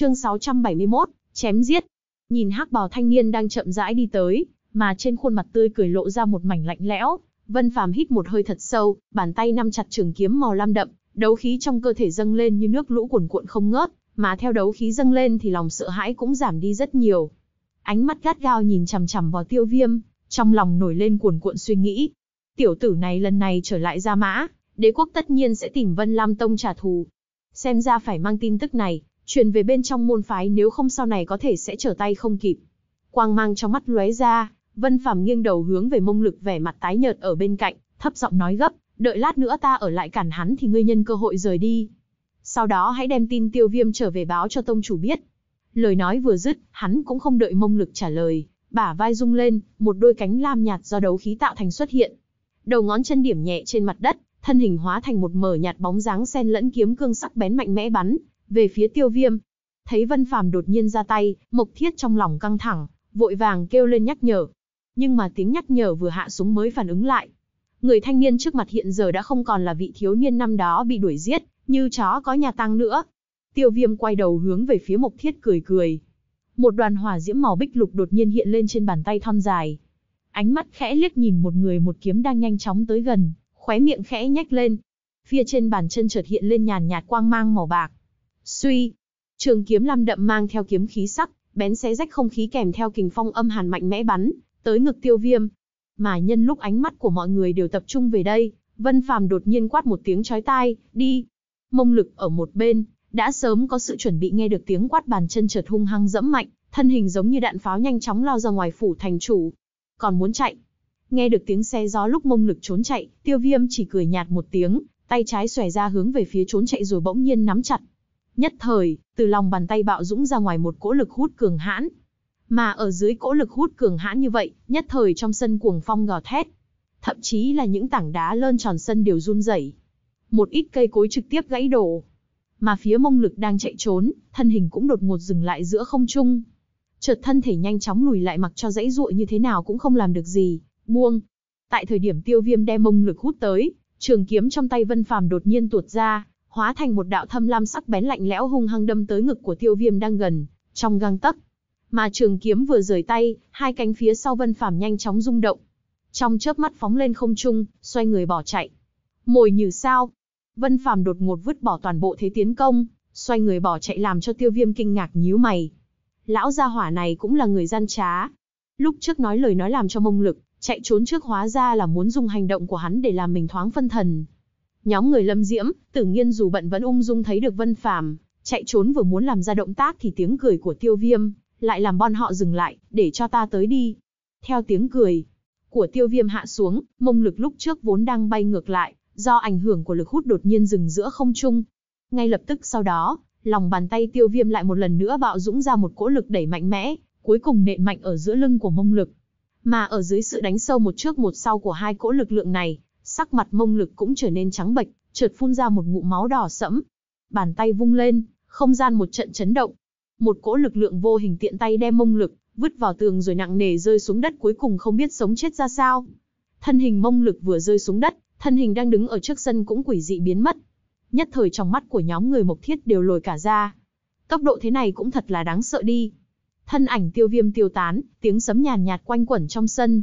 Chương 671, chém giết. Nhìn hắc bào thanh niên đang chậm rãi đi tới, mà trên khuôn mặt tươi cười lộ ra một mảnh lạnh lẽo, Vân Phàm hít một hơi thật sâu, bàn tay nắm chặt trường kiếm màu lam đậm, đấu khí trong cơ thể dâng lên như nước lũ cuồn cuộn không ngớt, mà theo đấu khí dâng lên thì lòng sợ hãi cũng giảm đi rất nhiều. Ánh mắt gắt gao nhìn chằm chằm vào Tiêu Viêm, trong lòng nổi lên cuồn cuộn suy nghĩ. Tiểu tử này lần này trở lại ra Mã, đế quốc tất nhiên sẽ tìm Vân Lam Tông trả thù. Xem ra phải mang tin tức này, truyền về bên trong môn phái nếu không sau này có thể sẽ trở tay không kịp. Quang mang trong mắt lóe ra, Vân Phàm nghiêng đầu hướng về mông lực vẻ mặt tái nhợt ở bên cạnh, thấp giọng nói gấp, đợi lát nữa ta ở lại cản hắn thì ngươi nhân cơ hội rời đi. Sau đó hãy đem tin tiêu viêm trở về báo cho tông chủ biết. Lời nói vừa dứt, hắn cũng không đợi mông lực trả lời, bả vai rung lên, một đôi cánh lam nhạt do đấu khí tạo thành xuất hiện. Đầu ngón chân điểm nhẹ trên mặt đất, thân hình hóa thành một mờ nhạt bóng dáng xen lẫn kiếm cương sắc bén mạnh mẽ bắn về phía tiêu viêm. Thấy Vân Phàm đột nhiên ra tay, Mộc Thiết trong lòng căng thẳng, vội vàng kêu lên nhắc nhở. Nhưng mà tiếng nhắc nhở vừa hạ xuống mới phản ứng lại. Người thanh niên trước mặt hiện giờ đã không còn là vị thiếu niên năm đó bị đuổi giết, như chó có nhà tăng nữa. Tiêu viêm quay đầu hướng về phía Mộc Thiết cười cười. Một đoàn hỏa diễm màu bích lục đột nhiên hiện lên trên bàn tay thon dài. Ánh mắt khẽ liếc nhìn một người một kiếm đang nhanh chóng tới gần, khóe miệng khẽ nhếch lên. Phía trên bàn chân chợt hiện lên nhàn nhạt quang mang màu bạc, Suy, trường kiếm lam đậm mang theo kiếm khí sắc, bén xé rách không khí kèm theo kình phong âm hàn mạnh mẽ bắn tới ngực Tiêu Viêm. Mà nhân lúc ánh mắt của mọi người đều tập trung về đây, Vân Phàm đột nhiên quát một tiếng chói tai, "Đi!" Mông Lực ở một bên đã sớm có sự chuẩn bị nghe được tiếng quát bàn chân trượt hung hăng dẫm mạnh, thân hình giống như đạn pháo nhanh chóng lao ra ngoài phủ thành chủ, còn muốn chạy. Nghe được tiếng xe gió lúc Mông Lực trốn chạy, Tiêu Viêm chỉ cười nhạt một tiếng, tay trái xòe ra hướng về phía trốn chạy rồi bỗng nhiên nắm chặt. Nhất thời, từ lòng bàn tay bạo dũng ra ngoài một cỗ lực hút cường hãn. Mà ở dưới cỗ lực hút cường hãn như vậy, nhất thời trong sân cuồng phong gào thét. Thậm chí là những tảng đá lơn tròn sân đều run rẩy. Một ít cây cối trực tiếp gãy đổ. Mà phía mông lực đang chạy trốn, thân hình cũng đột ngột dừng lại giữa không trung. Chợt thân thể nhanh chóng lùi lại mặc cho dãy ruội như thế nào cũng không làm được gì, buông. Tại thời điểm tiêu viêm đem mông lực hút tới, trường kiếm trong tay Vân Phàm đột nhiên tuột ra, hóa thành một đạo thâm lam sắc bén lạnh lẽo hung hăng đâm tới ngực của tiêu viêm đang gần, trong gang tấc. Mà trường kiếm vừa rời tay, hai cánh phía sau vân phàm nhanh chóng rung động. Trong chớp mắt phóng lên không trung, xoay người bỏ chạy. Mồi như sao? Vân phàm đột ngột vứt bỏ toàn bộ thế tiến công, xoay người bỏ chạy làm cho tiêu viêm kinh ngạc nhíu mày. Lão gia hỏa này cũng là người gian trá. Lúc trước nói lời nói làm cho mông lực, chạy trốn trước hóa ra là muốn dùng hành động của hắn để làm mình thoáng phân thần, Nhóm người Lâm Diễm, Tử Nghiên dù bận vẫn ung dung thấy được Vân Phàm, chạy trốn vừa muốn làm ra động tác thì tiếng cười của Tiêu Viêm lại làm bọn họ dừng lại, để cho ta tới đi. Theo tiếng cười của Tiêu Viêm hạ xuống, mông lực lúc trước vốn đang bay ngược lại, do ảnh hưởng của lực hút đột nhiên dừng giữa không trung. Ngay lập tức sau đó, lòng bàn tay Tiêu Viêm lại một lần nữa bạo dũng ra một cỗ lực đẩy mạnh mẽ, cuối cùng nện mạnh ở giữa lưng của mông lực. Mà ở dưới sự đánh sâu một trước một sau của hai cỗ lực lượng này, sắc mặt mông lực cũng trở nên trắng bệch, chợt phun ra một ngụm máu đỏ sẫm. Bàn tay vung lên, không gian một trận chấn động. Một cỗ lực lượng vô hình tiện tay đem mông lực, vứt vào tường rồi nặng nề rơi xuống đất cuối cùng không biết sống chết ra sao. Thân hình mông lực vừa rơi xuống đất, thân hình đang đứng ở trước sân cũng quỷ dị biến mất. Nhất thời trong mắt của nhóm người mộc thiết đều lồi cả ra. Tốc độ thế này cũng thật là đáng sợ đi. Thân ảnh tiêu viêm tiêu tán, tiếng sấm nhàn nhạt quanh quẩn trong sân,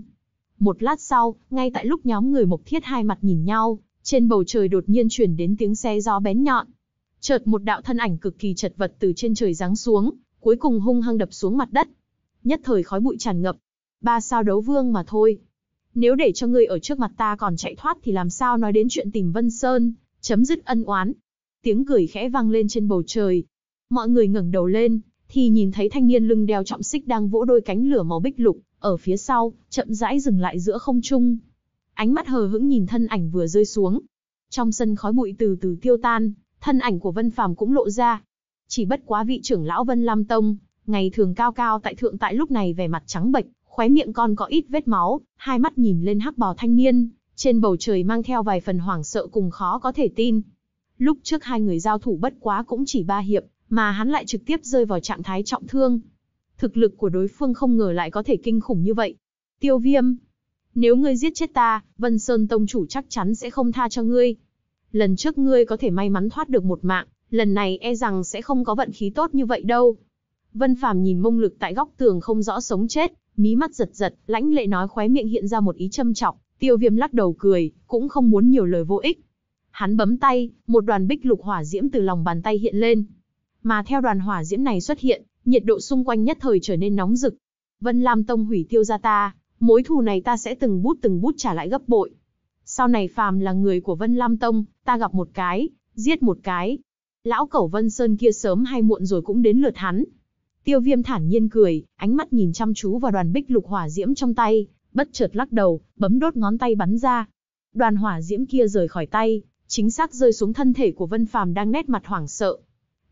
một lát sau, ngay tại lúc nhóm người Mộc Thiết hai mặt nhìn nhau, trên bầu trời đột nhiên chuyển đến tiếng xe gió bén nhọn. Chợt một đạo thân ảnh cực kỳ chật vật từ trên trời giáng xuống, cuối cùng hung hăng đập xuống mặt đất. Nhất thời khói bụi tràn ngập. Ba sao đấu vương mà thôi. Nếu để cho ngươi ở trước mặt ta còn chạy thoát thì làm sao nói đến chuyện tìm Vân Sơn, chấm dứt ân oán. Tiếng cười khẽ vang lên trên bầu trời. Mọi người ngẩng đầu lên, thì nhìn thấy thanh niên lưng đeo trọng xích đang vỗ đôi cánh lửa màu bích lục, ở phía sau, chậm rãi dừng lại giữa không trung. Ánh mắt hờ hững nhìn thân ảnh vừa rơi xuống. Trong sân khói bụi từ từ tiêu tan, thân ảnh của Vân Phàm cũng lộ ra. Chỉ bất quá vị trưởng lão Vân Lam Tông, ngày thường cao cao tại thượng tại lúc này vẻ mặt trắng bệch, khóe miệng còn có ít vết máu, hai mắt nhìn lên hắc bào thanh niên, trên bầu trời mang theo vài phần hoảng sợ cùng khó có thể tin. Lúc trước hai người giao thủ bất quá cũng chỉ ba hiệp, mà hắn lại trực tiếp rơi vào trạng thái trọng thương, Thực lực của đối phương không ngờ lại có thể kinh khủng như vậy. Tiêu viêm. Nếu ngươi giết chết ta, Vân Sơn Tông chủ chắc chắn sẽ không tha cho ngươi. Lần trước ngươi có thể may mắn thoát được một mạng, lần này e rằng sẽ không có vận khí tốt như vậy đâu. Vân Phàm nhìn mông lực tại góc tường không rõ sống chết, mí mắt giật giật, lãnh lệ nói khóe miệng hiện ra một ý châm trọng, tiêu viêm lắc đầu cười, cũng không muốn nhiều lời vô ích. Hắn bấm tay, một đoàn bích lục hỏa diễm từ lòng bàn tay hiện lên. Mà theo đoàn hỏa diễm này xuất hiện, nhiệt độ xung quanh nhất thời trở nên nóng rực. Vân Lam Tông hủy tiêu gia ta, mối thù này ta sẽ từng bút từng bút trả lại gấp bội. Sau này phàm là người của Vân Lam Tông, ta gặp một cái, giết một cái. Lão cẩu Vân Sơn kia sớm hay muộn rồi cũng đến lượt hắn. Tiêu viêm thản nhiên cười, ánh mắt nhìn chăm chú vào đoàn bích lục hỏa diễm trong tay, bất chợt lắc đầu, bấm đốt ngón tay bắn ra. Đoàn hỏa diễm kia rời khỏi tay, chính xác rơi xuống thân thể của Vân Phàm đang nét mặt hoảng sợ.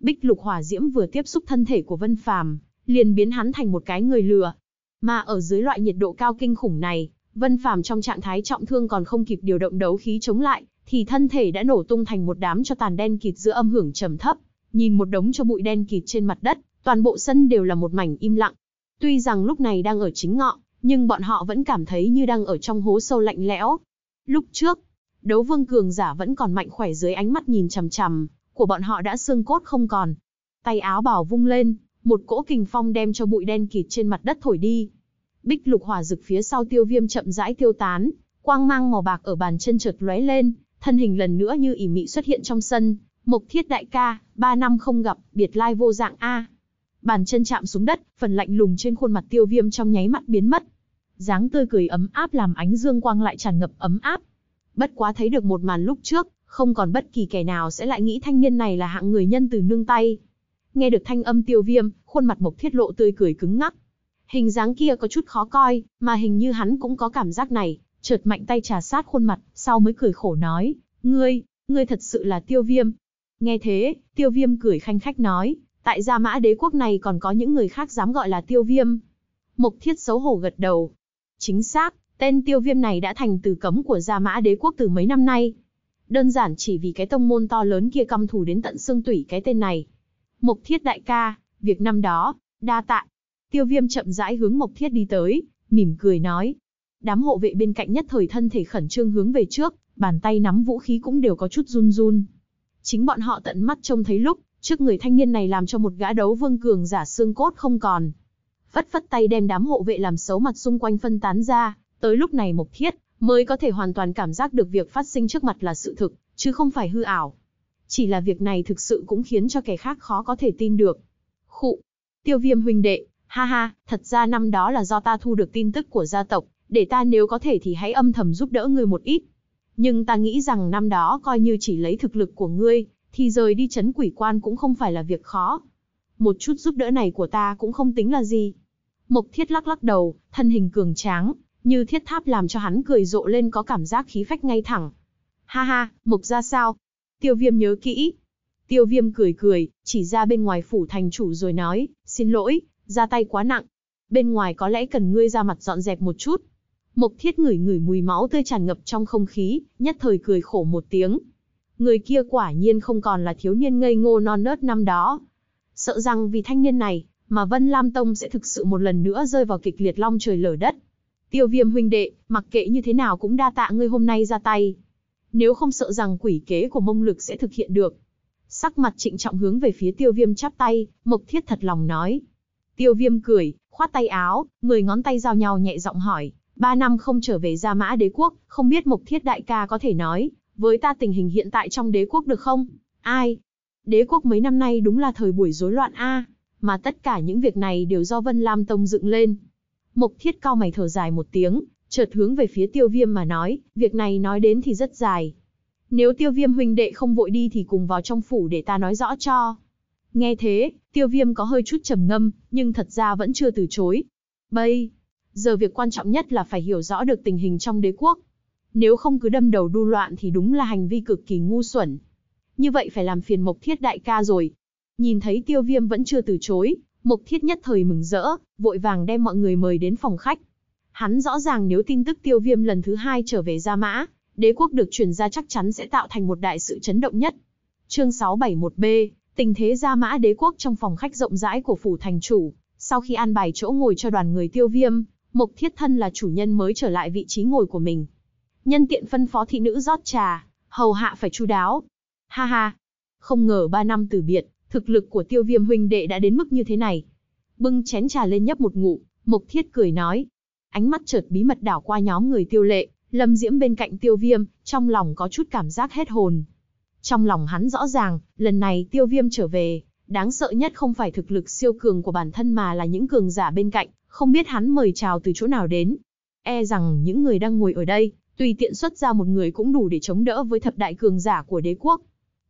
Bích lục hỏa diễm vừa tiếp xúc thân thể của Vân Phàm, liền biến hắn thành một cái người lừa. Mà ở dưới loại nhiệt độ cao kinh khủng này, Vân Phàm trong trạng thái trọng thương còn không kịp điều động đấu khí chống lại, thì thân thể đã nổ tung thành một đám cho tàn đen kịt giữa âm hưởng trầm thấp, nhìn một đống cho bụi đen kịt trên mặt đất, toàn bộ sân đều là một mảnh im lặng. Tuy rằng lúc này đang ở chính ngọ, nhưng bọn họ vẫn cảm thấy như đang ở trong hố sâu lạnh lẽo. Lúc trước, đấu vương cường giả vẫn còn mạnh khỏe dưới ánh mắt nhìn chằm chằm, của bọn họ đã xương cốt không còn. Tay áo bảo vung lên, một cỗ kình phong đem cho bụi đen kịt trên mặt đất thổi đi. Bích lục hỏa rực phía sau tiêu viêm chậm rãi tiêu tán, quang mang màu bạc ở bàn chân chợt lóe lên, thân hình lần nữa như ỉ mị xuất hiện trong sân. Mộc thiết đại ca, ba năm không gặp, biệt lai vô dạng A. Bàn chân chạm xuống đất, phần lạnh lùng trên khuôn mặt tiêu viêm trong nháy mắt biến mất. dáng tươi cười ấm áp làm ánh dương quang lại tràn ngập ấm áp. Bất quá thấy được một màn lúc trước, không còn bất kỳ kẻ nào sẽ lại nghĩ thanh niên này là hạng người nhân từ nương tay. Nghe được thanh âm tiêu viêm, khuôn mặt mộc thiết lộ tươi cười cứng ngắc. Hình dáng kia có chút khó coi, mà hình như hắn cũng có cảm giác này, chợt mạnh tay trà sát khuôn mặt, sau mới cười khổ nói, ngươi, ngươi thật sự là tiêu viêm. Nghe thế, tiêu viêm cười khanh khách nói, tại gia mã đế quốc này còn có những người khác dám gọi là tiêu viêm. Mộc thiết xấu hổ gật đầu. Chính xác, tên tiêu viêm này đã thành từ cấm của gia mã đế quốc từ mấy năm nay, đơn giản chỉ vì cái tông môn to lớn kia căm thù đến tận xương tủy cái tên này. Mộc Thiết đại ca, việc năm đó, đa tạ. Tiêu Viêm chậm rãi hướng Mộc Thiết đi tới, mỉm cười nói. Đám hộ vệ bên cạnh nhất thời thân thể khẩn trương hướng về trước, bàn tay nắm vũ khí cũng đều có chút run run. Chính bọn họ tận mắt trông thấy lúc, trước người thanh niên này làm cho một gã đấu vương cường giả xương cốt không còn. Phất phất tay đem đám hộ vệ làm xấu mặt xung quanh phân tán ra, tới lúc này Mộc Thiết mới có thể hoàn toàn cảm giác được việc phát sinh trước mặt là sự thực, chứ không phải hư ảo. Chỉ là việc này thực sự cũng khiến cho kẻ khác khó có thể tin được. Khụ, tiêu viêm huynh đệ, ha ha, thật ra năm đó là do ta thu được tin tức của gia tộc, để ta nếu có thể thì hãy âm thầm giúp đỡ ngươi một ít. Nhưng ta nghĩ rằng năm đó coi như chỉ lấy thực lực của ngươi, thì rời đi chấn quỷ quan cũng không phải là việc khó. Một chút giúp đỡ này của ta cũng không tính là gì. Mộc thiết lắc lắc đầu, thân hình cường tráng, như thiết tháp làm cho hắn cười rộ lên có cảm giác khí phách ngay thẳng. Ha ha, mục ra sao? Tiêu viêm nhớ kỹ. Tiêu viêm cười cười, chỉ ra bên ngoài phủ thành chủ rồi nói, xin lỗi, ra tay quá nặng. Bên ngoài có lẽ cần ngươi ra mặt dọn dẹp một chút. Mộc thiết ngửi ngửi mùi máu tươi tràn ngập trong không khí, nhất thời cười khổ một tiếng. Người kia quả nhiên không còn là thiếu niên ngây ngô non nớt năm đó. Sợ rằng vì thanh niên này, mà Vân Lam Tông sẽ thực sự một lần nữa rơi vào kịch liệt long trời lở đất. Tiêu viêm huynh đệ, mặc kệ như thế nào cũng đa tạ ngươi hôm nay ra tay. Nếu không sợ rằng quỷ kế của mông lực sẽ thực hiện được. Sắc mặt trịnh trọng hướng về phía tiêu viêm chắp tay, mộc thiết thật lòng nói. Tiêu viêm cười, khoát tay áo, mười ngón tay giao nhau nhẹ giọng hỏi. Ba năm không trở về Gia Mã đế quốc, không biết mộc thiết đại ca có thể nói, với ta tình hình hiện tại trong đế quốc được không? Ai? Đế quốc mấy năm nay đúng là thời buổi rối loạn a, mà tất cả những việc này đều do Vân Lam Tông dựng lên, Mộc thiết cao mày thở dài một tiếng, chợt hướng về phía tiêu viêm mà nói, việc này nói đến thì rất dài. Nếu tiêu viêm huynh đệ không vội đi thì cùng vào trong phủ để ta nói rõ cho. Nghe thế, tiêu viêm có hơi chút trầm ngâm, nhưng thật ra vẫn chưa từ chối. Bây, giờ việc quan trọng nhất là phải hiểu rõ được tình hình trong đế quốc. Nếu không cứ đâm đầu đu loạn thì đúng là hành vi cực kỳ ngu xuẩn. Như vậy phải làm phiền mộc thiết đại ca rồi. Nhìn thấy tiêu viêm vẫn chưa từ chối, Mục Thiết nhất thời mừng rỡ, vội vàng đem mọi người mời đến phòng khách. Hắn rõ ràng nếu tin tức tiêu viêm lần thứ hai trở về Gia Mã, đế quốc được truyền ra chắc chắn sẽ tạo thành một đại sự chấn động nhất. Chương 671B, tình thế Gia Mã đế quốc trong phòng khách rộng rãi của phủ thành chủ, sau khi an bài chỗ ngồi cho đoàn người tiêu viêm, Mục Thiết thân là chủ nhân mới trở lại vị trí ngồi của mình. Nhân tiện phân phó thị nữ rót trà, hầu hạ phải chu đáo. Ha ha, không ngờ ba năm từ biệt, Thực lực của tiêu viêm huynh đệ đã đến mức như thế này. Bưng chén trà lên nhấp một ngụ, Mộc Thiết cười nói. Ánh mắt chợt bí mật đảo qua nhóm người tiêu lệ, lâm diễm bên cạnh tiêu viêm, trong lòng có chút cảm giác hết hồn. Trong lòng hắn rõ ràng, lần này tiêu viêm trở về, đáng sợ nhất không phải thực lực siêu cường của bản thân mà là những cường giả bên cạnh, không biết hắn mời chào từ chỗ nào đến. E rằng những người đang ngồi ở đây, tùy tiện xuất ra một người cũng đủ để chống đỡ với thập đại cường giả của đế quốc.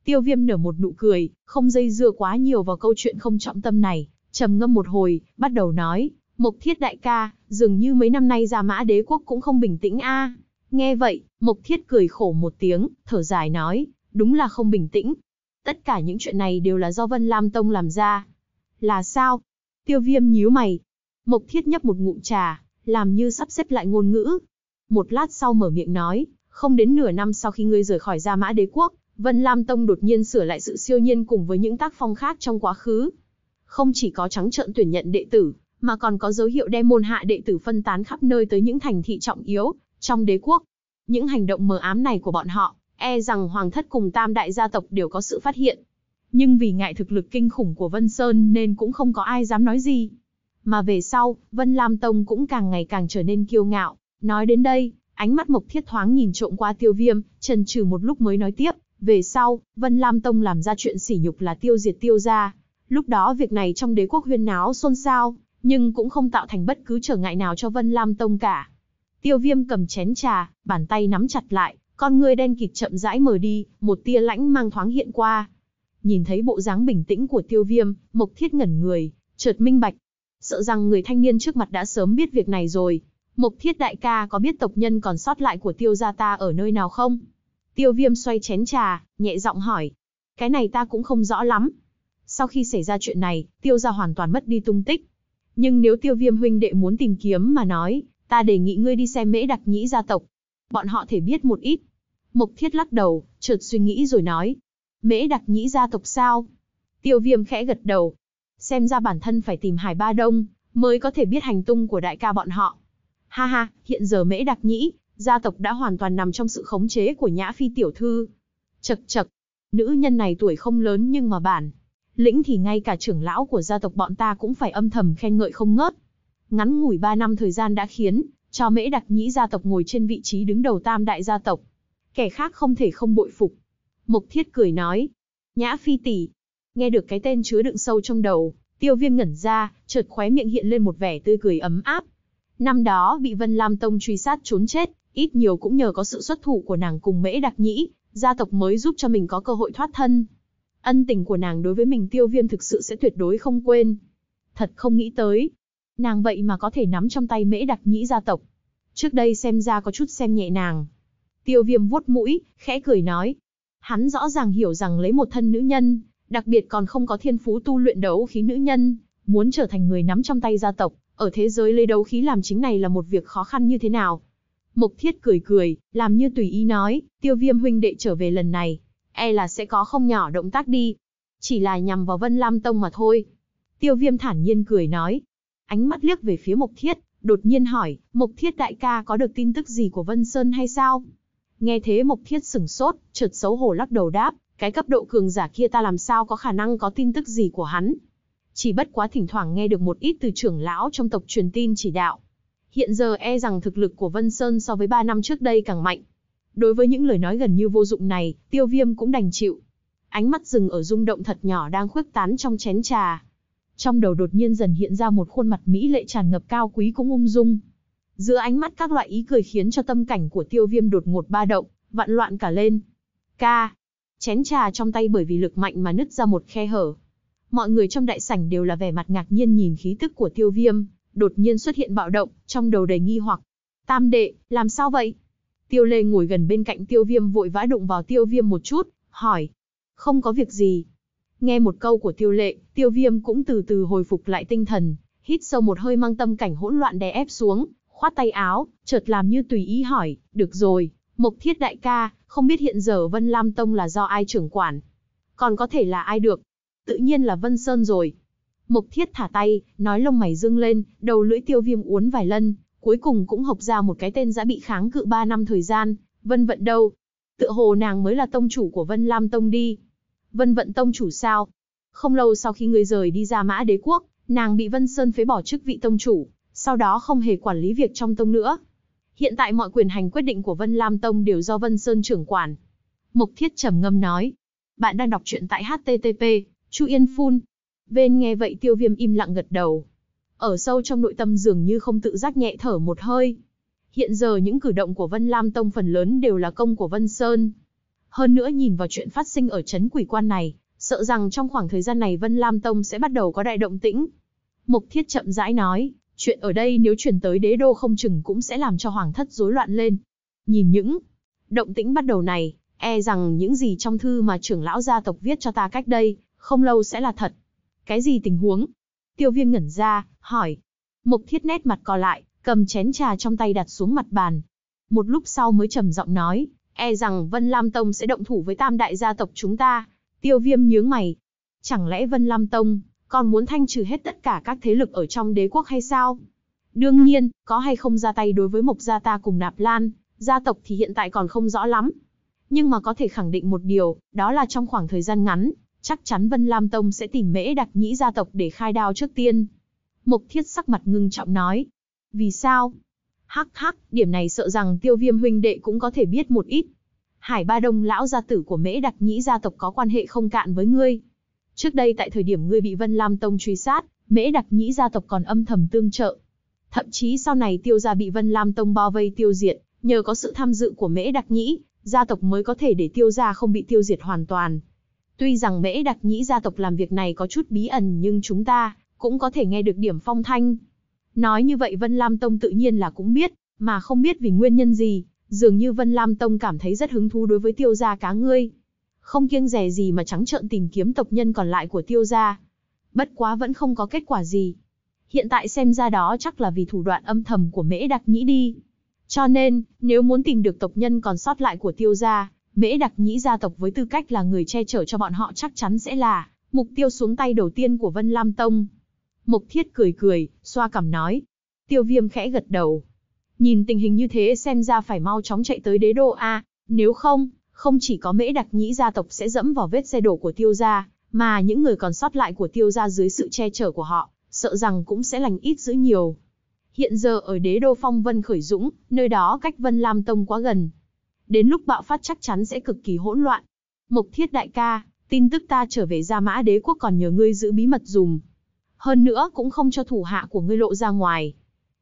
Tiêu viêm nở một nụ cười, không dây dưa quá nhiều vào câu chuyện không trọng tâm này, trầm ngâm một hồi, bắt đầu nói, Mộc Thiết đại ca, dường như mấy năm nay gia mã đế quốc cũng không bình tĩnh a. Nghe vậy, Mộc Thiết cười khổ một tiếng, thở dài nói, đúng là không bình tĩnh. Tất cả những chuyện này đều là do Vân Lam Tông làm ra. Là sao? Tiêu viêm nhíu mày. Mộc Thiết nhấp một ngụm trà, làm như sắp xếp lại ngôn ngữ. Một lát sau mở miệng nói, không đến nửa năm sau khi ngươi rời khỏi gia mã đế quốc, Vân Lam Tông đột nhiên sửa lại sự siêu nhiên cùng với những tác phong khác trong quá khứ. Không chỉ có trắng trợn tuyển nhận đệ tử, mà còn có dấu hiệu đem môn hạ đệ tử phân tán khắp nơi tới những thành thị trọng yếu trong đế quốc. Những hành động mờ ám này của bọn họ, e rằng hoàng thất cùng tam đại gia tộc đều có sự phát hiện. Nhưng vì ngại thực lực kinh khủng của Vân Sơn nên cũng không có ai dám nói gì. Mà về sau, Vân Lam Tông cũng càng ngày càng trở nên kiêu ngạo. Nói đến đây, ánh mắt Mộc Thiết thoáng nhìn trộm qua tiêu viêm, trần trừ một lúc mới nói tiếp. Về sau, Vân Lam Tông làm ra chuyện sỉ nhục là tiêu diệt tiêu gia. Lúc đó việc này trong đế quốc huyên náo xôn xao, nhưng cũng không tạo thành bất cứ trở ngại nào cho Vân Lam Tông cả. Tiêu viêm cầm chén trà, bàn tay nắm chặt lại, con người đen kịt chậm rãi mở đi, một tia lãnh mang thoáng hiện qua. Nhìn thấy bộ dáng bình tĩnh của tiêu viêm, mộc thiết ngẩn người, chợt minh bạch. Sợ rằng người thanh niên trước mặt đã sớm biết việc này rồi. Mộc thiết đại ca có biết tộc nhân còn sót lại của tiêu gia ta ở nơi nào không? Tiêu viêm xoay chén trà, nhẹ giọng hỏi. Cái này ta cũng không rõ lắm. Sau khi xảy ra chuyện này, tiêu ra hoàn toàn mất đi tung tích. Nhưng nếu tiêu viêm huynh đệ muốn tìm kiếm mà nói, ta đề nghị ngươi đi xem mễ đặc nhĩ gia tộc. Bọn họ thể biết một ít. Mộc thiết lắc đầu, chợt suy nghĩ rồi nói. Mễ đặc nhĩ gia tộc sao? Tiêu viêm khẽ gật đầu. Xem ra bản thân phải tìm hải ba đông, mới có thể biết hành tung của đại ca bọn họ. Ha ha, hiện giờ mễ đặc nhĩ, gia tộc đã hoàn toàn nằm trong sự khống chế của Nhã Phi tiểu thư. Chật chật, nữ nhân này tuổi không lớn nhưng mà bản. Lĩnh thì ngay cả trưởng lão của gia tộc bọn ta cũng phải âm thầm khen ngợi không ngớt. Ngắn ngủi 3 năm thời gian đã khiến cho Mễ Đặc Nhĩ gia tộc ngồi trên vị trí đứng đầu tam đại gia tộc. Kẻ khác không thể không bội phục. Mục Thiết cười nói, "Nhã Phi tỷ." Nghe được cái tên chứa đựng sâu trong đầu, Tiêu Viêm ngẩn ra, chợt khóe miệng hiện lên một vẻ tươi cười ấm áp. Năm đó bị Vân Lam Tông truy sát trốn chết, ít nhiều cũng nhờ có sự xuất thủ của nàng cùng mễ đặc nhĩ, gia tộc mới giúp cho mình có cơ hội thoát thân. Ân tình của nàng đối với mình tiêu viêm thực sự sẽ tuyệt đối không quên. Thật không nghĩ tới. Nàng vậy mà có thể nắm trong tay mễ đặc nhĩ gia tộc. Trước đây xem ra có chút xem nhẹ nàng. Tiêu viêm vuốt mũi, khẽ cười nói. Hắn rõ ràng hiểu rằng lấy một thân nữ nhân, đặc biệt còn không có thiên phú tu luyện đấu khí nữ nhân, muốn trở thành người nắm trong tay gia tộc, ở thế giới lấy đấu khí làm chính này là một việc khó khăn như thế nào. Mục thiết cười cười, làm như tùy ý nói, tiêu viêm huynh đệ trở về lần này, e là sẽ có không nhỏ động tác đi. Chỉ là nhằm vào Vân Lam Tông mà thôi. Tiêu viêm thản nhiên cười nói. Ánh mắt liếc về phía mục thiết, đột nhiên hỏi, mục thiết đại ca có được tin tức gì của Vân Sơn hay sao? Nghe thế mục thiết sửng sốt, chợt xấu hổ lắc đầu đáp, cái cấp độ cường giả kia ta làm sao có khả năng có tin tức gì của hắn. Chỉ bất quá thỉnh thoảng nghe được một ít từ trưởng lão trong tộc truyền tin chỉ đạo hiện giờ e rằng thực lực của Vân Sơn so với 3 năm trước đây càng mạnh. Đối với những lời nói gần như vô dụng này, tiêu viêm cũng đành chịu. Ánh mắt dừng ở rung động thật nhỏ đang khuếch tán trong chén trà. Trong đầu đột nhiên dần hiện ra một khuôn mặt mỹ lệ tràn ngập cao quý cũng ung dung. Giữa ánh mắt các loại ý cười khiến cho tâm cảnh của tiêu viêm đột ngột ba động, vạn loạn cả lên. Ca. Chén trà trong tay bởi vì lực mạnh mà nứt ra một khe hở. Mọi người trong đại sảnh đều là vẻ mặt ngạc nhiên nhìn khí tức của tiêu viêm, đột nhiên xuất hiện bạo động, trong đầu đầy nghi hoặc. Tam đệ, làm sao vậy? Tiêu Lê ngồi gần bên cạnh Tiêu Viêm vội vã đụng vào Tiêu Viêm một chút, hỏi. Không có việc gì. Nghe một câu của Tiêu Lệ, Tiêu Viêm cũng từ từ hồi phục lại tinh thần, hít sâu một hơi mang tâm cảnh hỗn loạn đè ép xuống, khoát tay áo, chợt làm như tùy ý hỏi, được rồi, Mộc Thiết đại ca, không biết hiện giờ Vân Lam Tông là do ai trưởng quản? Còn có thể là ai được? Tự nhiên là Vân Sơn rồi, Mộc thiết thả tay, nói lông mày dương lên, đầu lưỡi tiêu viêm uốn vài lần, cuối cùng cũng hộc ra một cái tên đã bị kháng cự 3 năm thời gian, vân vận đâu. Tựa hồ nàng mới là tông chủ của Vân Lam Tông đi. Vân vận tông chủ sao? Không lâu sau khi người rời đi ra mã đế quốc, nàng bị Vân Sơn phế bỏ chức vị tông chủ, sau đó không hề quản lý việc trong tông nữa. Hiện tại mọi quyền hành quyết định của Vân Lam Tông đều do Vân Sơn trưởng quản. Mộc Thiết trầm ngâm nói. Bạn đang đọc truyện tại http chuyenphun Vên nghe vậy tiêu viêm im lặng gật đầu. Ở sâu trong nội tâm dường như không tự giác nhẹ thở một hơi. Hiện giờ những cử động của Vân Lam Tông phần lớn đều là công của Vân Sơn. Hơn nữa nhìn vào chuyện phát sinh ở chấn quỷ quan này, sợ rằng trong khoảng thời gian này Vân Lam Tông sẽ bắt đầu có đại động tĩnh. Mục Thiết chậm rãi nói, chuyện ở đây nếu chuyển tới đế đô không chừng cũng sẽ làm cho hoàng thất rối loạn lên. Nhìn những động tĩnh bắt đầu này, e rằng những gì trong thư mà trưởng lão gia tộc viết cho ta cách đây, không lâu sẽ là thật. Cái gì tình huống? Tiêu viêm ngẩn ra, hỏi. Mộc thiết nét mặt co lại, cầm chén trà trong tay đặt xuống mặt bàn. Một lúc sau mới trầm giọng nói, e rằng Vân Lam Tông sẽ động thủ với tam đại gia tộc chúng ta. Tiêu viêm nhướng mày. Chẳng lẽ Vân Lam Tông còn muốn thanh trừ hết tất cả các thế lực ở trong đế quốc hay sao? Đương nhiên, có hay không ra tay đối với Mộc Gia ta cùng Nạp Lan, gia tộc thì hiện tại còn không rõ lắm. Nhưng mà có thể khẳng định một điều, đó là trong khoảng thời gian ngắn, chắc chắn Vân Lam Tông sẽ tìm mễ đặc nhĩ gia tộc để khai đao trước tiên. Mộc thiết sắc mặt ngưng trọng nói. Vì sao? Hắc hắc, điểm này sợ rằng tiêu viêm huynh đệ cũng có thể biết một ít. Hải ba đông lão gia tử của mễ đặc nhĩ gia tộc có quan hệ không cạn với ngươi. Trước đây tại thời điểm ngươi bị Vân Lam Tông truy sát, mễ đặc nhĩ gia tộc còn âm thầm tương trợ. Thậm chí sau này tiêu gia bị Vân Lam Tông bao vây tiêu diệt, nhờ có sự tham dự của mễ đặc nhĩ, gia tộc mới có thể để tiêu gia không bị tiêu diệt hoàn toàn, Tuy rằng mễ đặc nhĩ gia tộc làm việc này có chút bí ẩn nhưng chúng ta cũng có thể nghe được điểm phong thanh. Nói như vậy Vân Lam Tông tự nhiên là cũng biết, mà không biết vì nguyên nhân gì, dường như Vân Lam Tông cảm thấy rất hứng thú đối với tiêu gia cá ngươi. Không kiêng rẻ gì mà trắng trợn tìm kiếm tộc nhân còn lại của tiêu gia. Bất quá vẫn không có kết quả gì. Hiện tại xem ra đó chắc là vì thủ đoạn âm thầm của mễ đặc nhĩ đi. Cho nên, nếu muốn tìm được tộc nhân còn sót lại của tiêu gia, Mễ đặc nhĩ gia tộc với tư cách là người che chở cho bọn họ chắc chắn sẽ là mục tiêu xuống tay đầu tiên của Vân Lam Tông. Mục thiết cười cười, xoa cằm nói. Tiêu viêm khẽ gật đầu. Nhìn tình hình như thế xem ra phải mau chóng chạy tới đế đô A, nếu không, không chỉ có mễ đặc nhĩ gia tộc sẽ dẫm vào vết xe đổ của tiêu gia, mà những người còn sót lại của tiêu gia dưới sự che chở của họ, sợ rằng cũng sẽ lành ít dữ nhiều. Hiện giờ ở đế đô phong Vân Khởi Dũng, nơi đó cách Vân Lam Tông quá gần, đến lúc bạo phát chắc chắn sẽ cực kỳ hỗn loạn. Mộc Thiết đại ca, tin tức ta trở về Gia Mã Đế quốc còn nhờ ngươi giữ bí mật dùm. Hơn nữa cũng không cho thủ hạ của ngươi lộ ra ngoài.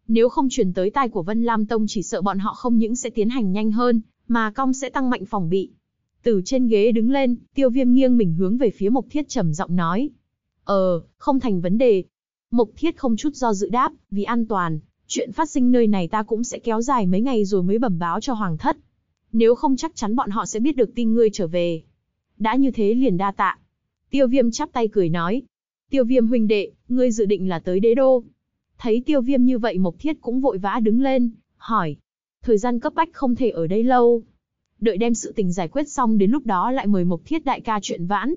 Nếu không truyền tới tai của Vân Lam Tông chỉ sợ bọn họ không những sẽ tiến hành nhanh hơn, mà cong sẽ tăng mạnh phòng bị. Từ trên ghế đứng lên, Tiêu Viêm nghiêng mình hướng về phía Mộc Thiết trầm giọng nói: "Ờ, không thành vấn đề." Mộc Thiết không chút do dự đáp, vì an toàn, chuyện phát sinh nơi này ta cũng sẽ kéo dài mấy ngày rồi mới bẩm báo cho hoàng thất nếu không chắc chắn bọn họ sẽ biết được tin ngươi trở về. Đã như thế liền đa tạ. Tiêu viêm chắp tay cười nói. Tiêu viêm huynh đệ, ngươi dự định là tới đế đô. Thấy tiêu viêm như vậy Mộc Thiết cũng vội vã đứng lên, hỏi. Thời gian cấp bách không thể ở đây lâu. Đợi đem sự tình giải quyết xong đến lúc đó lại mời Mộc Thiết đại ca chuyện vãn.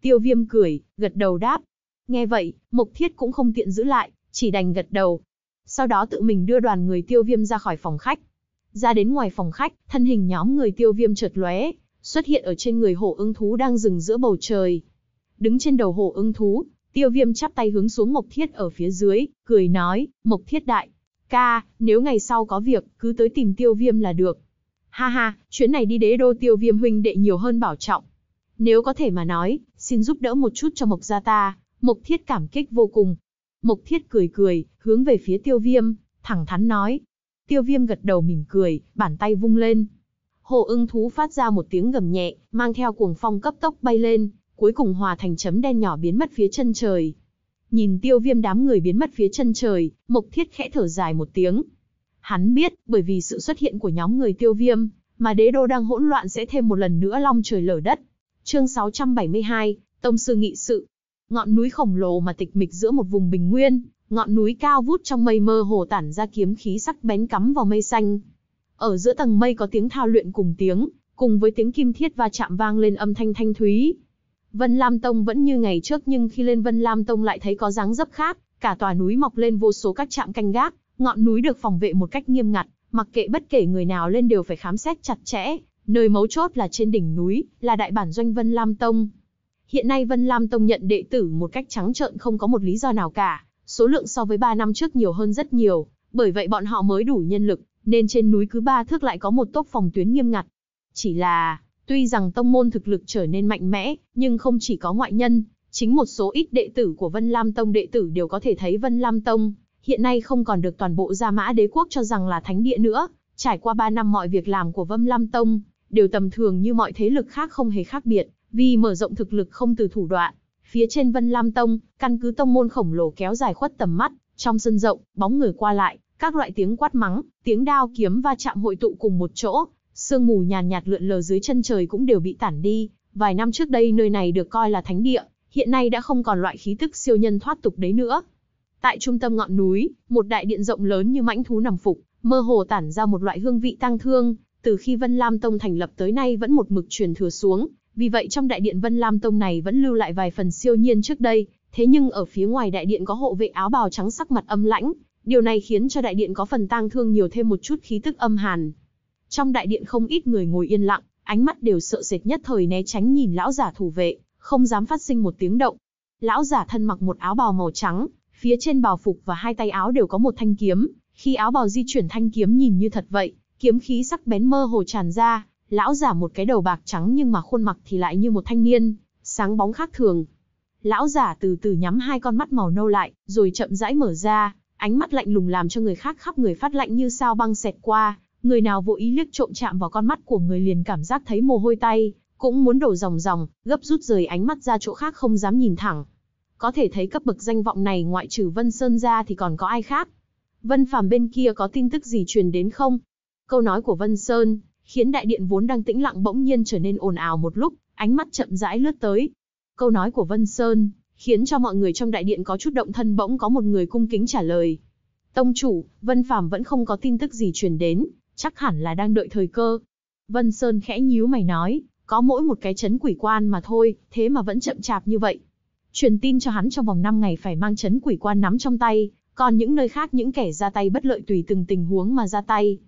Tiêu viêm cười, gật đầu đáp. Nghe vậy, Mộc Thiết cũng không tiện giữ lại, chỉ đành gật đầu. Sau đó tự mình đưa đoàn người tiêu viêm ra khỏi phòng khách. Ra đến ngoài phòng khách, thân hình nhóm người tiêu viêm chợt lóe, xuất hiện ở trên người hổ ưng thú đang dừng giữa bầu trời. Đứng trên đầu hổ ưng thú, tiêu viêm chắp tay hướng xuống Mộc Thiết ở phía dưới, cười nói, Mộc Thiết đại, ca, nếu ngày sau có việc, cứ tới tìm tiêu viêm là được. Ha ha, chuyến này đi đế đô tiêu viêm huynh đệ nhiều hơn bảo trọng. Nếu có thể mà nói, xin giúp đỡ một chút cho Mộc gia ta, Mộc Thiết cảm kích vô cùng. Mộc Thiết cười cười, hướng về phía tiêu viêm, thẳng thắn nói, Tiêu viêm gật đầu mỉm cười, bàn tay vung lên. Hồ ưng thú phát ra một tiếng gầm nhẹ, mang theo cuồng phong cấp tốc bay lên, cuối cùng hòa thành chấm đen nhỏ biến mất phía chân trời. Nhìn tiêu viêm đám người biến mất phía chân trời, mộc thiết khẽ thở dài một tiếng. Hắn biết, bởi vì sự xuất hiện của nhóm người tiêu viêm, mà đế đô đang hỗn loạn sẽ thêm một lần nữa long trời lở đất. Chương 672, Tông Sư Nghị Sự Ngọn núi khổng lồ mà tịch mịch giữa một vùng bình nguyên, Ngọn núi cao vút trong mây mơ hồ tản ra kiếm khí sắc bén cắm vào mây xanh. Ở giữa tầng mây có tiếng thao luyện cùng tiếng, cùng với tiếng kim thiết va chạm vang lên âm thanh thanh thúy. Vân Lam Tông vẫn như ngày trước nhưng khi lên Vân Lam Tông lại thấy có dáng dấp khác, cả tòa núi mọc lên vô số các trạm canh gác, ngọn núi được phòng vệ một cách nghiêm ngặt, mặc kệ bất kể người nào lên đều phải khám xét chặt chẽ, nơi mấu chốt là trên đỉnh núi, là đại bản doanh Vân Lam Tông. Hiện nay Vân Lam Tông nhận đệ tử một cách trắng trợn không có một lý do nào cả số lượng so với 3 năm trước nhiều hơn rất nhiều, bởi vậy bọn họ mới đủ nhân lực, nên trên núi cứ ba thước lại có một tốc phòng tuyến nghiêm ngặt. Chỉ là, tuy rằng tông môn thực lực trở nên mạnh mẽ, nhưng không chỉ có ngoại nhân, chính một số ít đệ tử của Vân Lam Tông đệ tử đều có thể thấy Vân Lam Tông, hiện nay không còn được toàn bộ Gia Mã Đế Quốc cho rằng là thánh địa nữa, trải qua 3 năm mọi việc làm của Vân Lam Tông, đều tầm thường như mọi thế lực khác không hề khác biệt, vì mở rộng thực lực không từ thủ đoạn, Phía trên Vân Lam Tông, căn cứ tông môn khổng lồ kéo dài khuất tầm mắt, trong sân rộng, bóng người qua lại, các loại tiếng quát mắng, tiếng đao kiếm va chạm hội tụ cùng một chỗ, sương mù nhàn nhạt, nhạt lượn lờ dưới chân trời cũng đều bị tản đi. Vài năm trước đây nơi này được coi là thánh địa, hiện nay đã không còn loại khí tức siêu nhân thoát tục đấy nữa. Tại trung tâm ngọn núi, một đại điện rộng lớn như mãnh thú nằm phục, mơ hồ tản ra một loại hương vị tang thương, từ khi Vân Lam Tông thành lập tới nay vẫn một mực truyền thừa xuống, vì vậy trong đại điện Vân Lam Tông này vẫn lưu lại vài phần siêu nhiên trước đây, thế nhưng ở phía ngoài đại điện có hộ vệ áo bào trắng sắc mặt âm lãnh, điều này khiến cho đại điện có phần tang thương nhiều thêm một chút khí tức âm hàn. Trong đại điện không ít người ngồi yên lặng, ánh mắt đều sợ sệt nhất thời né tránh nhìn lão giả thủ vệ, không dám phát sinh một tiếng động. Lão giả thân mặc một áo bào màu trắng, phía trên bào phục và hai tay áo đều có một thanh kiếm, khi áo bào di chuyển thanh kiếm nhìn như thật vậy, kiếm khí sắc bén mơ hồ tràn ra, lão giả một cái đầu bạc trắng nhưng mà khuôn mặt thì lại như một thanh niên, sáng bóng khác thường. Lão giả từ từ nhắm hai con mắt màu nâu lại, rồi chậm rãi mở ra, ánh mắt lạnh lùng làm cho người khác khắp người phát lạnh như sao băng xẹt qua, người nào vô ý liếc trộm chạm vào con mắt của người liền cảm giác thấy mồ hôi tay, cũng muốn đổ ròng ròng, gấp rút rời ánh mắt ra chỗ khác không dám nhìn thẳng. Có thể thấy cấp bậc danh vọng này ngoại trừ Vân Sơn ra thì còn có ai khác. Vân Phàm bên kia có tin tức gì truyền đến không? Câu nói của Vân Sơn, khiến đại điện vốn đang tĩnh lặng bỗng nhiên trở nên ồn ào một lúc, ánh mắt chậm rãi lướt tới. Câu nói của Vân Sơn, khiến cho mọi người trong đại điện có chút động thân bỗng có một người cung kính trả lời. Tông chủ, Vân Phạm vẫn không có tin tức gì truyền đến, chắc hẳn là đang đợi thời cơ. Vân Sơn khẽ nhíu mày nói, có mỗi một cái chấn quỷ quan mà thôi, thế mà vẫn chậm chạp như vậy. Truyền tin cho hắn trong vòng 5 ngày phải mang chấn quỷ quan nắm trong tay, còn những nơi khác những kẻ ra tay bất lợi tùy từng tình huống mà ra tay,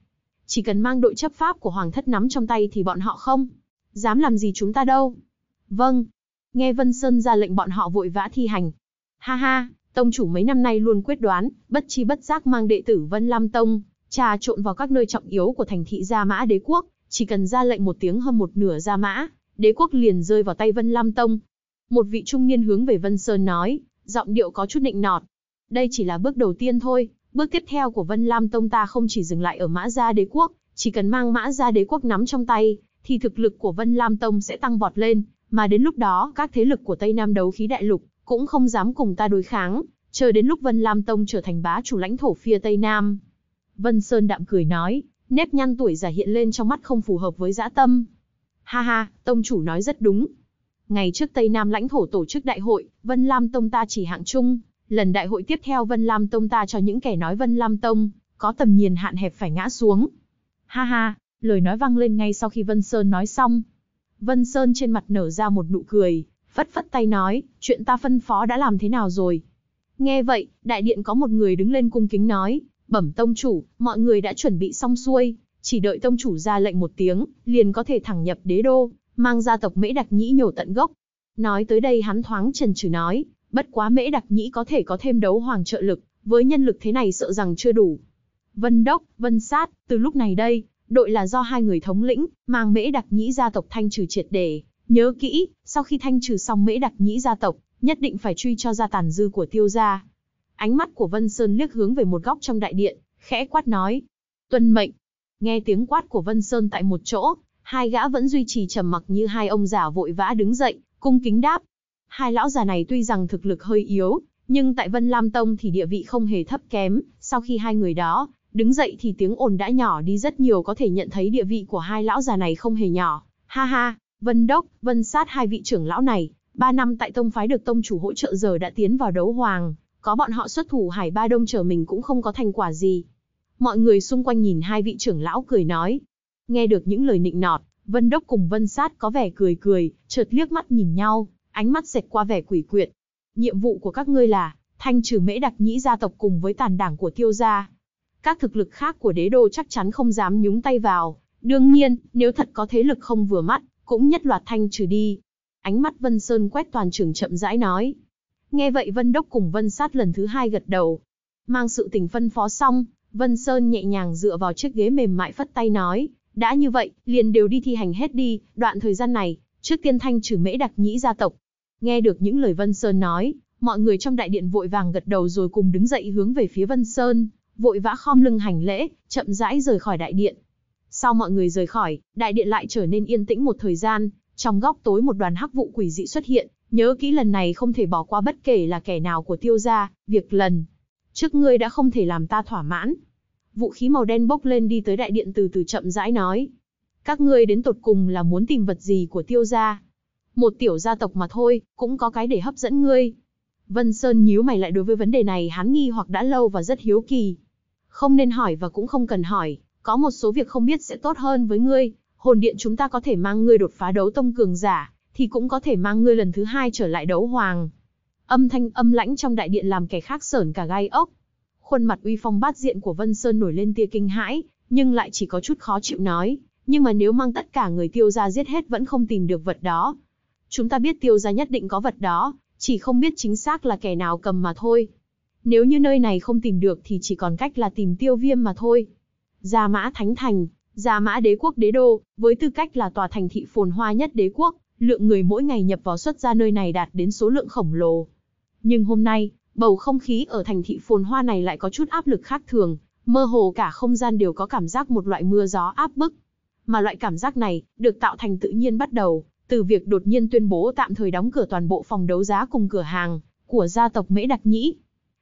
chỉ cần mang đội chấp pháp của Hoàng thất nắm trong tay thì bọn họ không dám làm gì chúng ta đâu. Vâng. Nghe Vân Sơn ra lệnh bọn họ vội vã thi hành. Ha ha, tông chủ mấy năm nay luôn quyết đoán, bất chi bất giác mang đệ tử Vân Lam Tông, trà trộn vào các nơi trọng yếu của thành thị Gia Mã Đế Quốc, chỉ cần ra lệnh một tiếng hơn một nửa Gia Mã, Đế Quốc liền rơi vào tay Vân Lam Tông. Một vị trung niên hướng về Vân Sơn nói, giọng điệu có chút nịnh nọt. Đây chỉ là bước đầu tiên thôi, Bước tiếp theo của Vân Lam Tông ta không chỉ dừng lại ở Mã Gia Đế Quốc, chỉ cần mang Mã Gia Đế Quốc nắm trong tay, thì thực lực của Vân Lam Tông sẽ tăng vọt lên, mà đến lúc đó các thế lực của Tây Nam đấu khí đại lục cũng không dám cùng ta đối kháng, chờ đến lúc Vân Lam Tông trở thành bá chủ lãnh thổ phía Tây Nam. Vân Sơn đạm cười nói, nếp nhăn tuổi già hiện lên trong mắt không phù hợp với dã tâm. Ha ha, tông chủ nói rất đúng. Ngày trước Tây Nam lãnh thổ tổ chức đại hội, Vân Lam Tông ta chỉ hạng chung, lần đại hội tiếp theo Vân Lam Tông ta cho những kẻ nói Vân Lam Tông, có tầm nhìn hạn hẹp phải ngã xuống. Ha ha, lời nói vang lên ngay sau khi Vân Sơn nói xong. Vân Sơn trên mặt nở ra một nụ cười, phất phất tay nói, chuyện ta phân phó đã làm thế nào rồi? Nghe vậy, đại điện có một người đứng lên cung kính nói, bẩm tông chủ, mọi người đã chuẩn bị xong xuôi, chỉ đợi tông chủ ra lệnh một tiếng, liền có thể thẳng nhập đế đô, mang gia tộc Mễ Đặc Nhĩ nhổ tận gốc. Nói tới đây hắn thoáng trần trừ nói, Bất quá mễ đặc nhĩ có thể có thêm đấu hoàng trợ lực, với nhân lực thế này sợ rằng chưa đủ. Vân Đốc, Vân Sát, từ lúc này đây, đội là do hai người thống lĩnh, mang mễ đặc nhĩ gia tộc thanh trừ triệt đề Nhớ kỹ, sau khi thanh trừ xong mễ đặc nhĩ gia tộc, nhất định phải truy cho ra tàn dư của tiêu gia. Ánh mắt của Vân Sơn liếc hướng về một góc trong đại điện, khẽ quát nói. Tuân mệnh. Nghe tiếng quát của Vân Sơn tại một chỗ, hai gã vẫn duy trì trầm mặc như hai ông già vội vã đứng dậy, cung kính đáp, Hai lão già này tuy rằng thực lực hơi yếu, nhưng tại Vân Lam Tông thì địa vị không hề thấp kém, sau khi hai người đó đứng dậy thì tiếng ồn đã nhỏ đi rất nhiều có thể nhận thấy địa vị của hai lão già này không hề nhỏ. Ha ha, Vân Đốc, Vân Sát hai vị trưởng lão này, ba năm tại tông phái được tông chủ hỗ trợ giờ đã tiến vào đấu hoàng, có bọn họ xuất thủ hải ba đông chờ mình cũng không có thành quả gì. Mọi người xung quanh nhìn hai vị trưởng lão cười nói. Nghe được những lời nịnh nọt, Vân Đốc cùng Vân Sát có vẻ cười cười, chợt liếc mắt nhìn nhau, ánh mắt xẹt qua vẻ quỷ quyệt. Nhiệm vụ của các ngươi là thanh trừ mễ đặc nhĩ gia tộc cùng với tàn đảng của tiêu gia. Các thực lực khác của đế đô chắc chắn không dám nhúng tay vào. Đương nhiên, nếu thật có thế lực không vừa mắt, cũng nhất loạt thanh trừ đi. Ánh mắt Vân Sơn quét toàn trường chậm rãi nói. Nghe vậy Vân Đốc cùng Vân Sát lần thứ hai gật đầu. Mang sự tình phân phó xong, Vân Sơn nhẹ nhàng dựa vào chiếc ghế mềm mại phất tay nói. Đã như vậy, liền đều đi thi hành hết đi, đoạn thời gian này, trước tiên thanh trừ mễ đặc nhĩ gia tộc, Nghe được những lời Vân Sơn nói, mọi người trong đại điện vội vàng gật đầu rồi cùng đứng dậy hướng về phía Vân Sơn, vội vã khom lưng hành lễ, chậm rãi rời khỏi đại điện. Sau mọi người rời khỏi, đại điện lại trở nên yên tĩnh một thời gian, trong góc tối một đoàn hắc vụ quỷ dị xuất hiện, nhớ kỹ lần này không thể bỏ qua bất kể là kẻ nào của tiêu gia, việc lần. Trước ngươi đã không thể làm ta thỏa mãn. Vũ khí màu đen bốc lên đi tới đại điện từ từ chậm rãi nói. Các ngươi đến tột cùng là muốn tìm vật gì của tiêu gia? Một tiểu gia tộc mà thôi, cũng có cái để hấp dẫn ngươi. Vân Sơn nhíu mày lại đối với vấn đề này hắn nghi hoặc đã lâu và rất hiếu kỳ. Không nên hỏi và cũng không cần hỏi, có một số việc không biết sẽ tốt hơn với ngươi. Hồn điện chúng ta có thể mang ngươi đột phá đấu tông cường giả, thì cũng có thể mang ngươi lần thứ hai trở lại đấu hoàng. Âm thanh âm lãnh trong đại điện làm kẻ khác sởn cả gai ốc. Khuôn mặt uy phong bát diện của Vân Sơn nổi lên tia kinh hãi, nhưng lại chỉ có chút khó chịu nói. Nhưng mà nếu mang tất cả người tiêu ra giết hết vẫn không tìm được vật đó, Chúng ta biết tiêu gia nhất định có vật đó, chỉ không biết chính xác là kẻ nào cầm mà thôi. Nếu như nơi này không tìm được thì chỉ còn cách là tìm tiêu viêm mà thôi. Gia mã thánh thành, gia mã đế quốc đế đô, với tư cách là tòa thành thị phồn hoa nhất đế quốc, lượng người mỗi ngày nhập vào xuất ra nơi này đạt đến số lượng khổng lồ. Nhưng hôm nay, bầu không khí ở thành thị phồn hoa này lại có chút áp lực khác thường, mơ hồ cả không gian đều có cảm giác một loại mưa gió áp bức. Mà loại cảm giác này, được tạo thành tự nhiên bắt đầu, từ việc đột nhiên tuyên bố tạm thời đóng cửa toàn bộ phòng đấu giá cùng cửa hàng của gia tộc Mễ Đặc Nhĩ.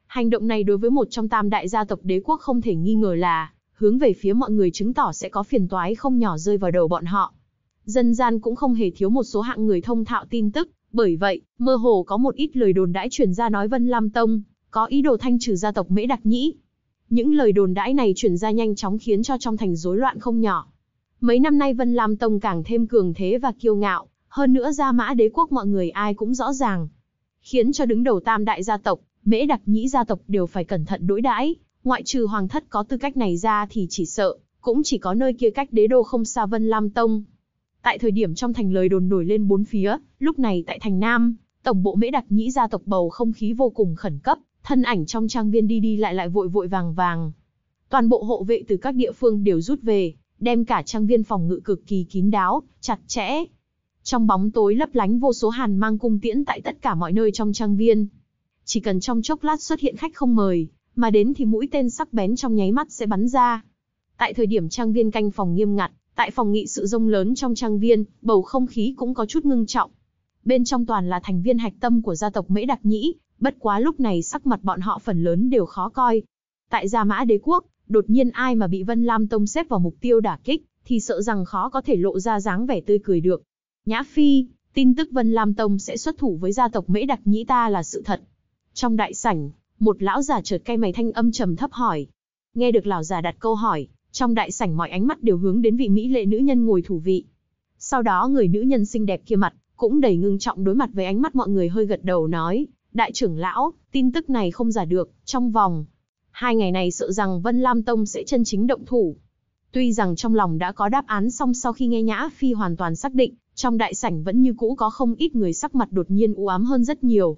Hành động này đối với một trong tam đại gia tộc đế quốc không thể nghi ngờ là hướng về phía mọi người chứng tỏ sẽ có phiền toái không nhỏ rơi vào đầu bọn họ. Dân gian cũng không hề thiếu một số hạng người thông thạo tin tức, bởi vậy, mơ hồ có một ít lời đồn đãi truyền ra nói Vân Lam Tông có ý đồ thanh trừ gia tộc Mễ Đặc Nhĩ. Những lời đồn đãi này truyền ra nhanh chóng khiến cho trong thành rối loạn không nhỏ. Mấy năm nay Vân Lam Tông càng thêm cường thế và kiêu ngạo, hơn nữa gia mã đế quốc mọi người ai cũng rõ ràng. Khiến cho đứng đầu tam đại gia tộc, mễ đặc nhĩ gia tộc đều phải cẩn thận đối đãi. Ngoại trừ hoàng thất có tư cách này ra thì chỉ sợ, cũng chỉ có nơi kia cách đế đô không xa Vân Lam Tông. Tại thời điểm trong thành lời đồn nổi lên bốn phía, lúc này tại thành Nam, tổng bộ mễ đặc nhĩ gia tộc bầu không khí vô cùng khẩn cấp, thân ảnh trong trang viên đi đi lại lại vội vội vàng vàng. Toàn bộ hộ vệ từ các địa phương đều rút về, đem cả trang viên phòng ngự cực kỳ kín đáo, chặt chẽ, trong bóng tối lấp lánh vô số hàn mang cung tiễn tại tất cả mọi nơi trong trang viên. Chỉ cần trong chốc lát xuất hiện khách không mời, mà đến thì mũi tên sắc bén trong nháy mắt sẽ bắn ra. Tại thời điểm trang viên canh phòng nghiêm ngặt, tại phòng nghị sự rông lớn trong trang viên, bầu không khí cũng có chút ngưng trọng. Bên trong toàn là thành viên hạch tâm của gia tộc Mễ Đặc Nhĩ, bất quá lúc này sắc mặt bọn họ phần lớn đều khó coi. Tại Gia Mã Đế Quốc, đột nhiên ai mà bị Vân Lam Tông xếp vào mục tiêu đả kích, thì sợ rằng khó có thể lộ ra dáng vẻ tươi cười được. Nhã Phi, tin tức Vân Lam Tông sẽ xuất thủ với gia tộc Mễ Đặc Nhĩ ta là sự thật. Trong đại sảnh, một lão già chợt cay mày thanh âm trầm thấp hỏi. Nghe được lão già đặt câu hỏi, trong đại sảnh mọi ánh mắt đều hướng đến vị mỹ lệ nữ nhân ngồi thủ vị. Sau đó người nữ nhân xinh đẹp kia mặt cũng đầy ngưng trọng đối mặt với ánh mắt mọi người hơi gật đầu nói, đại trưởng lão, tin tức này không giả được, trong vòng hai ngày này sợ rằng Vân Lam Tông sẽ chân chính động thủ. Tuy rằng trong lòng đã có đáp án song sau khi nghe Nhã Phi hoàn toàn xác định trong đại sảnh vẫn như cũ có không ít người sắc mặt đột nhiên u ám hơn rất nhiều.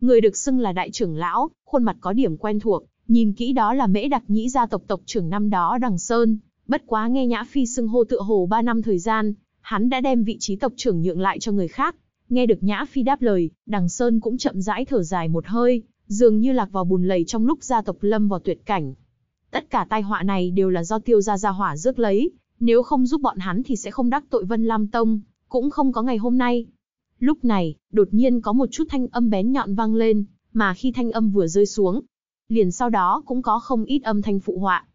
Người được xưng là đại trưởng lão, khuôn mặt có điểm quen thuộc, nhìn kỹ đó là mễ đặc nhĩ gia tộc tộc trưởng năm đó đằng Sơn. Bất quá nghe Nhã Phi xưng hô tựa hồ 3 năm thời gian, hắn đã đem vị trí tộc trưởng nhượng lại cho người khác. Nghe được Nhã Phi đáp lời, đằng Sơn cũng chậm rãi thở dài một hơi, dường như lạc vào bùn lầy trong lúc gia tộc lâm vào tuyệt cảnh. Tất cả tai họa này đều là do tiêu gia gia hỏa rước lấy, nếu không giúp bọn hắn thì sẽ không đắc tội Vân Lam Tông, cũng không có ngày hôm nay. Lúc này, đột nhiên có một chút thanh âm bén nhọn vang lên, mà khi thanh âm vừa rơi xuống, liền sau đó cũng có không ít âm thanh phụ họa.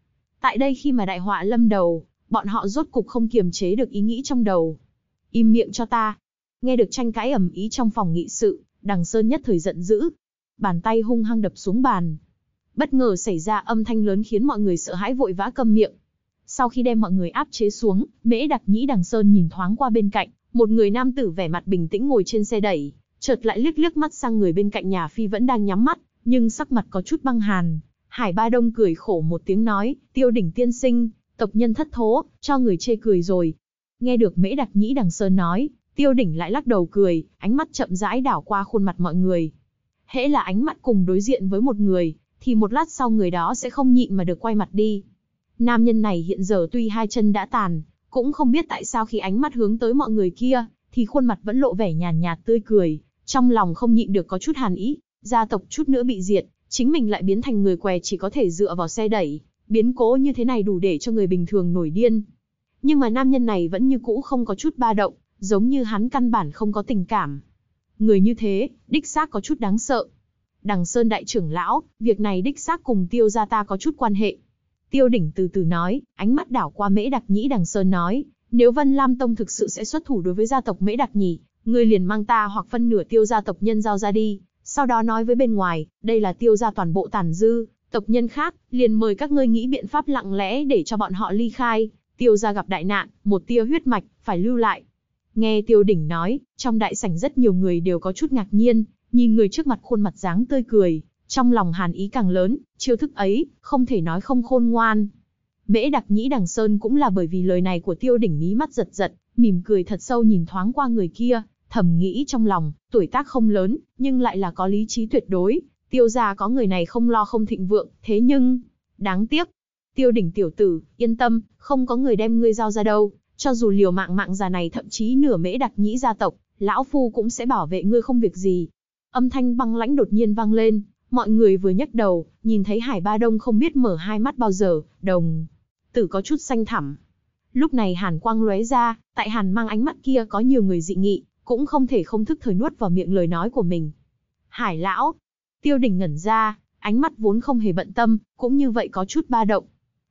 Tại đây khi mà đại họa lâm đầu, bọn họ rốt cục không kiềm chế được ý nghĩ trong đầu. Im miệng cho ta. Nghe được tranh cãi ầm ý trong phòng nghị sự, Đằng Sơn nhất thời giận dữ, bàn tay hung hăng đập xuống bàn. Bất ngờ xảy ra âm thanh lớn khiến mọi người sợ hãi vội vã câm miệng. Sau khi đem mọi người áp chế xuống, Mễ Đặc Nhĩ Đằng Sơn nhìn thoáng qua bên cạnh, một người nam tử vẻ mặt bình tĩnh ngồi trên xe đẩy, chợt lại liếc liếc mắt sang người bên cạnh nhà phi vẫn đang nhắm mắt, nhưng sắc mặt có chút băng hàn. Hải Ba Đông cười khổ một tiếng nói, tiêu đỉnh tiên sinh, tộc nhân thất thố, cho người chê cười rồi. Nghe được mễ đặc nhĩ đằng sơn nói, tiêu đỉnh lại lắc đầu cười, ánh mắt chậm rãi đảo qua khuôn mặt mọi người. Hễ là ánh mắt cùng đối diện với một người, thì một lát sau người đó sẽ không nhịn mà được quay mặt đi. Nam nhân này hiện giờ tuy hai chân đã tàn, cũng không biết tại sao khi ánh mắt hướng tới mọi người kia, thì khuôn mặt vẫn lộ vẻ nhàn nhạt tươi cười, trong lòng không nhịn được có chút hàn ý, gia tộc chút nữa bị diệt, chính mình lại biến thành người què chỉ có thể dựa vào xe đẩy, biến cố như thế này đủ để cho người bình thường nổi điên. Nhưng mà nam nhân này vẫn như cũ không có chút ba động, giống như hắn căn bản không có tình cảm. Người như thế, đích xác có chút đáng sợ. Đằng Sơn đại trưởng lão, việc này đích xác cùng tiêu gia ta có chút quan hệ. Tiêu đỉnh từ từ nói, ánh mắt đảo qua mễ đặc nhĩ đằng sơn nói, nếu Vân Lam Tông thực sự sẽ xuất thủ đối với gia tộc mễ đặc Nhĩ, ngươi liền mang ta hoặc phân nửa tiêu gia tộc nhân giao ra đi, sau đó nói với bên ngoài, đây là tiêu gia toàn bộ tàn dư, tộc nhân khác, liền mời các ngươi nghĩ biện pháp lặng lẽ để cho bọn họ ly khai, tiêu gia gặp đại nạn, một tia huyết mạch, phải lưu lại. Nghe tiêu đỉnh nói, trong đại sảnh rất nhiều người đều có chút ngạc nhiên, nhìn người trước mặt khuôn mặt dáng tươi cười, trong lòng hàn ý càng lớn, chiêu thức ấy, không thể nói không khôn ngoan. Mễ đặc nhĩ đằng sơn cũng là bởi vì lời này của tiêu đỉnh mí mắt giật giật, mỉm cười thật sâu nhìn thoáng qua người kia, thầm nghĩ trong lòng, tuổi tác không lớn, nhưng lại là có lý trí tuyệt đối. Tiêu gia có người này không lo không thịnh vượng, thế nhưng, đáng tiếc. Tiêu đỉnh tiểu tử, yên tâm, không có người đem ngươi giao ra đâu, cho dù liều mạng mạng già này thậm chí nửa mễ đặc nhĩ gia tộc, lão phu cũng sẽ bảo vệ ngươi không việc gì. Âm thanh băng lãnh đột nhiên vang lên, Mọi người vừa nhấc đầu, nhìn thấy Hải Ba Đông không biết mở hai mắt bao giờ, đồng, tử có chút xanh thẳm. Lúc này hàn quang lóe ra, tại hàn mang ánh mắt kia có nhiều người dị nghị, cũng không thể không thức thời nuốt vào miệng lời nói của mình. Hải lão, tiêu đỉnh ngẩn ra, ánh mắt vốn không hề bận tâm, cũng như vậy có chút ba động.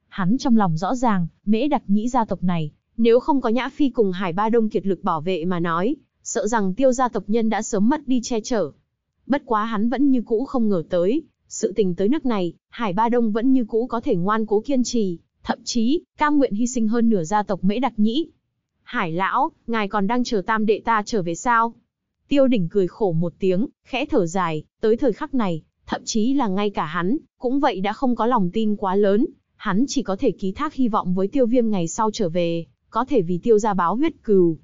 Hắn trong lòng rõ ràng, mễ đặc nhĩ gia tộc này, nếu không có Nhã Phi cùng Hải Ba Đông kiệt lực bảo vệ mà nói, sợ rằng tiêu gia tộc nhân đã sớm mất đi che chở. Bất quá hắn vẫn như cũ không ngờ tới, sự tình tới nước này, Hải Ba Đông vẫn như cũ có thể ngoan cố kiên trì, thậm chí, cam nguyện hy sinh hơn nửa gia tộc Mễ Đặc Nhĩ. Hải Lão, ngài còn đang chờ tam đệ ta trở về sao? Tiêu đỉnh cười khổ một tiếng, khẽ thở dài, tới thời khắc này, thậm chí là ngay cả hắn, cũng vậy đã không có lòng tin quá lớn, hắn chỉ có thể ký thác hy vọng với tiêu viêm ngày sau trở về, có thể vì tiêu gia báo huyết cừu.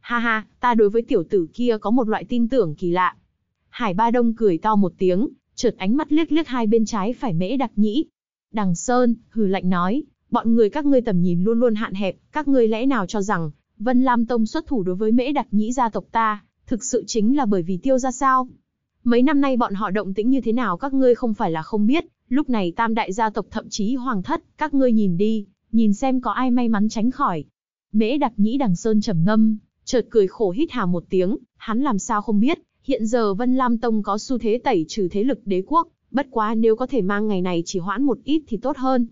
Ha ha, ta đối với tiểu tử kia có một loại tin tưởng kỳ lạ, Hải Ba Đông cười to một tiếng, chợt ánh mắt liếc liếc hai bên trái phải mễ đặc nhĩ. Đằng Sơn, hừ lạnh nói, bọn người các ngươi tầm nhìn luôn luôn hạn hẹp, các ngươi lẽ nào cho rằng, Vân Lam Tông xuất thủ đối với mễ đặc nhĩ gia tộc ta, thực sự chính là bởi vì tiêu gia sao? Mấy năm nay bọn họ động tĩnh như thế nào các ngươi không phải là không biết, lúc này tam đại gia tộc thậm chí hoàng thất, các ngươi nhìn đi, nhìn xem có ai may mắn tránh khỏi. Mễ đặc nhĩ đằng sơn trầm ngâm, chợt cười khổ hít hà một tiếng, hắn làm sao không biết, Hiện giờ Vân Lam Tông có xu thế tẩy trừ thế lực đế quốc, bất quá nếu có thể mang ngày này chỉ hoãn một ít thì tốt hơn.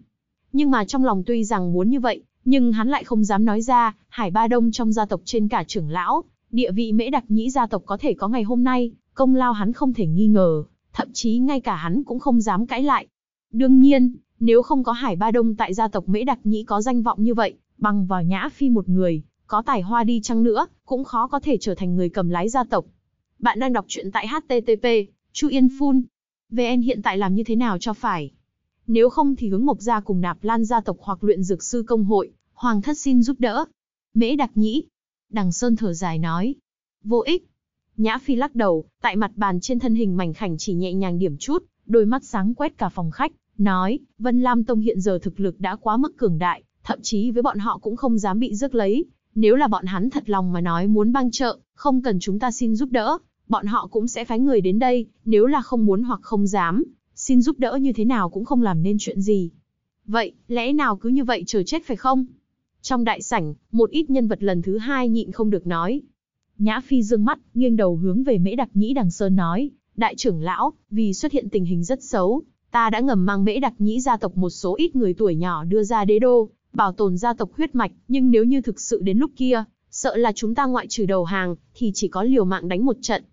Nhưng mà trong lòng tuy rằng muốn như vậy, nhưng hắn lại không dám nói ra, Hải Ba Đông trong gia tộc trên cả trưởng lão, địa vị mễ đặc nhĩ gia tộc có thể có ngày hôm nay, công lao hắn không thể nghi ngờ, thậm chí ngay cả hắn cũng không dám cãi lại. Đương nhiên, nếu không có Hải Ba Đông tại gia tộc mễ đặc nhĩ có danh vọng như vậy, bằng vào nhã phi một người, có tài hoa đi chăng nữa, cũng khó có thể trở thành người cầm lái gia tộc, bạn đang đọc truyện tại http chuyenphun. VN hiện tại làm như thế nào cho phải? Nếu không thì hướng Mộc gia cùng Nạp Lan gia tộc hoặc luyện dược sư công hội, Hoàng thất xin giúp đỡ. Mễ Đặc Nhĩ. Đằng Sơn thở dài nói. Vô ích. Nhã Phi lắc đầu, tại mặt bàn trên thân hình mảnh khảnh chỉ nhẹ nhàng điểm chút, đôi mắt sáng quét cả phòng khách, nói, Vân Lam Tông hiện giờ thực lực đã quá mức cường đại, thậm chí với bọn họ cũng không dám bị rước lấy, nếu là bọn hắn thật lòng mà nói muốn băng trợ, không cần chúng ta xin giúp đỡ, bọn họ cũng sẽ phái người đến đây, nếu là không muốn hoặc không dám, xin giúp đỡ như thế nào cũng không làm nên chuyện gì. Vậy, lẽ nào cứ như vậy chờ chết phải không? Trong đại sảnh, một ít nhân vật lần thứ hai nhịn không được nói. Nhã Phi dương mắt, nghiêng đầu hướng về Mễ Đặc Nhĩ Đằng Sơn nói, đại trưởng lão, vì xuất hiện tình hình rất xấu, ta đã ngầm mang Mễ Đặc Nhĩ gia tộc một số ít người tuổi nhỏ đưa ra đế đô, bảo tồn gia tộc huyết mạch, nhưng nếu như thực sự đến lúc kia, sợ là chúng ta ngoại trừ đầu hàng, thì chỉ có liều mạng đánh một trận.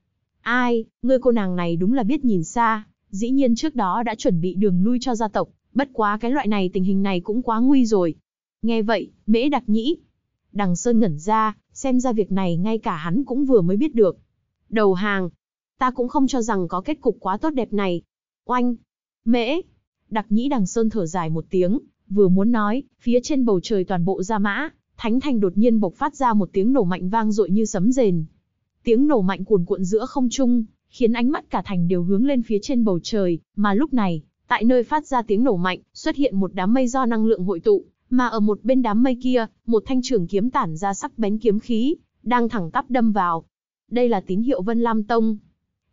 Ai, người cô nàng này đúng là biết nhìn xa, dĩ nhiên trước đó đã chuẩn bị đường lui cho gia tộc, bất quá cái loại này tình hình này cũng quá nguy rồi. Nghe vậy, mễ đặc nhĩ. Đằng Sơn ngẩn ra, xem ra việc này ngay cả hắn cũng vừa mới biết được. Đầu hàng, ta cũng không cho rằng có kết cục quá tốt đẹp này. Oanh, mễ, đặc nhĩ đằng Sơn thở dài một tiếng, Vừa muốn nói, phía trên bầu trời toàn bộ ra mã, thánh thành đột nhiên bộc phát ra một tiếng nổ mạnh vang dội như sấm rền. Tiếng nổ mạnh cuồn cuộn giữa không trung, khiến ánh mắt cả thành đều hướng lên phía trên bầu trời, mà lúc này, tại nơi phát ra tiếng nổ mạnh, xuất hiện một đám mây do năng lượng hội tụ, mà ở một bên đám mây kia, một thanh trường kiếm tản ra sắc bén kiếm khí, đang thẳng tắp đâm vào. Đây là tín hiệu Vân Lam Tông.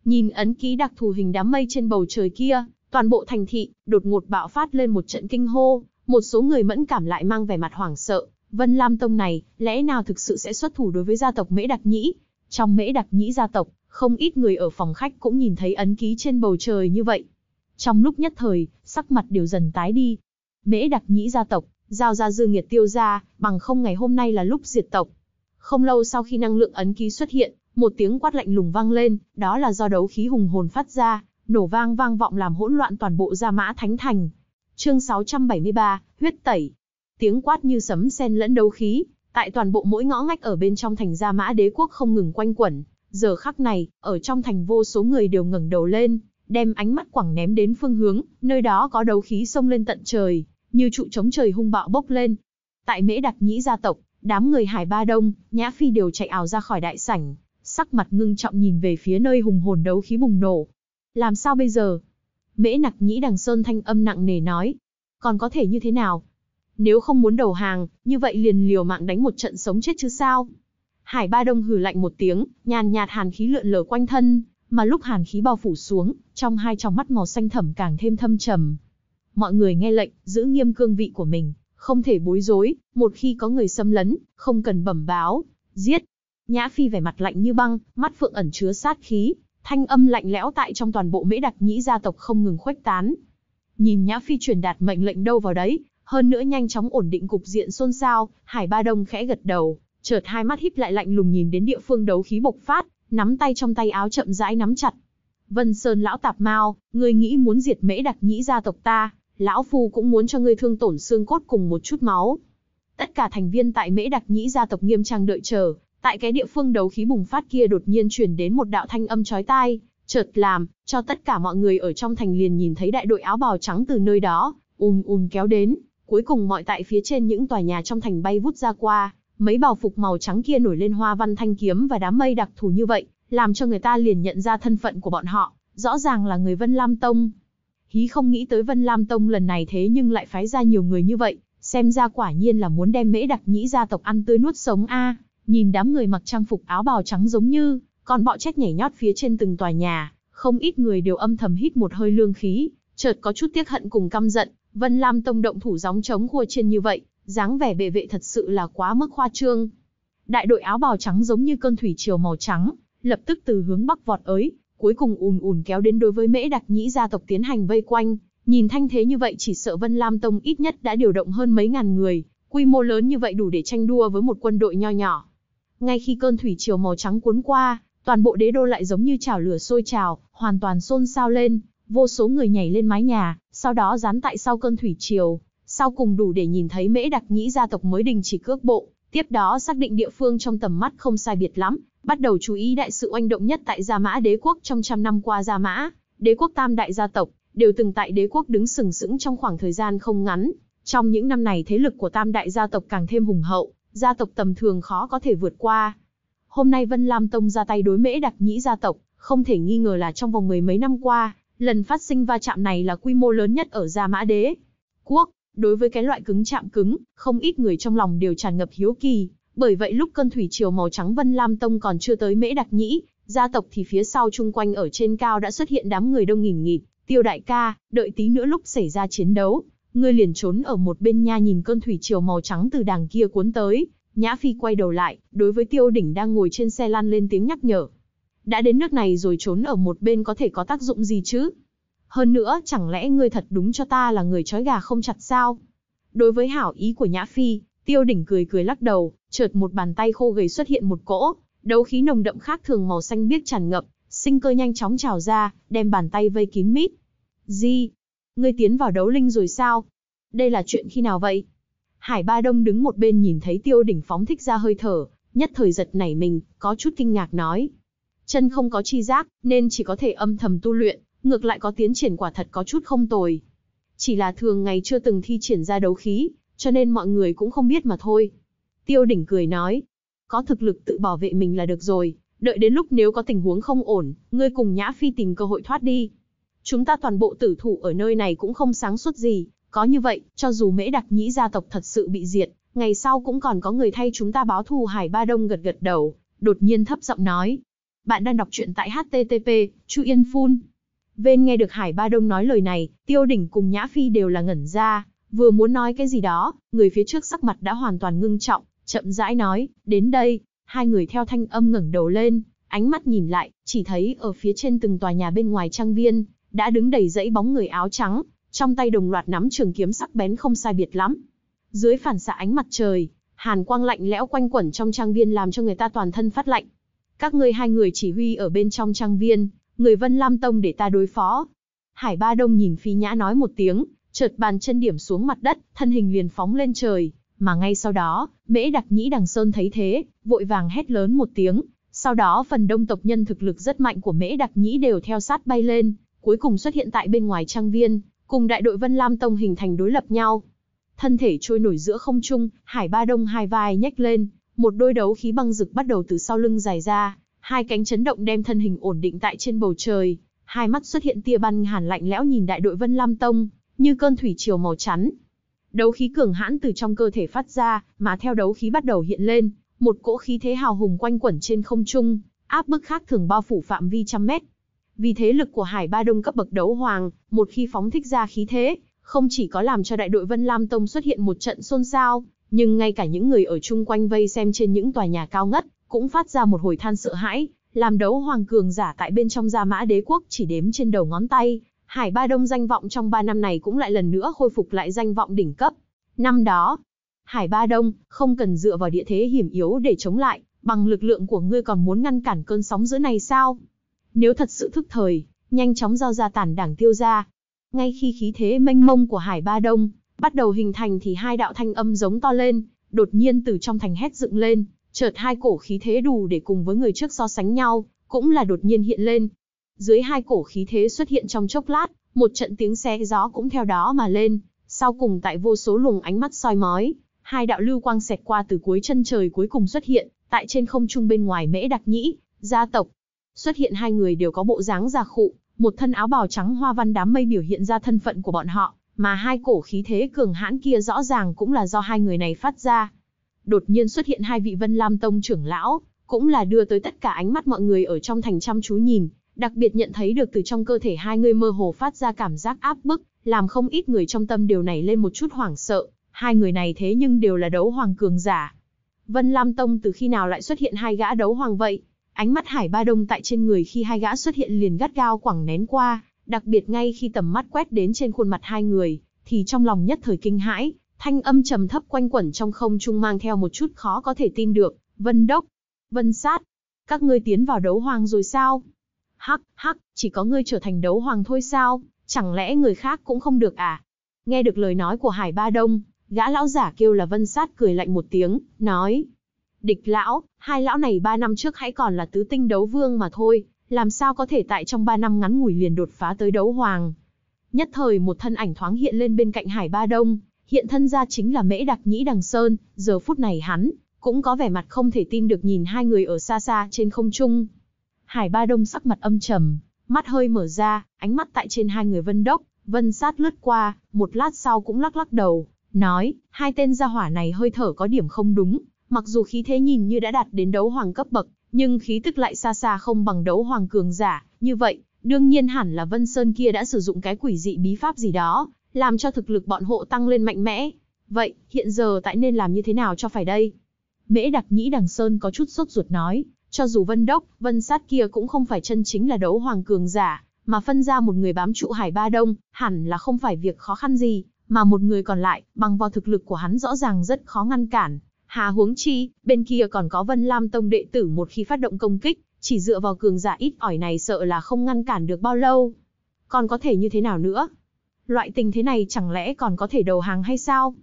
Nhìn ấn ký đặc thù hình đám mây trên bầu trời kia, toàn bộ thành thị đột ngột bạo phát lên một trận kinh hô, một số người mẫn cảm lại mang vẻ mặt hoảng sợ, Vân Lam Tông này, lẽ nào thực sự sẽ xuất thủ đối với gia tộc Mễ Đặc Nhĩ? Trong Mễ Đặc Nhĩ gia tộc, không ít người ở phòng khách cũng nhìn thấy ấn ký trên bầu trời như vậy. Trong lúc nhất thời, sắc mặt đều dần tái đi. Mễ Đặc Nhĩ gia tộc, giao ra dư nghiệt tiêu ra, bằng không ngày hôm nay là lúc diệt tộc. Không lâu sau khi năng lượng ấn ký xuất hiện, một tiếng quát lạnh lùng vang lên, đó là do đấu khí hùng hồn phát ra, nổ vang vang vọng làm hỗn loạn toàn bộ gia mã thánh thành, Chương 673, huyết tẩy. Tiếng quát như sấm sen lẫn đấu khí, tại toàn bộ mỗi ngõ ngách ở bên trong thành gia mã đế quốc không ngừng quanh quẩn. Giờ khắc này, ở trong thành vô số người đều ngẩng đầu lên, đem ánh mắt quẳng ném đến phương hướng, nơi đó có đấu khí xông lên tận trời, như trụ chống trời hung bạo bốc lên. Tại mễ đặc nhĩ gia tộc, đám người hải ba đông, nhã phi đều chạy ảo ra khỏi đại sảnh, sắc mặt ngưng trọng nhìn về phía nơi hùng hồn đấu khí bùng nổ. Làm sao bây giờ, Mễ nặc nhĩ đằng sơn thanh âm nặng nề nói. Còn có thể như thế nào? Nếu không muốn đầu hàng, như vậy liền liều mạng đánh một trận sống chết chứ sao? Hải Ba Đông hừ lạnh một tiếng, nhàn nhạt hàn khí lượn lờ quanh thân, mà lúc hàn khí bao phủ xuống, trong hai tròng mắt màu xanh thẳm càng thêm thâm trầm. Mọi người nghe lệnh, giữ nghiêm cương vị của mình, không thể bối rối, một khi có người xâm lấn, không cần bẩm báo, giết. Nhã Phi vẻ mặt lạnh như băng, mắt phượng ẩn chứa sát khí, Thanh âm lạnh lẽo tại trong toàn bộ Mễ Đặc Nhĩ gia tộc không ngừng khuếch tán. Nhìn Nhã Phi truyền đạt mệnh lệnh đâu vào đấy, hơn nữa nhanh chóng ổn định cục diện xôn xao, Hải Ba Đông khẽ gật đầu, chợt hai mắt híp lại lạnh lùng nhìn đến địa phương đấu khí bộc phát, nắm tay trong tay áo chậm rãi nắm chặt. Vân Sơn lão tạp mao, ngươi nghĩ muốn diệt Mễ Đặc Nhĩ gia tộc ta, lão phu cũng muốn cho ngươi thương tổn xương cốt cùng một chút máu. Tất cả thành viên tại Mễ Đặc Nhĩ gia tộc nghiêm trang đợi chờ, Tại cái địa phương đấu khí bùng phát kia đột nhiên truyền đến một đạo thanh âm chói tai, chợt làm, cho tất cả mọi người ở trong thành liền nhìn thấy đại đội áo bào trắng từ nơi đó, ùm ùm kéo đến, cuối cùng mọi tại phía trên những tòa nhà trong thành bay vút ra qua, mấy bào phục màu trắng kia nổi lên hoa văn thanh kiếm và đám mây đặc thù như vậy, làm cho người ta liền nhận ra thân phận của bọn họ, rõ ràng là người Vân Lam Tông. Hí không nghĩ tới Vân Lam Tông lần này thế nhưng lại phái ra nhiều người như vậy, xem ra quả nhiên là muốn đem mễ đặc nhĩ gia tộc ăn tươi nuốt sống a. À nhìn đám người mặc trang phục áo bào trắng giống như còn bọ chết nhảy nhót phía trên từng tòa nhà, không ít người đều âm thầm hít một hơi lương khí, chợt có chút tiếc hận cùng căm giận, Vân Lam Tông động thủ gióng chống khua trên như vậy, dáng vẻ bề vệ thật sự là quá mức khoa trương. Đại đội áo bào trắng giống như cơn thủy triều màu trắng, lập tức từ hướng bắc vọt ới, cuối cùng ùn ùn kéo đến đối với Mễ Đặc Nhĩ gia tộc tiến hành vây quanh, nhìn thanh thế như vậy chỉ sợ Vân Lam Tông ít nhất đã điều động hơn mấy ngàn người, quy mô lớn như vậy đủ để tranh đua với một quân đội nho nhỏ. Ngay khi cơn thủy triều màu trắng cuốn qua, toàn bộ đế đô lại giống như chảo lửa sôi trào, hoàn toàn xôn xao lên, vô số người nhảy lên mái nhà, sau đó dán tại sau cơn thủy triều, sau cùng đủ để nhìn thấy mễ đặc nhĩ gia tộc mới đình chỉ cước bộ, tiếp đó xác định địa phương trong tầm mắt không sai biệt lắm, bắt đầu chú ý đại sự oanh động nhất tại Gia Mã đế quốc trong trăm năm qua Gia Mã, đế quốc tam đại gia tộc, đều từng tại đế quốc đứng sừng sững trong khoảng thời gian không ngắn. Trong những năm này thế lực của tam đại gia tộc càng thêm hùng hậu, gia tộc tầm thường khó có thể vượt qua. Hôm nay Vân Lam Tông ra tay đối mễ đặc nhĩ gia tộc, không thể nghi ngờ là trong vòng mười mấy năm qua, lần phát sinh va chạm này là quy mô lớn nhất ở Gia Mã Đế. Quốc, đối với cái loại cứng chạm cứng, không ít người trong lòng đều tràn ngập hiếu kỳ, bởi vậy lúc cơn thủy triều màu trắng Vân Lam Tông còn chưa tới mễ đặc nhĩ, gia tộc thì phía sau chung quanh ở trên cao đã xuất hiện đám người đông nghìn nghịt, tiêu đại ca, đợi tí nữa lúc xảy ra chiến đấu, ngươi liền trốn ở một bên nha nhìn cơn thủy triều màu trắng từ đàng kia cuốn tới, Nhã Phi quay đầu lại, đối với Tiêu Đỉnh đang ngồi trên xe lăn lên tiếng nhắc nhở. Đã đến nước này rồi trốn ở một bên có thể có tác dụng gì chứ? Hơn nữa, chẳng lẽ ngươi thật đúng cho ta là người trói gà không chặt sao? Đối với hảo ý của Nhã Phi, Tiêu Đỉnh cười cười lắc đầu, chợt một bàn tay khô gầy xuất hiện một cỗ, đấu khí nồng đậm khác thường màu xanh biếc tràn ngập, sinh cơ nhanh chóng trào ra, đem bàn tay vây kín mít. Di, Ngươi tiến vào đấu linh rồi sao? Đây là chuyện khi nào vậy? Hải Ba Đông đứng một bên nhìn thấy tiêu đỉnh phóng thích ra hơi thở, nhất thời giật nảy mình, có chút kinh ngạc nói. Chân không có chi giác, nên chỉ có thể âm thầm tu luyện, ngược lại có tiến triển quả thật có chút không tồi. Chỉ là thường ngày chưa từng thi triển ra đấu khí, cho nên mọi người cũng không biết mà thôi. Tiêu đỉnh cười nói, có thực lực tự bảo vệ mình là được rồi, đợi đến lúc nếu có tình huống không ổn, ngươi cùng Nhã Phi tìm cơ hội thoát đi. Chúng ta toàn bộ tử thủ ở nơi này cũng không sáng suốt gì, có như vậy, cho dù mễ đặc nhĩ gia tộc thật sự bị diệt, ngày sau cũng còn có người thay chúng ta báo thù Hải Ba Đông gật gật đầu, đột nhiên thấp giọng nói. Bạn đang đọc truyện tại HTTP, Chu Yên Phun. Bên nghe được Hải Ba Đông nói lời này, Tiêu Đỉnh cùng Nhã Phi đều là ngẩn ra, vừa muốn nói cái gì đó, người phía trước sắc mặt đã hoàn toàn ngưng trọng, chậm rãi nói, đến đây, hai người theo thanh âm ngẩng đầu lên, ánh mắt nhìn lại, chỉ thấy ở phía trên từng tòa nhà bên ngoài trang viên, đã đứng đầy dãy bóng người áo trắng, trong tay đồng loạt nắm trường kiếm sắc bén không sai biệt lắm. Dưới phản xạ ánh mặt trời, hàn quang lạnh lẽo quanh quẩn trong trang viên làm cho người ta toàn thân phát lạnh. Các ngươi hai người chỉ huy ở bên trong trang viên, người Vân Lam Tông để ta đối phó. Hải Ba Đông nhìn Phi Nhã nói một tiếng, chợt bàn chân điểm xuống mặt đất, thân hình liền phóng lên trời, mà ngay sau đó, Mễ Đặc Nhĩ Đằng Sơn thấy thế, vội vàng hét lớn một tiếng, sau đó phần đông tộc nhân thực lực rất mạnh của Mễ Đặc Nhĩ đều theo sát bay lên, cuối cùng xuất hiện tại bên ngoài trang viên, cùng đại đội Vân Lam Tông hình thành đối lập nhau. Thân thể trôi nổi giữa không trung, Hải Ba Đông hai vai nhếch lên, một đôi đấu khí băng rực bắt đầu từ sau lưng dài ra, hai cánh chấn động đem thân hình ổn định tại trên bầu trời, hai mắt xuất hiện tia băng hàn lạnh lẽo nhìn đại đội Vân Lam Tông, như cơn thủy triều màu trắng. Đấu khí cường hãn từ trong cơ thể phát ra, mà theo đấu khí bắt đầu hiện lên, một cỗ khí thế hào hùng quanh quẩn trên không trung, áp bức khác thường bao phủ phạm vi trăm mét, vì thế lực của Hải Ba Đông cấp bậc đấu hoàng, một khi phóng thích ra khí thế, không chỉ có làm cho đại đội Vân Lam Tông xuất hiện một trận xôn xao, nhưng ngay cả những người ở chung quanh vây xem trên những tòa nhà cao ngất, cũng phát ra một hồi than sợ hãi, làm đấu hoàng cường giả tại bên trong gia mã đế quốc chỉ đếm trên đầu ngón tay. Hải Ba Đông danh vọng trong 3 năm này cũng lại lần nữa khôi phục lại danh vọng đỉnh cấp. Năm đó, Hải Ba Đông không cần dựa vào địa thế hiểm yếu để chống lại, bằng lực lượng của ngươi còn muốn ngăn cản cơn sóng giữa này sao? Nếu thật sự thức thời, nhanh chóng giao ra tản đảng tiêu ra. Ngay khi khí thế mênh mông của hải ba đông, bắt đầu hình thành thì hai đạo thanh âm giống to lên, đột nhiên từ trong thành hét dựng lên, chợt hai cổ khí thế đủ để cùng với người trước so sánh nhau, cũng là đột nhiên hiện lên. Dưới hai cổ khí thế xuất hiện trong chốc lát, một trận tiếng xé gió cũng theo đó mà lên, sau cùng tại vô số luồng ánh mắt soi mói, hai đạo lưu quang xẹt qua từ cuối chân trời cuối cùng xuất hiện, tại trên không trung bên ngoài mễ đặc nhĩ, gia tộc, Xuất hiện hai người đều có bộ dáng già khụ, một thân áo bào trắng hoa văn đám mây biểu hiện ra thân phận của bọn họ, mà hai cổ khí thế cường hãn kia rõ ràng cũng là do hai người này phát ra. Đột nhiên xuất hiện hai vị Vân Lam Tông trưởng lão, cũng là đưa tới tất cả ánh mắt mọi người ở trong thành chăm chú nhìn, đặc biệt nhận thấy được từ trong cơ thể hai người mơ hồ phát ra cảm giác áp bức, làm không ít người trong tâm điều này lên một chút hoảng sợ, hai người này thế nhưng đều là đấu hoàng cường giả. Vân Lam Tông từ khi nào lại xuất hiện hai gã đấu hoàng vậy? Ánh mắt Hải Ba Đông tại trên người khi hai gã xuất hiện liền gắt gao quẳng nén qua, đặc biệt ngay khi tầm mắt quét đến trên khuôn mặt hai người, thì trong lòng nhất thời kinh hãi, thanh âm trầm thấp quanh quẩn trong không trung mang theo một chút khó có thể tin được, Vân Đốc, Vân Sát, các ngươi tiến vào đấu hoàng rồi sao? Hắc, hắc, chỉ có ngươi trở thành đấu hoàng thôi sao, chẳng lẽ người khác cũng không được à? Nghe được lời nói của Hải Ba Đông, gã lão giả kêu là Vân Sát cười lạnh một tiếng, nói, địch lão, hai lão này ba năm trước hãy còn là tứ tinh đấu vương mà thôi, làm sao có thể tại trong ba năm ngắn ngủi liền đột phá tới đấu hoàng. Nhất thời một thân ảnh thoáng hiện lên bên cạnh hải ba đông, hiện thân ra chính là mễ đặc nhĩ đằng sơn, giờ phút này hắn, cũng có vẻ mặt không thể tin được nhìn hai người ở xa xa trên không trung. Hải ba đông sắc mặt âm trầm, mắt hơi mở ra, ánh mắt tại trên hai người vân đốc, vân sát lướt qua, một lát sau cũng lắc lắc đầu, nói, hai tên gia hỏa này hơi thở có điểm không đúng, Mặc dù khí thế nhìn như đã đạt đến đấu hoàng cấp bậc, nhưng khí tức lại xa xa không bằng đấu hoàng cường giả, như vậy, đương nhiên hẳn là Vân Sơn kia đã sử dụng cái quỷ dị bí pháp gì đó, làm cho thực lực bọn hộ tăng lên mạnh mẽ. Vậy, hiện giờ tại nên làm như thế nào cho phải đây? Mễ đặc nhĩ đằng Sơn có chút sốt ruột nói, cho dù Vân Đốc, Vân Sát kia cũng không phải chân chính là đấu hoàng cường giả, mà phân ra một người bám trụ hải ba đông, hẳn là không phải việc khó khăn gì, mà một người còn lại, bằng vào thực lực của hắn rõ ràng rất khó ngăn cản. Hà huống chi, bên kia còn có Vân Lam Tông đệ tử một khi phát động công kích, chỉ dựa vào cường giả ít ỏi này sợ là không ngăn cản được bao lâu. Còn có thể như thế nào nữa? Loại tình thế này chẳng lẽ còn có thể đầu hàng hay sao?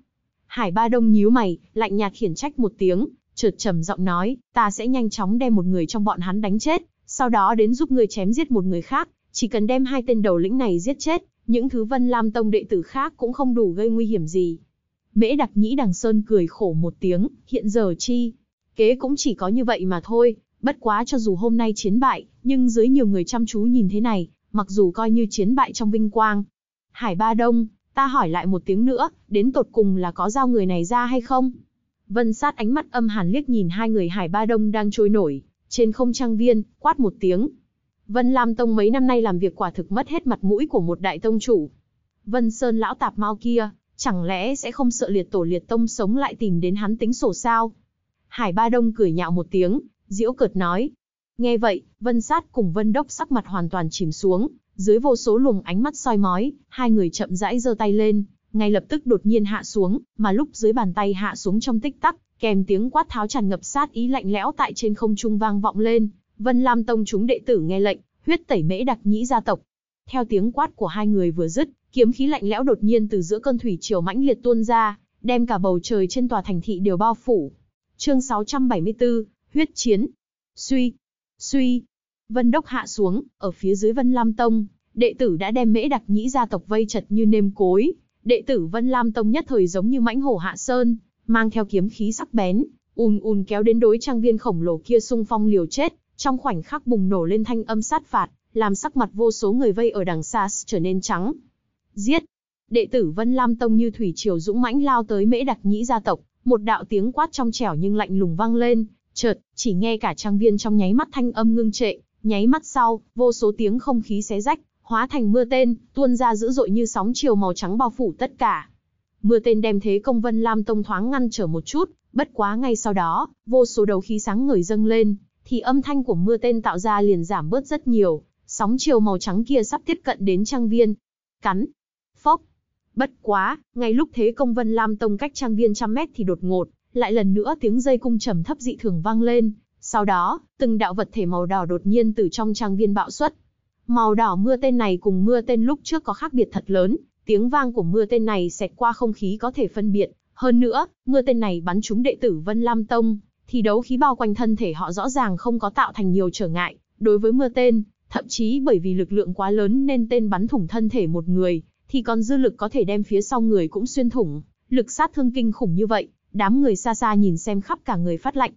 Hải Ba Đông nhíu mày, lạnh nhạt khiển trách một tiếng, chợt trầm giọng nói, ta sẽ nhanh chóng đem một người trong bọn hắn đánh chết, sau đó đến giúp ngươi chém giết một người khác, chỉ cần đem hai tên đầu lĩnh này giết chết, những thứ Vân Lam Tông đệ tử khác cũng không đủ gây nguy hiểm gì. Mễ đặc nhĩ đằng sơn cười khổ một tiếng, hiện giờ chi. Kế cũng chỉ có như vậy mà thôi, bất quá cho dù hôm nay chiến bại, nhưng dưới nhiều người chăm chú nhìn thế này, mặc dù coi như chiến bại trong vinh quang. Hải Ba Đông, ta hỏi lại một tiếng nữa, đến tột cùng là có giao người này ra hay không? Vân sát ánh mắt âm hàn liếc nhìn hai người Hải Ba Đông đang trôi nổi, trên không trang viên, quát một tiếng. Vân Lam Tông mấy năm nay làm việc quả thực mất hết mặt mũi của một đại tông chủ. Vân Sơn lão tạp mau kia, Chẳng lẽ sẽ không sợ liệt tổ liệt tông sống lại tìm đến hắn tính sổ sao? Hải Ba Đông cười nhạo một tiếng, diễu cợt nói. Nghe vậy, Vân Sát cùng Vân Đốc sắc mặt hoàn toàn chìm xuống, dưới vô số luồng ánh mắt soi mói, hai người chậm rãi giơ tay lên, ngay lập tức đột nhiên hạ xuống, mà lúc dưới bàn tay hạ xuống trong tích tắc, kèm tiếng quát tháo tràn ngập sát ý lạnh lẽo tại trên không trung vang vọng lên. Vân Lam Tông chúng đệ tử nghe lệnh, huyết tẩy mễ đặc nhĩ gia tộc. Theo tiếng quát của hai người vừa dứt, Kiếm khí lạnh lẽo đột nhiên từ giữa cơn thủy triều mãnh liệt tuôn ra, đem cả bầu trời trên tòa thành thị đều bao phủ. Chương 674, huyết chiến. Suy, suy. Vân Đốc hạ xuống, ở phía dưới Vân Lam Tông, đệ tử đã đem Mễ Đặc Nhĩ gia tộc vây chật như nêm cối, đệ tử Vân Lam Tông nhất thời giống như mãnh hổ hạ sơn, mang theo kiếm khí sắc bén, ùn ùn kéo đến đối trang viên khổng lồ kia xung phong liều chết, trong khoảnh khắc bùng nổ lên thanh âm sát phạt, làm sắc mặt vô số người vây ở đằng xa trở nên trắng, Giết! Đệ tử Vân Lam Tông như thủy triều dũng mãnh lao tới Mễ Đặc Nhĩ gia tộc, một đạo tiếng quát trong trẻo nhưng lạnh lùng vang lên, chợt, chỉ nghe cả trang viên trong nháy mắt thanh âm ngưng trệ, nháy mắt sau, vô số tiếng không khí xé rách, hóa thành mưa tên, tuôn ra dữ dội như sóng chiều màu trắng bao phủ tất cả. Mưa tên đem thế công Vân Lam Tông thoáng ngăn trở một chút, bất quá ngay sau đó, vô số đầu khí sáng người dâng lên, thì âm thanh của mưa tên tạo ra liền giảm bớt rất nhiều, sóng chiều màu trắng kia sắp tiếp cận đến trang viên. Cắn, Bất quá, ngay lúc thế công Vân Lam Tông cách trang viên trăm mét thì đột ngột, lại lần nữa tiếng dây cung trầm thấp dị thường vang lên. Sau đó, từng đạo vật thể màu đỏ đột nhiên từ trong trang viên bạo xuất. Màu đỏ mưa tên này cùng mưa tên lúc trước có khác biệt thật lớn, tiếng vang của mưa tên này xẹt qua không khí có thể phân biệt. Hơn nữa, mưa tên này bắn trúng đệ tử Vân Lam Tông, thì đấu khí bao quanh thân thể họ rõ ràng không có tạo thành nhiều trở ngại. Đối với mưa tên, thậm chí bởi vì lực lượng quá lớn nên tên bắn thủng thân thể một người, thì còn dư lực có thể đem phía sau người cũng xuyên thủng, lực sát thương kinh khủng như vậy, đám người xa xa nhìn xem khắp cả người phát lạnh.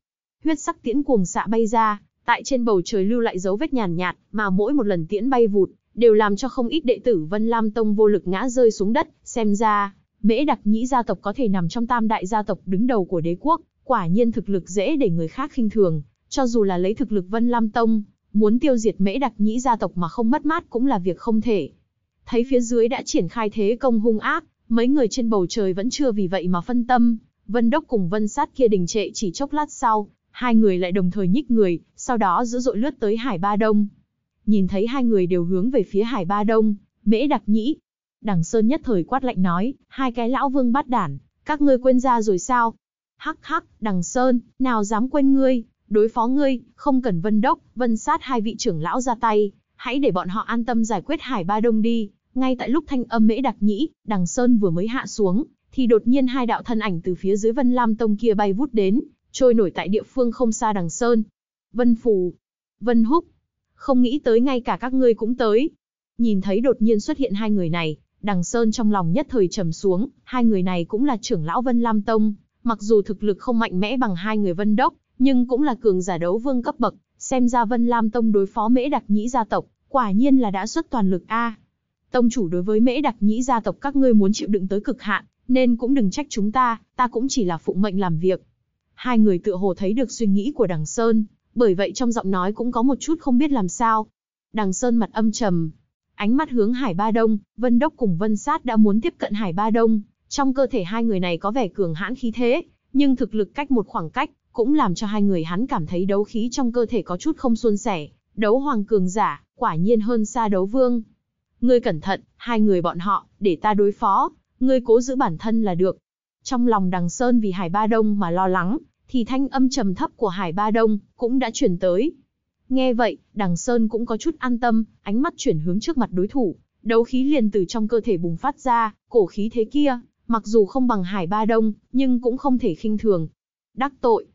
Huyết sắc tiễn cuồng xạ bay ra, tại trên bầu trời lưu lại dấu vết nhàn nhạt, mà mỗi một lần tiễn bay vụt, đều làm cho không ít đệ tử Vân Lam Tông vô lực ngã rơi xuống đất, xem ra, Mễ Đặc Nhĩ gia tộc có thể nằm trong tam đại gia tộc đứng đầu của đế quốc, quả nhiên thực lực dễ để người khác khinh thường, cho dù là lấy thực lực Vân Lam Tông, muốn tiêu diệt Mễ Đặc Nhĩ gia tộc mà không mất mát cũng là việc không thể. Thấy phía dưới đã triển khai thế công hung ác, mấy người trên bầu trời vẫn chưa vì vậy mà phân tâm. Vân Đốc cùng Vân Sát kia đình trệ chỉ chốc lát sau, hai người lại đồng thời nhích người, sau đó dữ dội lướt tới Hải Ba Đông. Nhìn thấy hai người đều hướng về phía Hải Ba Đông, mễ đặc nhĩ. Đằng Sơn nhất thời quát lạnh nói, hai cái lão vương bát đản, các ngươi quên ra rồi sao? Hắc hắc, đằng Sơn, nào dám quên ngươi, đối phó ngươi, không cần Vân Đốc, Vân Sát hai vị trưởng lão ra tay, hãy để bọn họ an tâm giải quyết Hải Ba Đông đi. Ngay tại lúc thanh âm mễ đặc nhĩ, đằng Sơn vừa mới hạ xuống, thì đột nhiên hai đạo thân ảnh từ phía dưới Vân Lam Tông kia bay vút đến, trôi nổi tại địa phương không xa đằng Sơn. Vân Phù, Vân Húc, không nghĩ tới ngay cả các ngươi cũng tới. Nhìn thấy đột nhiên xuất hiện hai người này, đằng Sơn trong lòng nhất thời trầm xuống, hai người này cũng là trưởng lão Vân Lam Tông, mặc dù thực lực không mạnh mẽ bằng hai người Vân Đốc, nhưng cũng là cường giả đấu vương cấp bậc, xem ra Vân Lam Tông đối phó Mễ Đặc Nhĩ gia tộc, quả nhiên là đã xuất toàn lực a. Tông chủ đối với Mễ Đặc Nhĩ gia tộc các ngươi muốn chịu đựng tới cực hạn, nên cũng đừng trách chúng ta, ta cũng chỉ là phụ mệnh làm việc. Hai người tựa hồ thấy được suy nghĩ của Đằng Sơn, bởi vậy trong giọng nói cũng có một chút không biết làm sao. Đằng Sơn mặt âm trầm, ánh mắt hướng Hải Ba Đông, Vân Đốc cùng Vân Sát đã muốn tiếp cận Hải Ba Đông, trong cơ thể hai người này có vẻ cường hãn khí thế, nhưng thực lực cách một khoảng cách, cũng làm cho hai người hắn cảm thấy đấu khí trong cơ thể có chút không suôn sẻ, đấu hoàng cường giả, quả nhiên hơn xa đấu vương. Ngươi cẩn thận, hai người bọn họ, để ta đối phó, ngươi cố giữ bản thân là được. Trong lòng đằng sơn vì Hải Ba Đông mà lo lắng, thì thanh âm trầm thấp của Hải Ba Đông cũng đã chuyển tới. Nghe vậy, đằng sơn cũng có chút an tâm, ánh mắt chuyển hướng trước mặt đối thủ, đấu khí liền từ trong cơ thể bùng phát ra, cổ khí thế kia, mặc dù không bằng Hải Ba Đông, nhưng cũng không thể khinh thường. Đắc tội,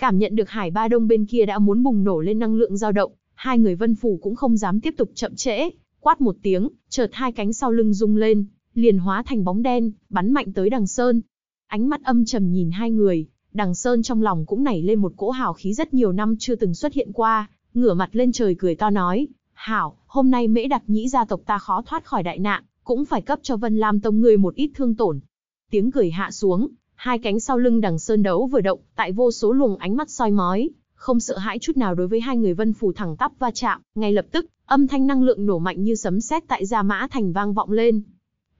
Cảm nhận được hải ba đông bên kia đã muốn bùng nổ lên năng lượng dao động, hai người vân phủ cũng không dám tiếp tục chậm trễ, quát một tiếng, chợt hai cánh sau lưng rung lên, liền hóa thành bóng đen, bắn mạnh tới đằng sơn. Ánh mắt âm trầm nhìn hai người, đằng sơn trong lòng cũng nảy lên một cỗ hào khí rất nhiều năm chưa từng xuất hiện qua, ngửa mặt lên trời cười to nói, hảo, hôm nay mễ đặc nhĩ gia tộc ta khó thoát khỏi đại nạn, cũng phải cấp cho Vân Lam Tông ngươi một ít thương tổn. Tiếng cười hạ xuống, Hai cánh sau lưng đằng sơn đấu vừa động, tại vô số luồng ánh mắt soi mói, không sợ hãi chút nào đối với hai người vân phù thẳng tắp va chạm, ngay lập tức, âm thanh năng lượng nổ mạnh như sấm sét tại Gia Mã Thành vang vọng lên.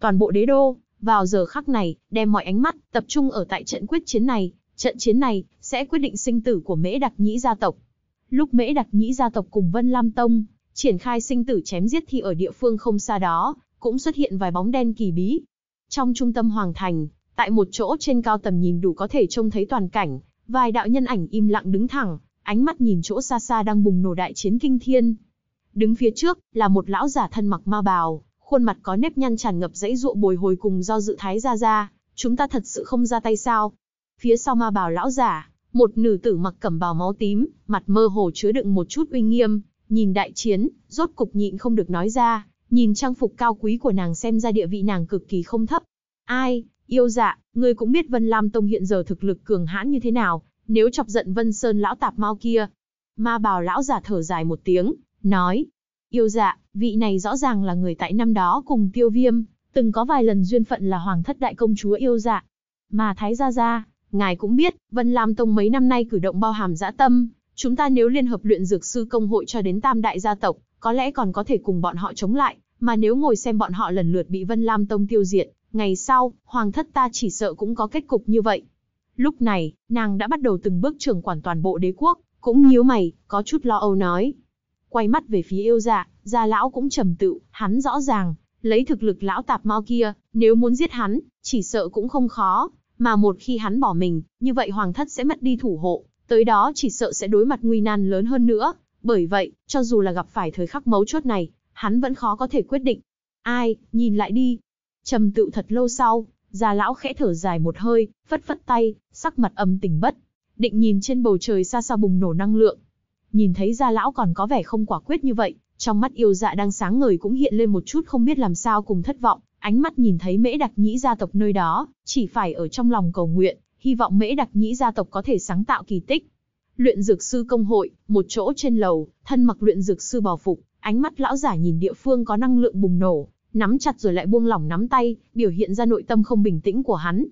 Toàn bộ đế đô, vào giờ khắc này, đem mọi ánh mắt tập trung ở tại trận quyết chiến này, trận chiến này sẽ quyết định sinh tử của Mễ Đặc Nhĩ gia tộc. Lúc Mễ Đặc Nhĩ gia tộc cùng Vân Lam Tông triển khai sinh tử chém giết thì ở địa phương không xa đó, cũng xuất hiện vài bóng đen kỳ bí. Trong trung tâm hoàng thành, Tại một chỗ trên cao tầm nhìn đủ có thể trông thấy toàn cảnh, vài đạo nhân ảnh im lặng đứng thẳng, ánh mắt nhìn chỗ xa xa đang bùng nổ đại chiến kinh thiên. Đứng phía trước là một lão giả thân mặc ma bào, khuôn mặt có nếp nhăn tràn ngập dãy ruộng bồi hồi cùng do dự thái ra ra, chúng ta thật sự không ra tay sao? Phía sau ma bào lão giả, một nữ tử mặc cẩm bào máu tím, mặt mơ hồ chứa đựng một chút uy nghiêm, nhìn đại chiến, rốt cục nhịn không được nói ra, nhìn trang phục cao quý của nàng xem ra địa vị nàng cực kỳ không thấp. Ai, Yêu dạ, ngươi cũng biết Vân Lam Tông hiện giờ thực lực cường hãn như thế nào, nếu chọc giận Vân Sơn lão tạp mau kia. Ma bào lão giả thở dài một tiếng, nói. Yêu dạ, vị này rõ ràng là người tại năm đó cùng tiêu viêm, từng có vài lần duyên phận là hoàng thất đại công chúa yêu dạ. Mà Thái Gia Gia, ngài cũng biết, Vân Lam Tông mấy năm nay cử động bao hàm dã tâm, chúng ta nếu liên hợp luyện dược sư công hội cho đến tam đại gia tộc, có lẽ còn có thể cùng bọn họ chống lại, mà nếu ngồi xem bọn họ lần lượt bị Vân Lam Tông tiêu diệt, ngày sau, hoàng thất ta chỉ sợ cũng có kết cục như vậy. Lúc này, nàng đã bắt đầu từng bước trưởng quản toàn bộ đế quốc, cũng nhíu mày, có chút lo âu nói. Quay mắt về phía yêu dạ, gia lão cũng trầm tự, hắn rõ ràng, lấy thực lực lão tạp mau kia, nếu muốn giết hắn, chỉ sợ cũng không khó, mà một khi hắn bỏ mình, như vậy hoàng thất sẽ mất đi thủ hộ, tới đó chỉ sợ sẽ đối mặt nguy nan lớn hơn nữa, bởi vậy, cho dù là gặp phải thời khắc mấu chốt này, hắn vẫn khó có thể quyết định. Ai, nhìn lại đi, Trầm tự thật lâu sau, già lão khẽ thở dài một hơi, phất phất tay, sắc mặt âm tình bất. Định nhìn trên bầu trời xa xa bùng nổ năng lượng. Nhìn thấy già lão còn có vẻ không quả quyết như vậy, trong mắt yêu dạ đang sáng ngời cũng hiện lên một chút không biết làm sao cùng thất vọng. Ánh mắt nhìn thấy mễ đặc nhĩ gia tộc nơi đó, chỉ phải ở trong lòng cầu nguyện, hy vọng mễ đặc nhĩ gia tộc có thể sáng tạo kỳ tích. Luyện dược sư công hội, một chỗ trên lầu, thân mặc luyện dược sư bảo phục, ánh mắt lão giả nhìn địa phương có năng lượng bùng nổ, nắm chặt rồi lại buông lỏng nắm tay, biểu hiện ra nội tâm không bình tĩnh của hắn.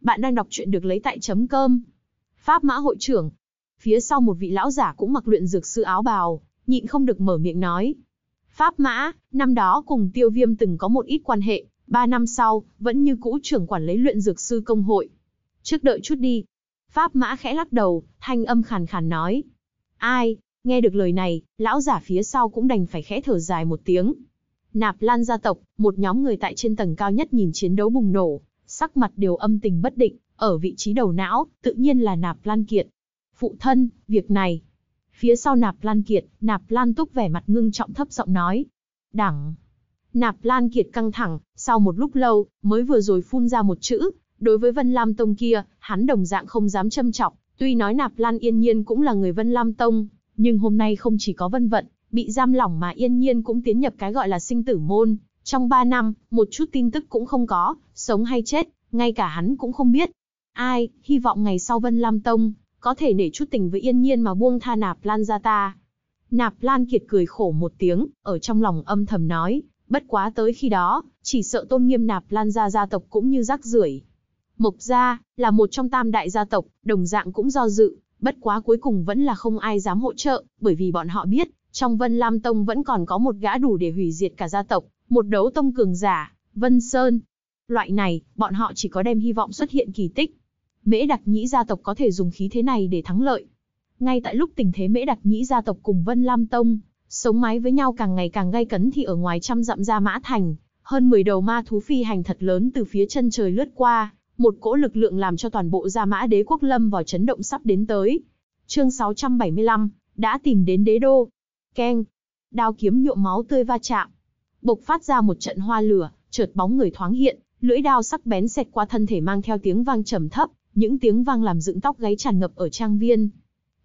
Bạn đang đọc truyện được lấy tại chấm cơm. Pháp mã hội trưởng. Phía sau một vị lão giả cũng mặc luyện dược sư áo bào, nhịn không được mở miệng nói. Pháp mã, năm đó cùng tiêu viêm từng có một ít quan hệ, ba năm sau, vẫn như cũ trưởng quản lý luyện dược sư công hội. Trước đợi chút đi. Pháp mã khẽ lắc đầu, thanh âm khàn khàn nói. Ai, nghe được lời này, lão giả phía sau cũng đành phải khẽ thở dài một tiếng, Nạp Lan gia tộc, một nhóm người tại trên tầng cao nhất nhìn chiến đấu bùng nổ, sắc mặt đều âm tình bất định, ở vị trí đầu não, tự nhiên là Nạp Lan Kiệt. Phụ thân, việc này. Phía sau Nạp Lan Kiệt, Nạp Lan Túc vẻ mặt ngưng trọng thấp giọng nói. Đẳng. Nạp Lan Kiệt căng thẳng, sau một lúc lâu, mới vừa rồi phun ra một chữ, đối với Vân Lam Tông kia, hắn đồng dạng không dám châm trọng. tuy nói Nạp Lan Yên Nhiên cũng là người Vân Lam Tông, nhưng hôm nay không chỉ có Vân Vận, bị giam lỏng mà yên nhiên cũng tiến nhập cái gọi là sinh tử môn. Trong 3 năm, một chút tin tức cũng không có, sống hay chết, ngay cả hắn cũng không biết. Ai, hy vọng ngày sau Vân Lam Tông, có thể nể chút tình với yên nhiên mà buông tha nạp lan ra ta. Nạp lan kiệt cười khổ một tiếng, ở trong lòng âm thầm nói, bất quá tới khi đó, chỉ sợ tôn nghiêm nạp lan gia gia tộc cũng như rắc rưởi. Mộc gia, là một trong tam đại gia tộc, đồng dạng cũng do dự, bất quá cuối cùng vẫn là không ai dám hỗ trợ, bởi vì bọn họ biết, trong Vân Lam Tông vẫn còn có một gã đủ để hủy diệt cả gia tộc, một đấu tông cường giả, Vân Sơn. Loại này, bọn họ chỉ có đem hy vọng xuất hiện kỳ tích. Mễ Đặc Nhĩ gia tộc có thể dùng khí thế này để thắng lợi. Ngay tại lúc tình thế Mễ Đặc Nhĩ gia tộc cùng Vân Lam Tông, sống mái với nhau càng ngày càng gay cấn thì ở ngoài trăm dặm ra mã thành, hơn 10 đầu ma thú phi hành thật lớn từ phía chân trời lướt qua, một cỗ lực lượng làm cho toàn bộ gia mã đế quốc lâm vào chấn động sắp đến tới. Chương 675, đã tìm đến đế đô. Keng, đao kiếm nhuộm máu tươi va chạm, bộc phát ra một trận hoa lửa, chợt bóng người thoáng hiện, lưỡi đao sắc bén xẹt qua thân thể mang theo tiếng vang trầm thấp, những tiếng vang làm dựng tóc gáy tràn ngập ở trang viên.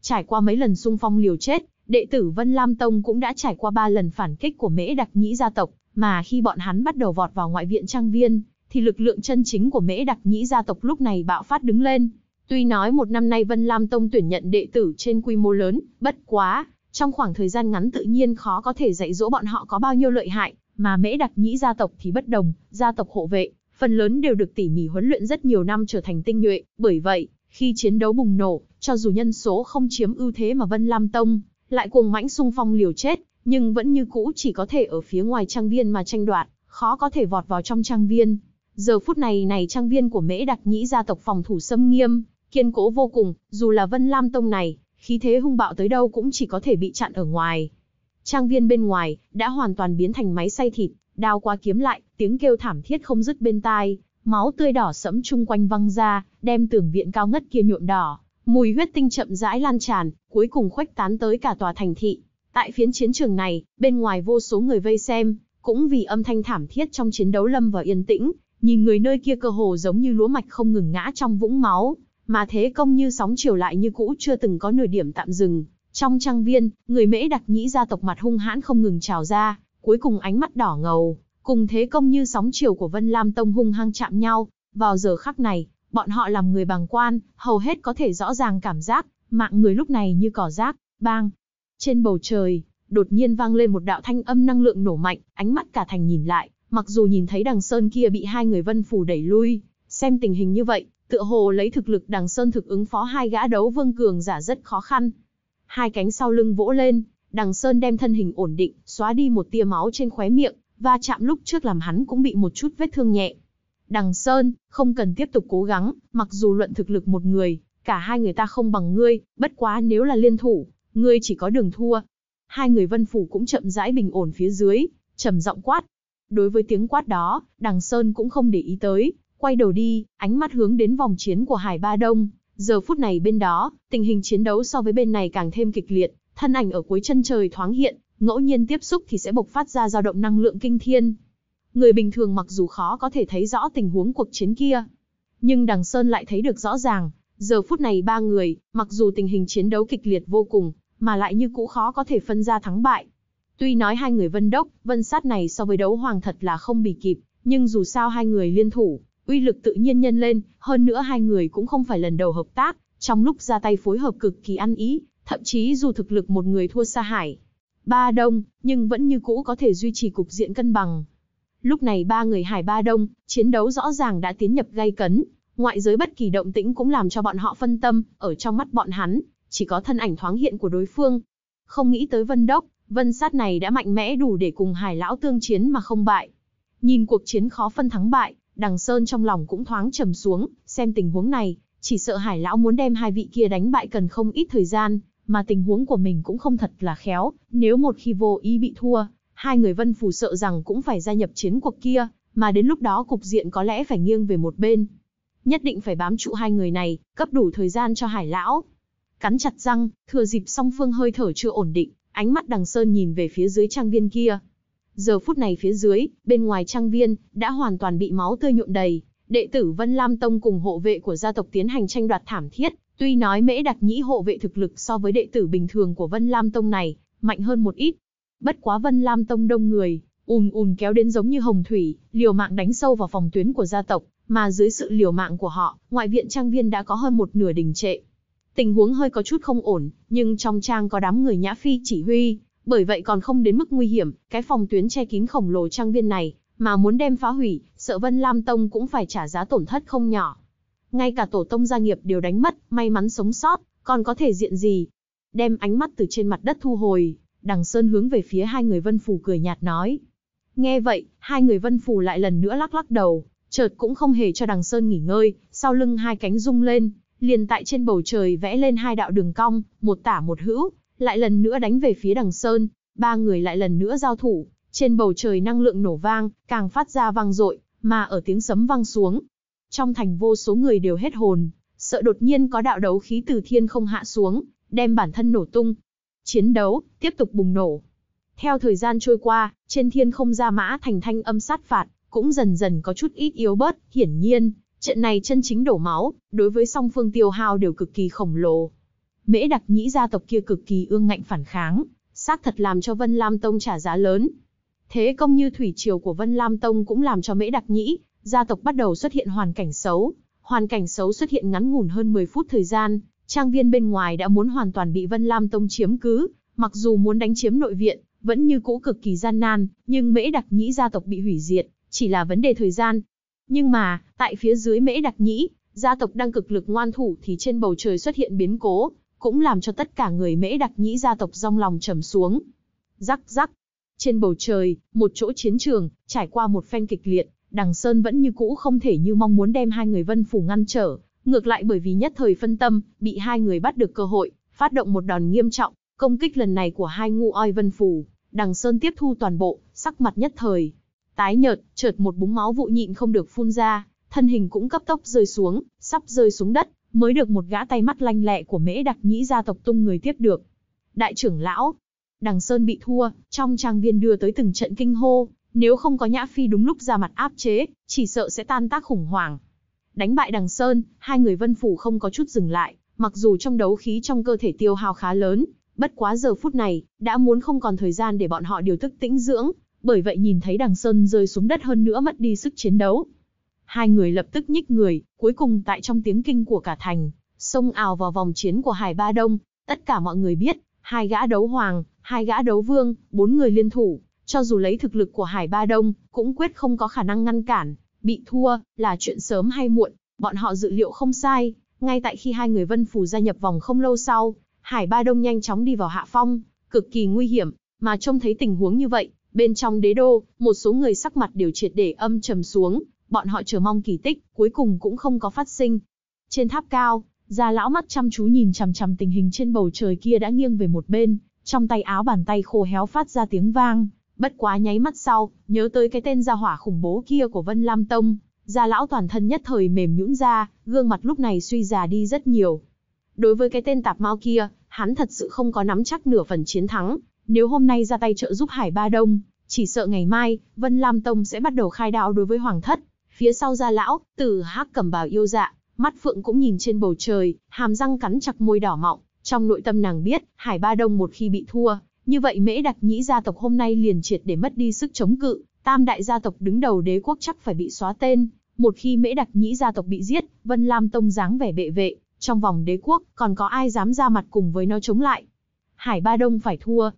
Trải qua mấy lần xung phong liều chết, đệ tử Vân Lam Tông cũng đã trải qua ba lần phản kích của Mễ Đặc Nhĩ gia tộc, mà khi bọn hắn bắt đầu vọt vào ngoại viện trang viên, thì lực lượng chân chính của Mễ Đặc Nhĩ gia tộc lúc này bạo phát đứng lên. Tuy nói một năm nay Vân Lam Tông tuyển nhận đệ tử trên quy mô lớn, bất quá, trong khoảng thời gian ngắn tự nhiên khó có thể dạy dỗ bọn họ có bao nhiêu lợi hại, mà mễ đặc nhĩ gia tộc thì bất đồng, gia tộc hộ vệ, phần lớn đều được tỉ mỉ huấn luyện rất nhiều năm trở thành tinh nhuệ, bởi vậy, khi chiến đấu bùng nổ, cho dù nhân số không chiếm ưu thế mà Vân Lam Tông, lại cuồng mãnh xung phong liều chết, nhưng vẫn như cũ chỉ có thể ở phía ngoài trang viên mà tranh đoạt, khó có thể vọt vào trong trang viên. Giờ phút này này trang viên của Mễ Đặc Nhĩ gia tộc phòng thủ xâm nghiêm, kiên cố vô cùng, dù là Vân Lam Tông này, khí thế hung bạo tới đâu cũng chỉ có thể bị chặn ở ngoài. Trang viên bên ngoài đã hoàn toàn biến thành máy xay thịt, đao qua kiếm lại, tiếng kêu thảm thiết không dứt bên tai, máu tươi đỏ sẫm chung quanh văng ra, đem tường viện cao ngất kia nhuộm đỏ, mùi huyết tinh chậm rãi lan tràn, cuối cùng khuếch tán tới cả tòa thành thị. Tại phiến chiến trường này, bên ngoài vô số người vây xem, cũng vì âm thanh thảm thiết trong chiến đấu lâm vào yên tĩnh, nhìn người nơi kia cơ hồ giống như lúa mạch không ngừng ngã trong vũng máu, mà thế công như sóng chiều lại như cũ chưa từng có nửa điểm tạm dừng. Trong trang viên, người mễ đặc nhĩ gia tộc mặt hung hãn không ngừng trào ra, cuối cùng ánh mắt đỏ ngầu, cùng thế công như sóng chiều của Vân Lam Tông hung hăng chạm nhau. Vào giờ khắc này, bọn họ làm người bằng quan, hầu hết có thể rõ ràng cảm giác, mạng người lúc này như cỏ rác, bang. Trên bầu trời, đột nhiên vang lên một đạo thanh âm năng lượng nổ mạnh, ánh mắt cả thành nhìn lại, mặc dù nhìn thấy đằng sơn kia bị hai người vân phủ đẩy lui, xem tình hình như vậy, tựa hồ lấy thực lực đằng sơn thực ứng phó hai gã đấu vương cường giả rất khó khăn. Hai cánh sau lưng vỗ lên, đằng sơn đem thân hình ổn định, xóa đi một tia máu trên khóe miệng, và chạm lúc trước làm hắn cũng bị một chút vết thương nhẹ. Đằng sơn, không cần tiếp tục cố gắng, mặc dù luận thực lực một người, cả hai người ta không bằng ngươi, bất quá nếu là liên thủ, ngươi chỉ có đường thua. Hai người vân phủ cũng chậm rãi bình ổn phía dưới, trầm giọng quát. Đối với tiếng quát đó, đằng sơn cũng không để ý tới, Quay đầu đi, ánh mắt hướng đến vòng chiến của Hải Ba Đông, giờ phút này bên đó, tình hình chiến đấu so với bên này càng thêm kịch liệt, thân ảnh ở cuối chân trời thoáng hiện, ngẫu nhiên tiếp xúc thì sẽ bộc phát ra dao động năng lượng kinh thiên. Người bình thường mặc dù khó có thể thấy rõ tình huống cuộc chiến kia, nhưng Đằng Sơn lại thấy được rõ ràng, giờ phút này ba người, mặc dù tình hình chiến đấu kịch liệt vô cùng, mà lại như cũ khó có thể phân ra thắng bại. Tuy nói hai người Vân Đốc, Vân Sát này so với đấu hoàng thật là không bị kịp, nhưng dù sao hai người liên thủ, uy lực tự nhiên nhân lên, hơn nữa hai người cũng không phải lần đầu hợp tác, trong lúc ra tay phối hợp cực kỳ ăn ý, thậm chí dù thực lực một người thua xa Hải, ba đông, nhưng vẫn như cũ có thể duy trì cục diện cân bằng. Lúc này ba người Hải Ba Đông, chiến đấu rõ ràng đã tiến nhập gay cấn, ngoại giới bất kỳ động tĩnh cũng làm cho bọn họ phân tâm, ở trong mắt bọn hắn, chỉ có thân ảnh thoáng hiện của đối phương. Không nghĩ tới Vân Đốc, Vân Sát này đã mạnh mẽ đủ để cùng Hải Lão tương chiến mà không bại. Nhìn cuộc chiến khó phân thắng bại, Đằng Sơn trong lòng cũng thoáng trầm xuống, xem tình huống này, chỉ sợ Hải lão muốn đem hai vị kia đánh bại cần không ít thời gian, mà tình huống của mình cũng không thật là khéo, nếu một khi vô ý bị thua, hai người Vân Phù sợ rằng cũng phải gia nhập chiến cuộc kia, mà đến lúc đó cục diện có lẽ phải nghiêng về một bên. Nhất định phải bám trụ hai người này, cấp đủ thời gian cho Hải lão. Cắn chặt răng, thừa dịp song phương hơi thở chưa ổn định, ánh mắt Đằng Sơn nhìn về phía dưới trang viên kia, Giờ phút này phía dưới, bên ngoài trang viên, đã hoàn toàn bị máu tươi nhuộm đầy. Đệ tử Vân Lam Tông cùng hộ vệ của gia tộc tiến hành tranh đoạt thảm thiết. Tuy nói mễ đặc nhĩ hộ vệ thực lực so với đệ tử bình thường của Vân Lam Tông này, mạnh hơn một ít. Bất quá Vân Lam Tông đông người, ùn ùn kéo đến giống như hồng thủy, liều mạng đánh sâu vào phòng tuyến của gia tộc, mà dưới sự liều mạng của họ, ngoại viện trang viên đã có hơn một nửa đình trệ. Tình huống hơi có chút không ổn, nhưng trong trang có đám người Nhã Phi chỉ huy, bởi vậy còn không đến mức nguy hiểm, cái phòng tuyến che kín khổng lồ trang viên này, mà muốn đem phá hủy, sợ Vân Lam Tông cũng phải trả giá tổn thất không nhỏ. Ngay cả tổ tông gia nghiệp đều đánh mất, may mắn sống sót, còn có thể diện gì? Đem ánh mắt từ trên mặt đất thu hồi, đằng sơn hướng về phía hai người vân phù cười nhạt nói. Nghe vậy, hai người vân phù lại lần nữa lắc lắc đầu, chợt cũng không hề cho đằng sơn nghỉ ngơi, sau lưng hai cánh rung lên, liền tại trên bầu trời vẽ lên hai đạo đường cong, một tả một hữu, lại lần nữa đánh về phía đằng sơn, ba người lại lần nữa giao thủ, trên bầu trời năng lượng nổ vang, càng phát ra vang dội, mà ở tiếng sấm vang xuống. Trong thành vô số người đều hết hồn, sợ đột nhiên có đạo đấu khí từ thiên không hạ xuống, đem bản thân nổ tung. Chiến đấu tiếp tục bùng nổ. Theo thời gian trôi qua, trên thiên không ra mã thành thanh âm sát phạt, cũng dần dần có chút ít yếu bớt, hiển nhiên, trận này chân chính đổ máu, đối với song phương tiêu hao đều cực kỳ khổng lồ mễ đặc nhĩ gia tộc kia cực kỳ ương ngạnh phản kháng, xác thật làm cho Vân Lam Tông trả giá lớn. Thế công như thủy triều của Vân Lam Tông cũng làm cho mễ đặc nhĩ, gia tộc bắt đầu xuất hiện hoàn cảnh xấu. Hoàn cảnh xấu xuất hiện ngắn ngủn hơn 10 phút thời gian, trang viên bên ngoài đã muốn hoàn toàn bị Vân Lam Tông chiếm cứ, mặc dù muốn đánh chiếm nội viện, vẫn như cũ cực kỳ gian nan, nhưng mễ đặc nhĩ gia tộc bị hủy diệt, chỉ là vấn đề thời gian. Nhưng mà, tại phía dưới mễ đặc nhĩ, gia tộc đang cực lực ngoan thủ thì trên bầu trời xuất hiện biến cố, cũng làm cho tất cả người mễ đặc nhĩ gia tộc rong lòng trầm xuống. Rắc rắc. Trên bầu trời, một chỗ chiến trường, trải qua một phen kịch liệt, đằng Sơn vẫn như cũ không thể như mong muốn đem hai người vân phủ ngăn trở. Ngược lại bởi vì nhất thời phân tâm, bị hai người bắt được cơ hội, phát động một đòn nghiêm trọng, công kích lần này của hai ngu oi vân phủ, đằng Sơn tiếp thu toàn bộ, sắc mặt nhất thời. Tái nhợt, chợt một búng máu vụ nhịn không được phun ra, thân hình cũng cấp tốc rơi xuống, sắp rơi xuống đất, mới được một gã tay mắt lanh lẹ của mễ đặc nhĩ gia tộc tung người tiếp được. Đại trưởng lão, đằng Sơn bị thua, trong trang viên đưa tới từng trận kinh hô, nếu không có Nhã Phi đúng lúc ra mặt áp chế, chỉ sợ sẽ tan tác khủng hoảng. Đánh bại đằng Sơn, hai người vân phủ không có chút dừng lại, mặc dù trong đấu khí trong cơ thể tiêu hao khá lớn, bất quá giờ phút này, đã muốn không còn thời gian để bọn họ điều thức tĩnh dưỡng, bởi vậy nhìn thấy đằng Sơn rơi xuống đất hơn nữa mất đi sức chiến đấu, Hai người lập tức nhích người, cuối cùng tại trong tiếng kinh của cả thành, xông ào vào vòng chiến của Hải Ba Đông. Tất cả mọi người biết, hai gã đấu hoàng, hai gã đấu vương, bốn người liên thủ, cho dù lấy thực lực của Hải Ba Đông, cũng quyết không có khả năng ngăn cản, bị thua, là chuyện sớm hay muộn, bọn họ dự liệu không sai. Ngay tại khi hai người Vân Phù gia nhập vòng không lâu sau, Hải Ba Đông nhanh chóng đi vào hạ phong, cực kỳ nguy hiểm, mà trông thấy tình huống như vậy, bên trong đế đô, một số người sắc mặt đều triệt để âm trầm xuống, bọn họ chờ mong kỳ tích, cuối cùng cũng không có phát sinh. Trên tháp cao, Gia lão mắt chăm chú nhìn chằm chằm tình hình trên bầu trời kia đã nghiêng về một bên, trong tay áo bàn tay khô héo phát ra tiếng vang, bất quá nháy mắt sau, nhớ tới cái tên gia hỏa khủng bố kia của Vân Lam Tông, gia lão toàn thân nhất thời mềm nhũn ra, gương mặt lúc này suy già đi rất nhiều. Đối với cái tên tạp mau kia, hắn thật sự không có nắm chắc nửa phần chiến thắng, nếu hôm nay ra tay trợ giúp Hải Ba Đông, chỉ sợ ngày mai, Vân Lam Tông sẽ bắt đầu khai đạo đối với Hoàng Thất, Phía sau gia lão, từ hắc cầm bào yêu dạ, mắt phượng cũng nhìn trên bầu trời, hàm răng cắn chặt môi đỏ mọng. Trong nội tâm nàng biết, Hải Ba Đông một khi bị thua, như vậy mễ đặc nhĩ gia tộc hôm nay liền triệt để mất đi sức chống cự, tam đại gia tộc đứng đầu đế quốc chắc phải bị xóa tên. Một khi mễ đặc nhĩ gia tộc bị giết, Vân Lam Tông dáng vẻ bệ vệ, trong vòng đế quốc còn có ai dám ra mặt cùng với nó chống lại. Hải Ba Đông phải thua.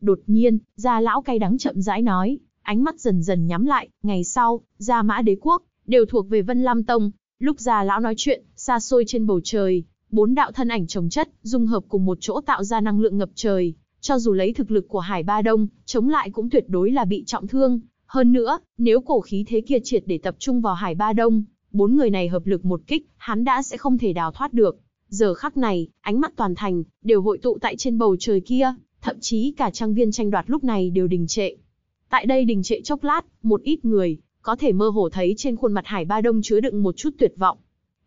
Đột nhiên, gia lão cay đắng chậm rãi nói, ánh mắt dần dần nhắm lại, ngày sau, gia mã đế quốc, đều thuộc về Vân Lam Tông. Lúc già lão nói chuyện, xa xôi trên bầu trời, bốn đạo thân ảnh chồng chất, dung hợp cùng một chỗ tạo ra năng lượng ngập trời. Cho dù lấy thực lực của Hải Ba Đông, chống lại cũng tuyệt đối là bị trọng thương. Hơn nữa, nếu cổ khí thế kia triệt để tập trung vào Hải Ba Đông, bốn người này hợp lực một kích, hắn đã sẽ không thể đào thoát được. Giờ khắc này, ánh mắt toàn thành, đều hội tụ tại trên bầu trời kia, thậm chí cả trang viên tranh đoạt lúc này đều đình trệ. Tại đây đình trệ chốc lát, một ít người, có thể mơ hồ thấy trên khuôn mặt hải ba đông chứa đựng một chút tuyệt vọng.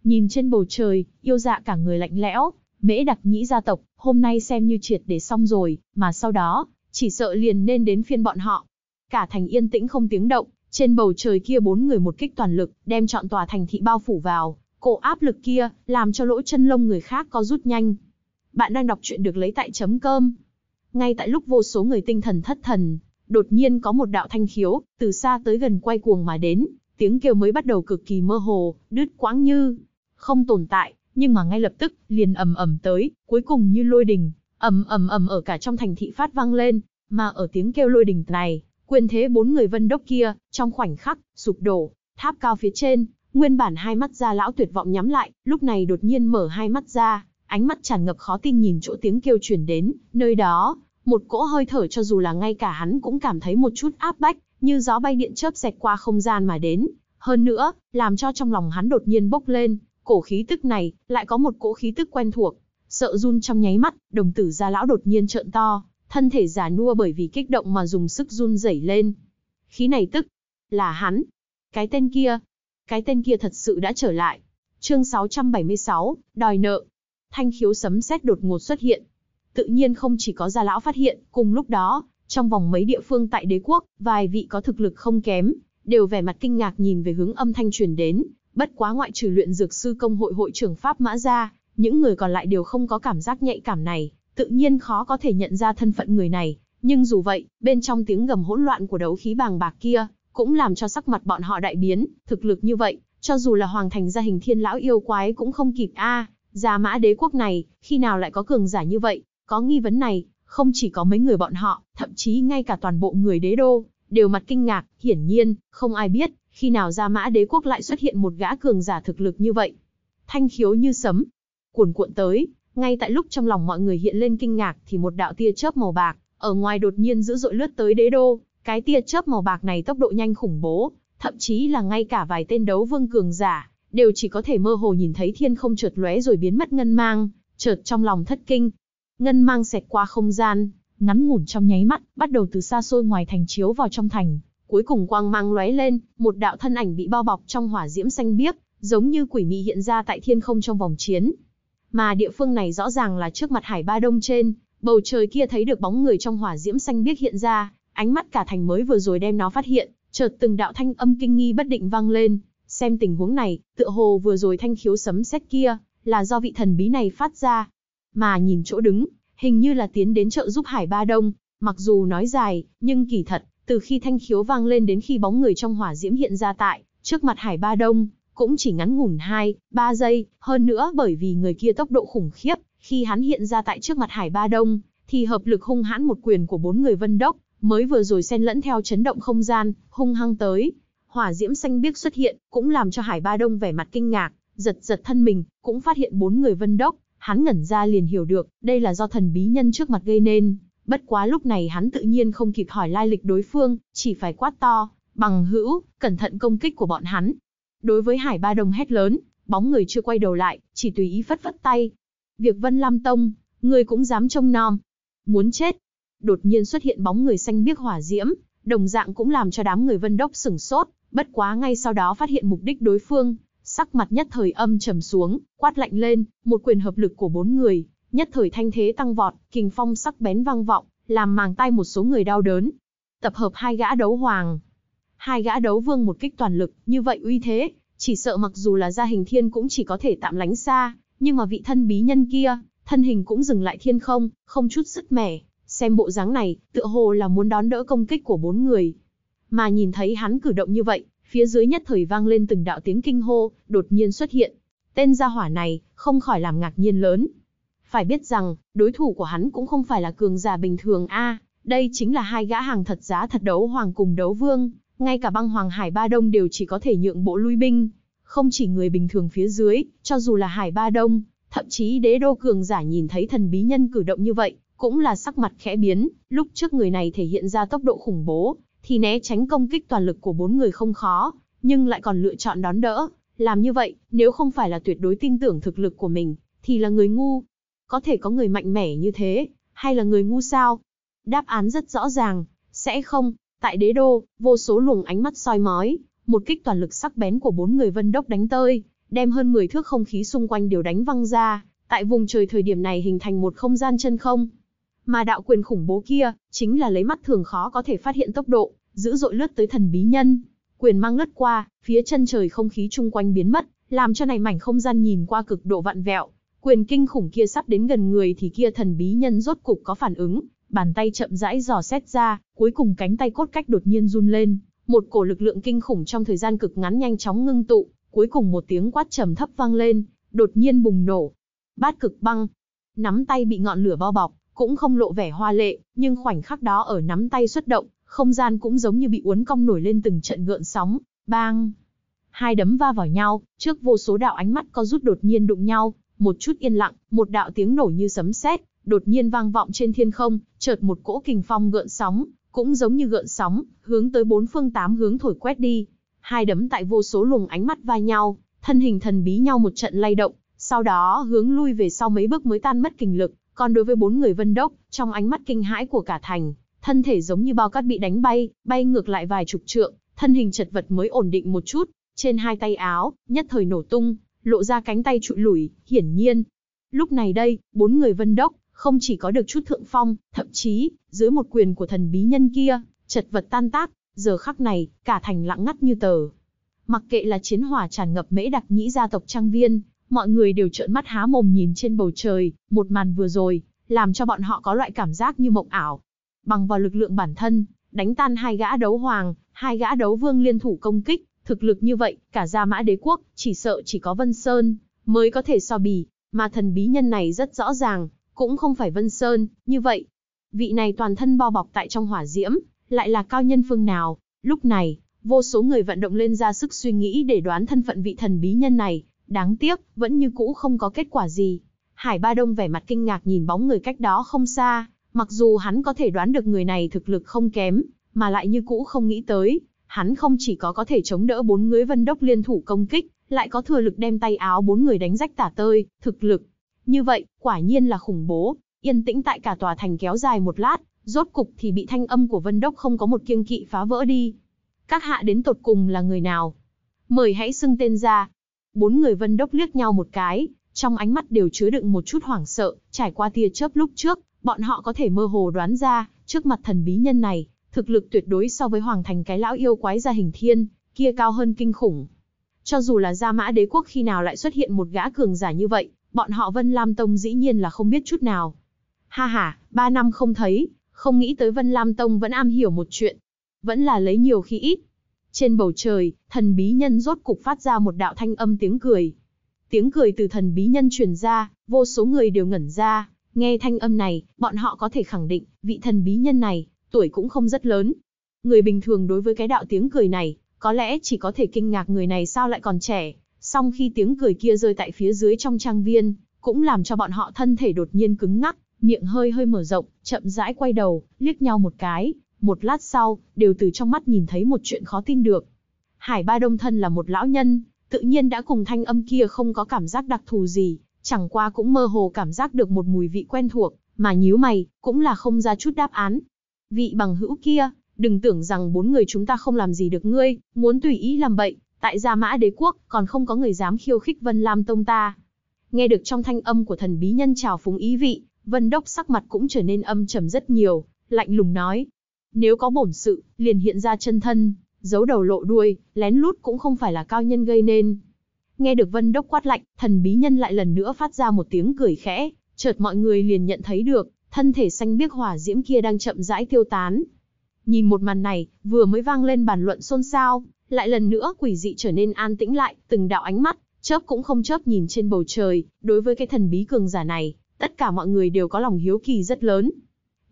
Nhìn trên bầu trời, yêu dạ cả người lạnh lẽo, mễ đặc nhĩ gia tộc, hôm nay xem như triệt để xong rồi, mà sau đó, chỉ sợ liền nên đến phiên bọn họ. Cả thành yên tĩnh không tiếng động, trên bầu trời kia bốn người một kích toàn lực, đem chọn tòa thành thị bao phủ vào, cổ áp lực kia, làm cho lỗ chân lông người khác có rút nhanh. Bạn đang đọc truyện được lấy tại chấm cơm. Ngay tại lúc vô số người tinh thần thất thần, Đột nhiên có một đạo thanh khiếu, từ xa tới gần quay cuồng mà đến, tiếng kêu mới bắt đầu cực kỳ mơ hồ, đứt quãng như không tồn tại, nhưng mà ngay lập tức liền ầm ầm tới, cuối cùng như lôi đình, ầm ầm ầm ở cả trong thành thị phát vang lên, mà ở tiếng kêu lôi đình này, quyền thế bốn người Vân Đốc kia, trong khoảnh khắc sụp đổ, tháp cao phía trên, nguyên bản hai mắt ra lão tuyệt vọng nhắm lại, lúc này đột nhiên mở hai mắt ra, ánh mắt tràn ngập khó tin nhìn chỗ tiếng kêu truyền đến, nơi đó một cỗ hơi thở cho dù là ngay cả hắn cũng cảm thấy một chút áp bách, như gió bay điện chớp xẹt qua không gian mà đến. Hơn nữa, làm cho trong lòng hắn đột nhiên bốc lên, cổ khí tức này, lại có một cỗ khí tức quen thuộc. Sợ run trong nháy mắt, đồng tử gia lão đột nhiên trợn to, thân thể già nua bởi vì kích động mà dùng sức run rẩy lên. Khí này tức, là hắn. Cái tên kia, cái tên kia thật sự đã trở lại. Chương 676, đòi nợ. Thanh khiếu sấm sét đột ngột xuất hiện, tự nhiên không chỉ có gia lão phát hiện, cùng lúc đó, trong vòng mấy địa phương tại đế quốc, vài vị có thực lực không kém, đều vẻ mặt kinh ngạc nhìn về hướng âm thanh truyền đến, bất quá ngoại trừ luyện dược sư công hội hội trưởng Pháp Mã gia, những người còn lại đều không có cảm giác nhạy cảm này, tự nhiên khó có thể nhận ra thân phận người này, nhưng dù vậy, bên trong tiếng gầm hỗn loạn của đấu khí bàng bạc kia, cũng làm cho sắc mặt bọn họ đại biến, thực lực như vậy, cho dù là hoàng thành gia hình thiên lão yêu quái cũng không kịp a à, gia mã đế quốc này, khi nào lại có cường giả như vậy, có nghi vấn này, không chỉ có mấy người bọn họ, thậm chí ngay cả toàn bộ người đế đô, đều mặt kinh ngạc, hiển nhiên, không ai biết, khi nào ra mã đế quốc lại xuất hiện một gã cường giả thực lực như vậy. Thanh khiếu như sấm, cuồn cuộn tới, ngay tại lúc trong lòng mọi người hiện lên kinh ngạc thì một đạo tia chớp màu bạc, ở ngoài đột nhiên dữ dội lướt tới đế đô, cái tia chớp màu bạc này tốc độ nhanh khủng bố, thậm chí là ngay cả vài tên đấu vương cường giả, đều chỉ có thể mơ hồ nhìn thấy thiên không chợt lóe rồi biến mất ngân mang, chợt trong lòng thất kinh, Ngân mang xẹt qua không gian, ngắn ngủn trong nháy mắt, bắt đầu từ xa xôi ngoài thành chiếu vào trong thành. Cuối cùng quang mang lóe lên, một đạo thân ảnh bị bao bọc trong hỏa diễm xanh biếc, giống như quỷ mị hiện ra tại thiên không trong vòng chiến. Mà địa phương này rõ ràng là trước mặt hải ba đông trên, bầu trời kia thấy được bóng người trong hỏa diễm xanh biếc hiện ra, ánh mắt cả thành mới vừa rồi đem nó phát hiện, chợt từng đạo thanh âm kinh nghi bất định vang lên, xem tình huống này, tựa hồ vừa rồi thanh khiếu sấm sét kia là do vị thần bí này phát ra, mà nhìn chỗ đứng, hình như là tiến đến trợ giúp Hải Ba Đông, mặc dù nói dài, nhưng kỳ thật, từ khi thanh khiếu vang lên đến khi bóng người trong hỏa diễm hiện ra tại, trước mặt Hải Ba Đông, cũng chỉ ngắn ngủn 2, 3 giây, hơn nữa bởi vì người kia tốc độ khủng khiếp, khi hắn hiện ra tại trước mặt Hải Ba Đông, thì hợp lực hung hãn một quyền của bốn người Vân Đốc, mới vừa rồi xen lẫn theo chấn động không gian, hung hăng tới. Hỏa diễm xanh biếc xuất hiện, cũng làm cho Hải Ba Đông vẻ mặt kinh ngạc, giật giật thân mình, cũng phát hiện bốn người Vân Đốc Hắn ngẩn ra liền hiểu được, đây là do thần bí nhân trước mặt gây nên. Bất quá lúc này hắn tự nhiên không kịp hỏi lai lịch đối phương, chỉ phải quát to, bằng hữu, cẩn thận công kích của bọn hắn. Đối với hải ba đồng hét lớn, bóng người chưa quay đầu lại, chỉ tùy ý phất phất tay. Việc Vân Lam Tông, người cũng dám trông nom. Muốn chết. Đột nhiên xuất hiện bóng người xanh biếc hỏa diễm, đồng dạng cũng làm cho đám người Vân Đốc sửng sốt, bất quá ngay sau đó phát hiện mục đích đối phương, sắc mặt nhất thời âm trầm xuống, quát lạnh lên, một quyền hợp lực của bốn người, nhất thời thanh thế tăng vọt, kình phong sắc bén vang vọng, làm màng tay một số người đau đớn. Tập hợp hai gã đấu hoàng, hai gã đấu vương một kích toàn lực, như vậy uy thế, chỉ sợ mặc dù là gia hình thiên cũng chỉ có thể tạm lánh xa, nhưng mà vị thân bí nhân kia, thân hình cũng dừng lại thiên không, không chút sức mẻ, xem bộ dáng này, tựa hồ là muốn đón đỡ công kích của bốn người. Mà nhìn thấy hắn cử động như vậy, Phía dưới nhất thời vang lên từng đạo tiếng kinh hô, đột nhiên xuất hiện. Tên gia hỏa này, không khỏi làm ngạc nhiên lớn. Phải biết rằng, đối thủ của hắn cũng không phải là cường giả bình thường a, đây chính là hai gã hàng thật giá thật đấu hoàng cùng đấu vương, ngay cả băng hoàng hải ba đông đều chỉ có thể nhượng bộ lui binh. Không chỉ người bình thường phía dưới, cho dù là hải ba đông, thậm chí đế đô cường giả nhìn thấy thần bí nhân cử động như vậy, cũng là sắc mặt khẽ biến, lúc trước người này thể hiện ra tốc độ khủng bố, thì né tránh công kích toàn lực của bốn người không khó, nhưng lại còn lựa chọn đón đỡ. Làm như vậy, nếu không phải là tuyệt đối tin tưởng thực lực của mình, thì là người ngu. Có thể có người mạnh mẽ như thế, hay là người ngu sao? Đáp án rất rõ ràng, sẽ không. Tại đế đô, vô số luồng ánh mắt soi mói, một kích toàn lực sắc bén của bốn người vân đốc đánh tơi, đem hơn 10 thước không khí xung quanh đều đánh văng ra, tại vùng trời thời điểm này hình thành một không gian chân không. Mà đạo quyền khủng bố kia, chính là lấy mắt thường khó có thể phát hiện tốc độ, dữ dội lướt tới thần bí nhân. Quyền mang lướt qua, phía chân trời không khí chung quanh biến mất, làm cho này mảnh không gian nhìn qua cực độ vặn vẹo. Quyền kinh khủng kia sắp đến gần người thì kia thần bí nhân rốt cục có phản ứng, bàn tay chậm rãi dò xét ra, cuối cùng cánh tay cốt cách đột nhiên run lên, một cổ lực lượng kinh khủng trong thời gian cực ngắn nhanh chóng ngưng tụ, cuối cùng một tiếng quát trầm thấp vang lên, đột nhiên bùng nổ. Bát cực băng, nắm tay bị ngọn lửa bao bọc, cũng không lộ vẻ hoa lệ, nhưng khoảnh khắc đó ở nắm tay xuất động, không gian cũng giống như bị uốn cong nổi lên từng trận gợn sóng, bang. Hai đấm va vào nhau, trước vô số đạo ánh mắt co rút đột nhiên đụng nhau, một chút yên lặng, một đạo tiếng nổ như sấm sét, đột nhiên vang vọng trên thiên không, chợt một cỗ kình phong gợn sóng, cũng giống như gợn sóng, hướng tới bốn phương tám hướng thổi quét đi. Hai đấm tại vô số luồng ánh mắt va nhau, thân hình thần bí nhau một trận lay động, sau đó hướng lui về sau mấy bước mới tan mất kình lực, còn đối với bốn người Vân Đốc, trong ánh mắt kinh hãi của cả thành, thân thể giống như bao cát bị đánh bay, bay ngược lại vài chục trượng, thân hình chật vật mới ổn định một chút, trên hai tay áo, nhất thời nổ tung, lộ ra cánh tay trụi lủi, hiển nhiên. Lúc này đây, bốn người Vân Đốc, không chỉ có được chút thượng phong, thậm chí, dưới một quyền của thần bí nhân kia, chật vật tan tác, giờ khắc này, cả thành lặng ngắt như tờ. Mặc kệ là chiến hỏa tràn ngập mễ đặc nhĩ gia tộc trang viên, Mọi người đều trợn mắt há mồm nhìn trên bầu trời, một màn vừa rồi, làm cho bọn họ có loại cảm giác như mộng ảo. Bằng vào lực lượng bản thân, đánh tan hai gã đấu hoàng, hai gã đấu vương liên thủ công kích, thực lực như vậy, cả gia mã đế quốc, chỉ sợ chỉ có Vân Sơn, mới có thể so bì, mà thần bí nhân này rất rõ ràng, cũng không phải Vân Sơn, như vậy. Vị này toàn thân bao bọc tại trong hỏa diễm, lại là cao nhân phương nào, lúc này, vô số người vận động lên ra sức suy nghĩ để đoán thân phận vị thần bí nhân này, Đáng tiếc, vẫn như cũ không có kết quả gì. Hải Ba Đông vẻ mặt kinh ngạc nhìn bóng người cách đó không xa, mặc dù hắn có thể đoán được người này thực lực không kém, mà lại như cũ không nghĩ tới, hắn không chỉ có có thể chống đỡ bốn người vân đốc liên thủ công kích, lại có thừa lực đem tay áo bốn người đánh rách tả tơi, thực lực. Như vậy, quả nhiên là khủng bố, yên tĩnh tại cả tòa thành kéo dài một lát, rốt cục thì bị thanh âm của Vân Đốc không có một kiêng kỵ phá vỡ đi. Các hạ đến tột cùng là người nào? Mời hãy xưng tên ra, Bốn người Vân Đốc liếc nhau một cái, trong ánh mắt đều chứa đựng một chút hoảng sợ, trải qua tia chớp lúc trước, bọn họ có thể mơ hồ đoán ra, trước mặt thần bí nhân này, thực lực tuyệt đối so với hoàng thành cái lão yêu quái gia hình thiên, kia cao hơn kinh khủng. Cho dù là gia mã đế quốc khi nào lại xuất hiện một gã cường giả như vậy, bọn họ Vân Lam Tông dĩ nhiên là không biết chút nào. Ha ha, ba năm không thấy, không nghĩ tới Vân Lam Tông vẫn am hiểu một chuyện. Vẫn là lấy nhiều khi ít. Trên bầu trời, thần bí nhân rốt cục phát ra một đạo thanh âm tiếng cười. Tiếng cười từ thần bí nhân truyền ra, vô số người đều ngẩn ra, nghe thanh âm này, bọn họ có thể khẳng định, vị thần bí nhân này, tuổi cũng không rất lớn. Người bình thường đối với cái đạo tiếng cười này, có lẽ chỉ có thể kinh ngạc người này sao lại còn trẻ, song khi tiếng cười kia rơi tại phía dưới trong trang viên, cũng làm cho bọn họ thân thể đột nhiên cứng ngắc, miệng hơi hơi mở rộng, chậm rãi quay đầu, liếc nhau một cái, một lát sau, đều từ trong mắt nhìn thấy một chuyện khó tin được. Hải Ba Đông thân là một lão nhân, tự nhiên đã cùng thanh âm kia không có cảm giác đặc thù gì, chẳng qua cũng mơ hồ cảm giác được một mùi vị quen thuộc, mà nhíu mày, cũng là không ra chút đáp án. Vị bằng hữu kia, đừng tưởng rằng bốn người chúng ta không làm gì được ngươi, muốn tùy ý làm bậy, tại gia mã đế quốc, còn không có người dám khiêu khích Vân Lam Tông ta. Nghe được trong thanh âm của thần bí nhân chào phúng ý vị, Vân Đốc sắc mặt cũng trở nên âm trầm rất nhiều, lạnh lùng nói, nếu có bổn sự, liền hiện ra chân thân, giấu đầu lộ đuôi, lén lút cũng không phải là cao nhân gây nên. Nghe được Vân Đốc quát lạnh, thần bí nhân lại lần nữa phát ra một tiếng cười khẽ, chợt mọi người liền nhận thấy được, thân thể xanh biếc hỏa diễm kia đang chậm rãi tiêu tán. Nhìn một màn này, vừa mới vang lên bàn luận xôn xao, lại lần nữa quỷ dị trở nên an tĩnh lại, từng đạo ánh mắt, chớp cũng không chớp nhìn trên bầu trời, đối với cái thần bí cường giả này, tất cả mọi người đều có lòng hiếu kỳ rất lớn.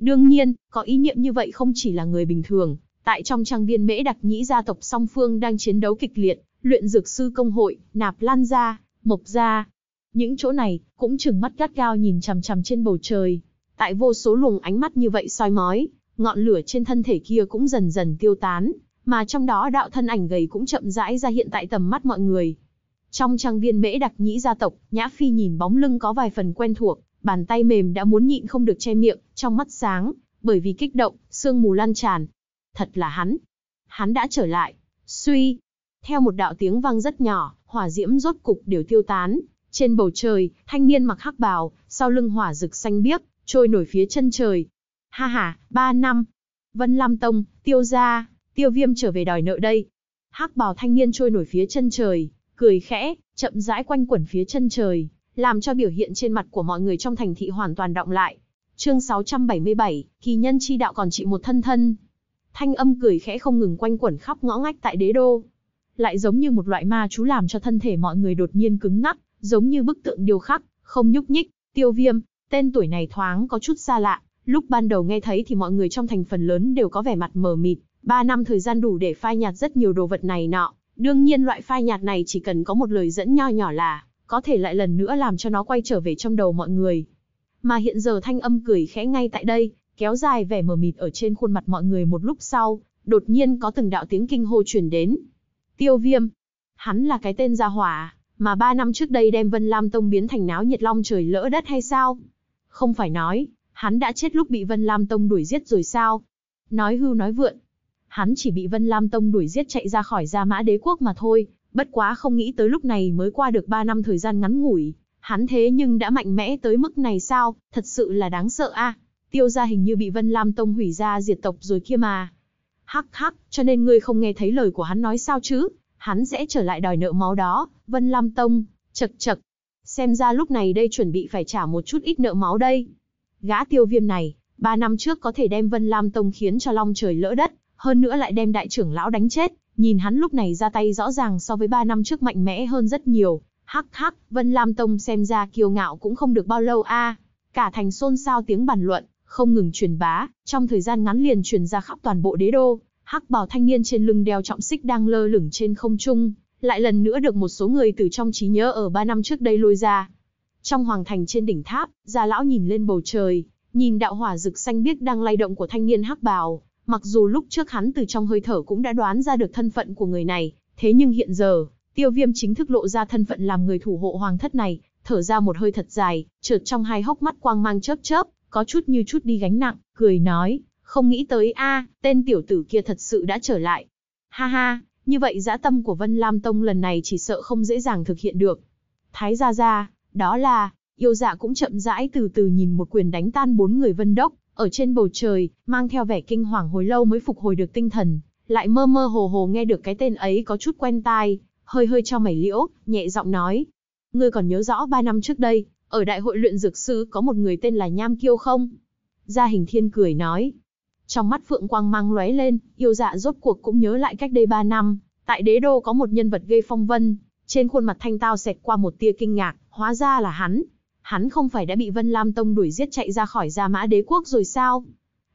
Đương nhiên, có ý niệm như vậy không chỉ là người bình thường, tại trong trang viên mễ đặc nhĩ gia tộc song phương đang chiến đấu kịch liệt, luyện dược sư công hội, nạp lan gia, mộc gia. Những chỗ này, cũng chừng mắt gắt gao nhìn chằm chằm trên bầu trời. Tại vô số luồng ánh mắt như vậy soi mói, ngọn lửa trên thân thể kia cũng dần dần tiêu tán, mà trong đó đạo thân ảnh gầy cũng chậm rãi ra hiện tại tầm mắt mọi người. Trong trang viên mễ đặc nhĩ gia tộc, Nhã Phi nhìn bóng lưng có vài phần quen thuộc, bàn tay mềm đã muốn nhịn không được che miệng, trong mắt sáng, bởi vì kích động, sương mù lan tràn. Thật là hắn. Hắn đã trở lại. Suy. Theo một đạo tiếng vang rất nhỏ, hỏa diễm rốt cục đều tiêu tán. Trên bầu trời, thanh niên mặc hắc bào, sau lưng hỏa rực xanh biếc, trôi nổi phía chân trời. Ha ha, ba năm. Vân Lam Tông, tiêu gia, tiêu viêm trở về đòi nợ đây. Hắc bào thanh niên trôi nổi phía chân trời, cười khẽ, chậm rãi quanh quẩn phía chân trời, làm cho biểu hiện trên mặt của mọi người trong thành thị hoàn toàn động lại. Chương 677, kỳ nhân chi đạo còn trị một thân thân. Thanh âm cười khẽ không ngừng quanh quẩn khắp ngõ ngách tại đế đô. Lại giống như một loại ma chú làm cho thân thể mọi người đột nhiên cứng ngắc, giống như bức tượng điêu khắc, không nhúc nhích, tiêu viêm, tên tuổi này thoáng có chút xa lạ. Lúc ban đầu nghe thấy thì mọi người trong thành phần lớn đều có vẻ mặt mờ mịt, Ba năm thời gian đủ để phai nhạt rất nhiều đồ vật này nọ, đương nhiên loại phai nhạt này chỉ cần có một lời dẫn nho nhỏ là có thể lại lần nữa làm cho nó quay trở về trong đầu mọi người. Mà hiện giờ thanh âm cười khẽ ngay tại đây, kéo dài vẻ mờ mịt ở trên khuôn mặt mọi người một lúc sau, đột nhiên có từng đạo tiếng kinh hô truyền đến. Tiêu viêm. Hắn là cái tên gia hỏa, mà ba năm trước đây đem Vân Lam Tông biến thành náo nhiệt long trời lỡ đất hay sao? Không phải nói, hắn đã chết lúc bị Vân Lam Tông đuổi giết rồi sao? Nói hưu nói vượn. Hắn chỉ bị Vân Lam Tông đuổi giết chạy ra khỏi gia mã đế quốc mà thôi, bất quá không nghĩ tới lúc này mới qua được 3 năm thời gian ngắn ngủi, hắn thế nhưng đã mạnh mẽ tới mức này sao, thật sự là đáng sợ a. Tiêu gia hình như bị Vân Lam Tông hủy gia diệt tộc rồi kia mà. Hắc hắc, cho nên ngươi không nghe thấy lời của hắn nói sao chứ, hắn sẽ trở lại đòi nợ máu đó, Vân Lam Tông, chật chật. Xem ra lúc này đây chuẩn bị phải trả một chút ít nợ máu đây. Gã tiêu viêm này, ba năm trước có thể đem Vân Lam Tông khiến cho long trời lỡ đất, hơn nữa lại đem đại trưởng lão đánh chết, Nhìn hắn lúc này ra tay rõ ràng so với ba năm trước mạnh mẽ hơn rất nhiều. Hắc hắc, Vân Lam Tông xem ra kiêu ngạo cũng không được bao lâu a. Cả thành xôn xao tiếng bàn luận, không ngừng truyền bá, trong thời gian ngắn liền truyền ra khắp toàn bộ đế đô. Hắc bảo thanh niên trên lưng đeo trọng xích đang lơ lửng trên không trung, lại lần nữa được một số người từ trong trí nhớ ở ba năm trước đây lôi ra. Trong hoàng thành trên đỉnh tháp, gia lão nhìn lên bầu trời, nhìn đạo hỏa rực xanh biếc đang lay động của thanh niên hắc bào, Mặc dù lúc trước hắn từ trong hơi thở cũng đã đoán ra được thân phận của người này, thế nhưng hiện giờ, tiêu viêm chính thức lộ ra thân phận làm người thủ hộ hoàng thất này, thở ra một hơi thật dài, chợt trong hai hốc mắt quang mang chớp chớp, có chút như chút đi gánh nặng, cười nói, không nghĩ tới a, tên tiểu tử kia thật sự đã trở lại. Ha ha, như vậy dã tâm của Vân Lam Tông lần này chỉ sợ không dễ dàng thực hiện được. Thái gia gia, đó là, yêu dạ cũng chậm rãi từ từ nhìn một quyền đánh tan bốn người Vân Đốc, ở trên bầu trời, mang theo vẻ kinh hoàng hồi lâu mới phục hồi được tinh thần, lại mơ mơ hồ hồ nghe được cái tên ấy có chút quen tai, hơi hơi cho mày liễu, nhẹ giọng nói. Ngươi còn nhớ rõ ba năm trước đây, ở đại hội luyện dược sư có một người tên là Nham Kiêu không? Gia hình thiên cười nói. Trong mắt Phượng Quang mang lóe lên, yêu dạ rốt cuộc cũng nhớ lại cách đây ba năm, tại đế đô có một nhân vật gây phong vân, trên khuôn mặt thanh tao xẹt qua một tia kinh ngạc, hóa ra là hắn, hắn không phải đã bị Vân Lam Tông đuổi giết chạy ra khỏi Gia Mã Đế Quốc rồi sao?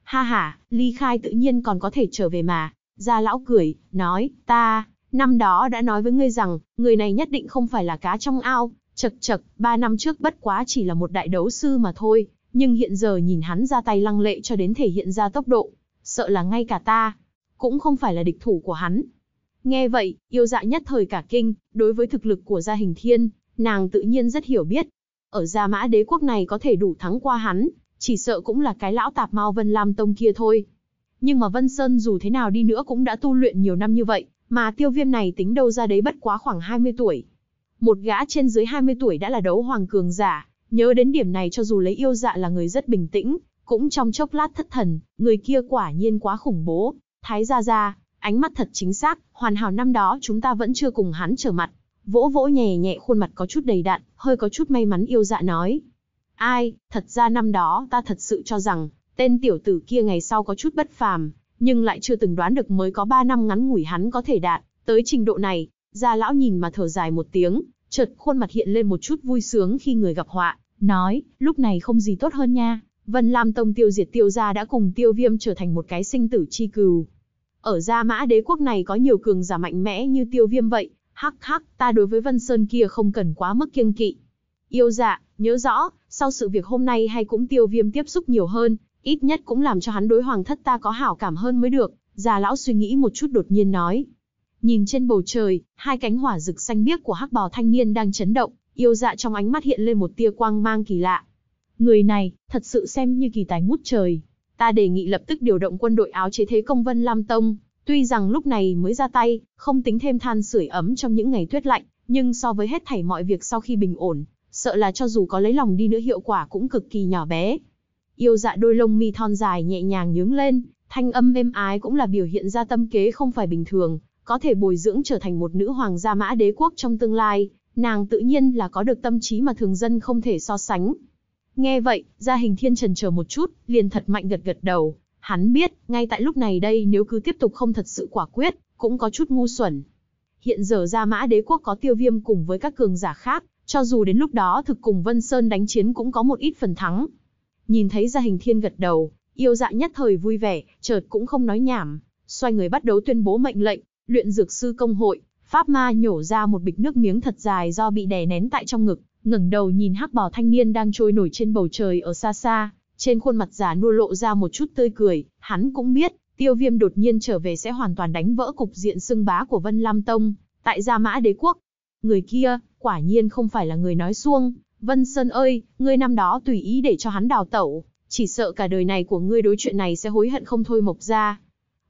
Ha ha, ly khai tự nhiên còn có thể trở về mà. Gia lão cười, nói, ta, năm đó đã nói với ngươi rằng, người này nhất định không phải là cá trong ao. Chật chật, ba năm trước bất quá chỉ là một đại đấu sư mà thôi, nhưng hiện giờ nhìn hắn ra tay lăng lệ cho đến thể hiện ra tốc độ. Sợ là ngay cả ta, cũng không phải là địch thủ của hắn. Nghe vậy, yêu dạ nhất thời cả kinh, đối với thực lực của gia hình thiên, nàng tự nhiên rất hiểu biết, ở Gia Mã đế quốc này có thể đủ thắng qua hắn, chỉ sợ cũng là cái lão tạp mau Vân Lam Tông kia thôi. Nhưng mà Vân Sơn dù thế nào đi nữa cũng đã tu luyện nhiều năm như vậy, mà tiêu viêm này tính đâu ra đấy bất quá khoảng 20 tuổi. Một gã trên dưới 20 tuổi đã là đấu hoàng cường giả, nhớ đến điểm này cho dù lấy yêu dạ là người rất bình tĩnh, cũng trong chốc lát thất thần, người kia quả nhiên quá khủng bố. Thái gia gia, ánh mắt thật chính xác, hoàn hảo năm đó chúng ta vẫn chưa cùng hắn trở mặt, vỗ vỗ nhẹ nhẹ khuôn mặt có chút đầy đặn, hơi có chút may mắn yêu dạ nói. Ai, thật ra năm đó ta thật sự cho rằng, tên tiểu tử kia ngày sau có chút bất phàm, nhưng lại chưa từng đoán được mới có 3 năm ngắn ngủi hắn có thể đạt, tới trình độ này, gia lão nhìn mà thở dài một tiếng, chợt khuôn mặt hiện lên một chút vui sướng khi người gặp họa, nói, lúc này không gì tốt hơn nha, Vân Lam Tông tiêu diệt tiêu gia đã cùng tiêu viêm trở thành một cái sinh tử chi cừu. Ở gia mã đế quốc này có nhiều cường giả mạnh mẽ như tiêu viêm vậy, hắc hắc, ta đối với Vân Sơn kia không cần quá mức kiêng kỵ. Yêu dạ, nhớ rõ, sau sự việc hôm nay hay cũng tiêu viêm tiếp xúc nhiều hơn, ít nhất cũng làm cho hắn đối hoàng thất ta có hảo cảm hơn mới được, già lão suy nghĩ một chút đột nhiên nói. Nhìn trên bầu trời, hai cánh hỏa rực xanh biếc của hắc bào thanh niên đang chấn động, yêu dạ trong ánh mắt hiện lên một tia quang mang kỳ lạ. Người này, thật sự xem như kỳ tài ngút trời. Ta đề nghị lập tức điều động quân đội áo chế thế công Vân Lam Tông, Tuy rằng lúc này mới ra tay, không tính thêm than sưởi ấm trong những ngày tuyết lạnh, nhưng so với hết thảy mọi việc sau khi bình ổn, sợ là cho dù có lấy lòng đi nữa hiệu quả cũng cực kỳ nhỏ bé. Yêu dạ đôi lông mi thon dài nhẹ nhàng nhướng lên, thanh âm êm ái cũng là biểu hiện ra tâm kế không phải bình thường, có thể bồi dưỡng trở thành một nữ hoàng gia mã đế quốc trong tương lai, nàng tự nhiên là có được tâm trí mà thường dân không thể so sánh. Nghe vậy, gia hình thiên trần chờ một chút, liền thật mạnh gật gật đầu, Hắn biết, ngay tại lúc này đây nếu cứ tiếp tục không thật sự quả quyết, cũng có chút ngu xuẩn. Hiện giờ ra mã đế quốc có tiêu viêm cùng với các cường giả khác, cho dù đến lúc đó thực cùng Vân Sơn đánh chiến cũng có một ít phần thắng. Nhìn thấy gia hình thiên gật đầu, yêu dạ nhất thời vui vẻ, chợt cũng không nói nhảm, xoay người bắt đầu tuyên bố mệnh lệnh, luyện dược sư công hội, Pháp ma nhổ ra một bịch nước miếng thật dài do bị đè nén tại trong ngực, ngẩng đầu nhìn hắc bò thanh niên đang trôi nổi trên bầu trời ở xa xa, trên khuôn mặt già nua lộ ra một chút tươi cười, hắn cũng biết, tiêu viêm đột nhiên trở về sẽ hoàn toàn đánh vỡ cục diện xưng bá của Vân Lam Tông, tại Gia Mã Đế Quốc. Người kia, quả nhiên không phải là người nói xuông. Vân Sơn ơi, ngươi năm đó tùy ý để cho hắn đào tẩu, chỉ sợ cả đời này của ngươi đối chuyện này sẽ hối hận không thôi Mộc Gia.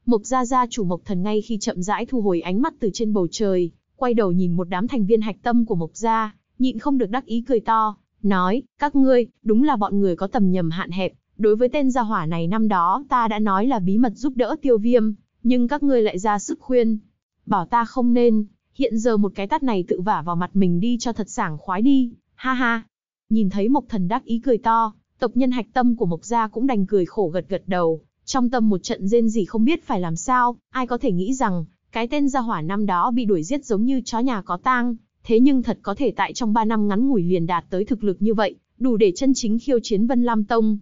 Mộc Gia Gia chủ Mộc Thần ngay khi chậm rãi thu hồi ánh mắt từ trên bầu trời, quay đầu nhìn một đám thành viên hạch tâm của Mộc Gia, nhịn không được đắc ý cười to, nói, các ngươi, đúng là bọn người có tầm nhầm hạn hẹp, đối với tên gia hỏa này năm đó ta đã nói là bí mật giúp đỡ tiêu viêm, nhưng các ngươi lại ra sức khuyên. Bảo ta không nên, hiện giờ một cái tát này tự vả vào mặt mình đi cho thật sảng khoái đi, ha ha. Nhìn thấy Mộc Thần đắc ý cười to, tộc nhân hạch tâm của Mộc Gia cũng đành cười khổ gật gật đầu, trong tâm một trận rên gì không biết phải làm sao, ai có thể nghĩ rằng, cái tên gia hỏa năm đó bị đuổi giết giống như chó nhà có tang, thế nhưng thật có thể tại trong 3 năm ngắn ngủi liền đạt tới thực lực như vậy, đủ để chân chính khiêu chiến Vân Lam Tông.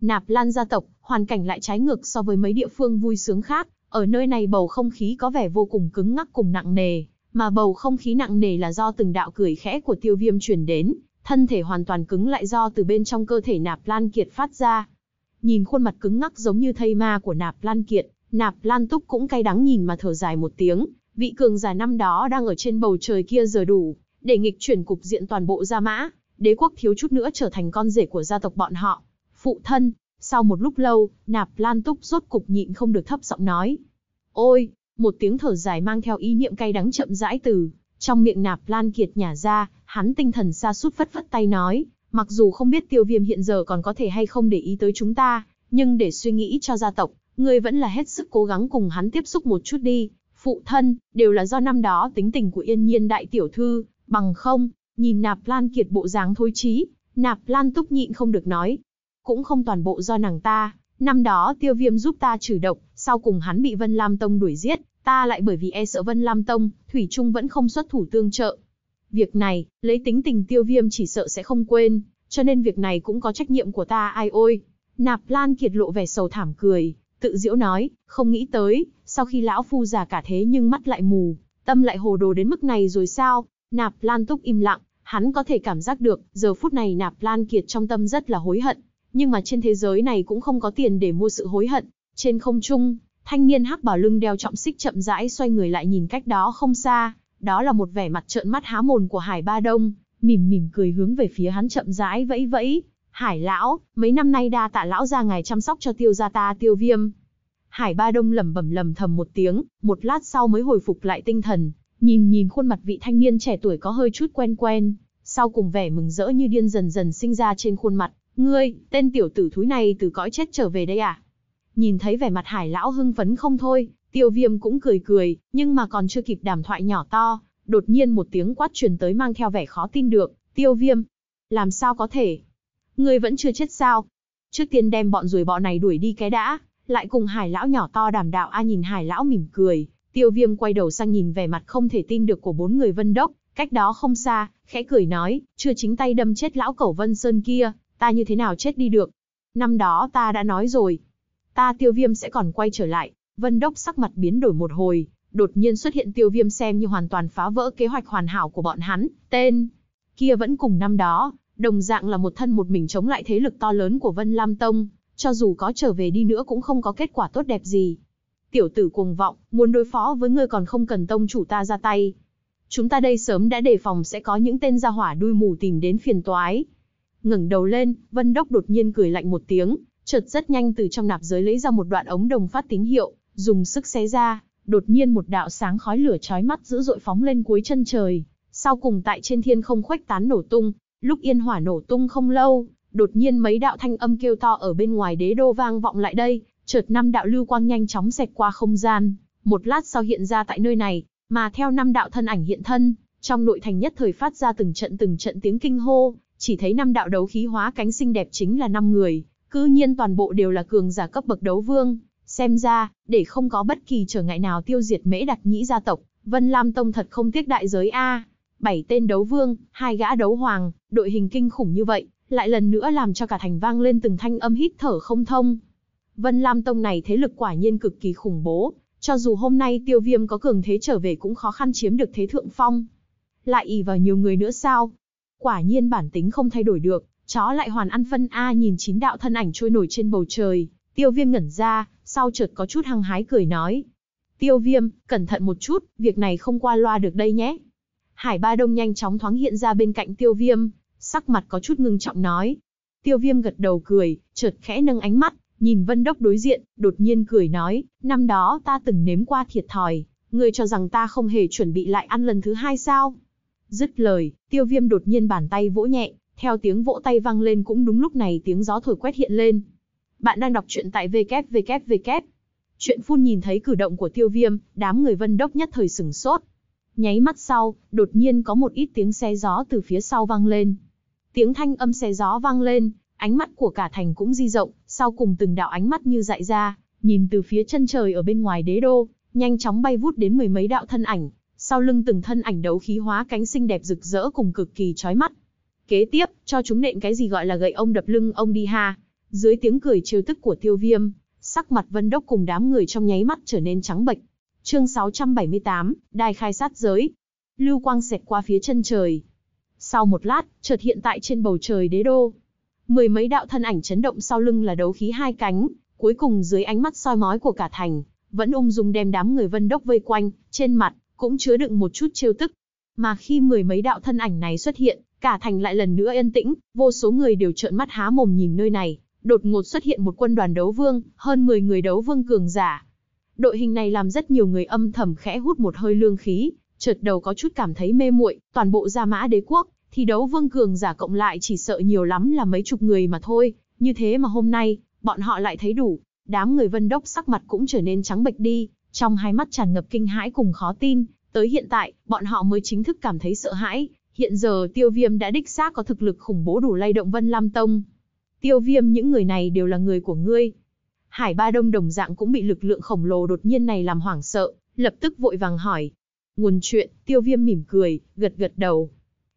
Nạp Lan gia tộc, hoàn cảnh lại trái ngược so với mấy địa phương vui sướng khác, ở nơi này bầu không khí có vẻ vô cùng cứng ngắc cùng nặng nề, mà bầu không khí nặng nề là do từng đạo cười khẽ của Tiêu Viêm truyền đến, thân thể hoàn toàn cứng lại do từ bên trong cơ thể Nạp Lan Kiệt phát ra. Nhìn khuôn mặt cứng ngắc giống như thây ma của Nạp Lan Kiệt, Nạp Lan Túc cũng cay đắng nhìn mà thở dài một tiếng, vị cường giả năm đó đang ở trên bầu trời kia giờ đủ, để nghịch chuyển cục diện toàn bộ Gia Mã, đế quốc thiếu chút nữa trở thành con rể của gia tộc bọn họ. Phụ thân, sau một lúc lâu, nạp lan túc rốt cục nhịn không được thấp giọng nói. Ôi, một tiếng thở dài mang theo ý niệm cay đắng chậm rãi từ, trong miệng nạp lan kiệt nhả ra, hắn tinh thần xa sút phất phất tay nói, mặc dù không biết tiêu viêm hiện giờ còn có thể hay không để ý tới chúng ta, nhưng để suy nghĩ cho gia tộc, ngươi vẫn là hết sức cố gắng cùng hắn tiếp xúc một chút đi, phụ thân, đều là do năm đó tính tình của yên nhiên đại tiểu thư, bằng không, nhìn nạp lan kiệt bộ dáng thối trí, nạp lan túc nhịn không được nói. Cũng không toàn bộ do nàng ta, năm đó tiêu viêm giúp ta trừ độc, sau cùng hắn bị Vân Lam Tông đuổi giết, ta lại bởi vì e sợ Vân Lam Tông, Thủy Trung vẫn không xuất thủ tương trợ. Việc này, lấy tính tình tiêu viêm chỉ sợ sẽ không quên, cho nên việc này cũng có trách nhiệm của ta ai ôi. Nạp Lan Kiệt lộ vẻ sầu thảm cười, tự diễu nói, không nghĩ tới, sau khi lão phu già cả thế nhưng mắt lại mù, tâm lại hồ đồ đến mức này rồi sao? Nạp Lan Túc im lặng, hắn có thể cảm giác được, giờ phút này Nạp Lan Kiệt trong tâm rất là hối hận, nhưng mà trên thế giới này cũng không có tiền để mua sự hối hận. Trên không trung, thanh niên hắc bảo lưng đeo trọng xích chậm rãi xoay người lại nhìn cách đó không xa, đó là một vẻ mặt trợn mắt há mồm của Hải Ba Đông, mỉm mỉm cười hướng về phía hắn chậm rãi vẫy vẫy. Hải lão, mấy năm nay đa tạ lão gia ngài chăm sóc cho tiêu gia ta tiêu viêm, Hải Ba Đông lẩm bẩm lầm thầm một tiếng, một lát sau mới hồi phục lại tinh thần, nhìn nhìn khuôn mặt vị thanh niên trẻ tuổi có hơi chút quen quen, sau cùng vẻ mừng rỡ như điên dần dần sinh ra trên khuôn mặt, "Ngươi, tên tiểu tử thúi này từ cõi chết trở về đây à?" Nhìn thấy vẻ mặt Hải lão hưng phấn không thôi, Tiêu Viêm cũng cười cười, nhưng mà còn chưa kịp đàm thoại nhỏ to, đột nhiên một tiếng quát truyền tới mang theo vẻ khó tin được, "Tiêu Viêm, làm sao có thể? Ngươi vẫn chưa chết sao? Trước tiên đem bọn rùi bọ này đuổi đi cái đã." lại cùng hải lão nhỏ to đảm đạo a nhìn hải lão mỉm cười, tiêu viêm quay đầu sang nhìn vẻ mặt không thể tin được của bốn người vân đốc, cách đó không xa, khẽ cười nói, chưa chính tay đâm chết lão cẩu vân sơn kia, ta như thế nào chết đi được. Năm đó ta đã nói rồi, ta tiêu viêm sẽ còn quay trở lại, vân đốc sắc mặt biến đổi một hồi, đột nhiên xuất hiện tiêu viêm xem như hoàn toàn phá vỡ kế hoạch hoàn hảo của bọn hắn, tên kia vẫn cùng năm đó, đồng dạng là một thân một mình chống lại thế lực to lớn của Vân Lam Tông, cho dù có trở về đi nữa cũng không có kết quả tốt đẹp gì. Tiểu tử cuồng vọng, muốn đối phó với ngươi còn không cần tông chủ ta ra tay. Chúng ta đây sớm đã đề phòng sẽ có những tên gia hỏa đuôi mù tìm đến phiền toái. Ngẩng đầu lên, Vân Đốc đột nhiên cười lạnh một tiếng, chợt rất nhanh từ trong nạp giới lấy ra một đoạn ống đồng phát tín hiệu, dùng sức xé ra, đột nhiên một đạo sáng khói lửa chói mắt dữ dội phóng lên cuối chân trời, sau cùng tại trên thiên không khuếch tán nổ tung, lúc yên hỏa nổ tung không lâu, đột nhiên mấy đạo thanh âm kêu to ở bên ngoài đế đô vang vọng lại đây, chợt năm đạo lưu quang nhanh chóng xẹt qua không gian, một lát sau hiện ra tại nơi này, mà theo năm đạo thân ảnh hiện thân, trong nội thành nhất thời phát ra từng trận từng trận tiếng kinh hô, chỉ thấy năm đạo đấu khí hóa cánh xinh đẹp chính là năm người, cư nhiên toàn bộ đều là cường giả cấp bậc đấu vương, xem ra, để không có bất kỳ trở ngại nào tiêu diệt Mễ Đặc Nhĩ gia tộc, Vân Lam Tông thật không tiếc đại giới a. Bảy tên đấu vương, hai gã đấu hoàng, đội hình kinh khủng như vậy, lại lần nữa làm cho cả thành vang lên từng thanh âm hít thở không thông. Vân Lam Tông này thế lực quả nhiên cực kỳ khủng bố, cho dù hôm nay tiêu viêm có cường thế trở về cũng khó khăn chiếm được thế thượng phong. Lại ỉ vào nhiều người nữa sao? Quả nhiên bản tính không thay đổi được, chó lại hoàn ăn phân A nhìn chín đạo thân ảnh trôi nổi trên bầu trời, tiêu viêm ngẩn ra, sau chợt có chút hăng hái cười nói. Tiêu viêm, cẩn thận một chút, việc này không qua loa được đây nhé. Hải Ba Đông nhanh chóng thoáng hiện ra bên cạnh tiêu viêm, sắc mặt có chút ngưng trọng nói. Tiêu viêm gật đầu cười, chợt khẽ nâng ánh mắt, nhìn vân đốc đối diện, đột nhiên cười nói, năm đó ta từng nếm qua thiệt thòi, người cho rằng ta không hề chuẩn bị lại ăn lần thứ hai sao? Dứt lời, tiêu viêm đột nhiên bàn tay vỗ nhẹ, theo tiếng vỗ tay vang lên cũng đúng lúc này tiếng gió thổi quét hiện lên. Bạn đang đọc truyện tại www. Chuyện phun nhìn thấy cử động của tiêu viêm, đám người vân đốc nhất thời sửng sốt. Nháy mắt sau, đột nhiên có một ít tiếng xe gió từ phía sau vang lên. Tiếng thanh âm xé gió vang lên, ánh mắt của cả thành cũng di rộng, sau cùng từng đạo ánh mắt như dại ra, nhìn từ phía chân trời ở bên ngoài đế đô, nhanh chóng bay vút đến mười mấy đạo thân ảnh, sau lưng từng thân ảnh đấu khí hóa cánh xinh đẹp rực rỡ cùng cực kỳ chói mắt. Kế tiếp, cho chúng nện cái gì gọi là gậy ông đập lưng ông đi ha. Dưới tiếng cười trêu tức của Tiêu Viêm, sắc mặt Vân Đốc cùng đám người trong nháy mắt trở nên trắng bệch. Chương 678, Đài khai sát giới. Lưu quang xẹt qua phía chân trời, sau một lát, chợt hiện tại trên bầu trời đế đô. Mười mấy đạo thân ảnh chấn động sau lưng là đấu khí hai cánh, cuối cùng dưới ánh mắt soi mói của cả thành, vẫn ung dung đem đám người vân đốc vây quanh, trên mặt, cũng chứa đựng một chút trêu tức. Mà khi mười mấy đạo thân ảnh này xuất hiện, cả thành lại lần nữa yên tĩnh, vô số người đều trợn mắt há mồm nhìn nơi này, đột ngột xuất hiện một quân đoàn đấu vương, hơn 10 người đấu vương cường giả. Đội hình này làm rất nhiều người âm thầm khẽ hút một hơi lương khí, chợt đầu có chút cảm thấy mê muội, toàn bộ gia mã đế quốc, Thi đấu vương cường giả cộng lại chỉ sợ nhiều lắm là mấy chục người mà thôi, như thế mà hôm nay, bọn họ lại thấy đủ. Đám người vân đốc sắc mặt cũng trở nên trắng bệch đi, trong hai mắt tràn ngập kinh hãi cùng khó tin, tới hiện tại, bọn họ mới chính thức cảm thấy sợ hãi. Hiện giờ tiêu viêm đã đích xác có thực lực khủng bố đủ lay động Vân Lam Tông. Tiêu viêm những người này đều là người của ngươi. Hải Ba Đông đồng dạng cũng bị lực lượng khổng lồ đột nhiên này làm hoảng sợ, lập tức vội vàng hỏi. Nguồn chuyện, tiêu viêm mỉm cười, gật gật đầu,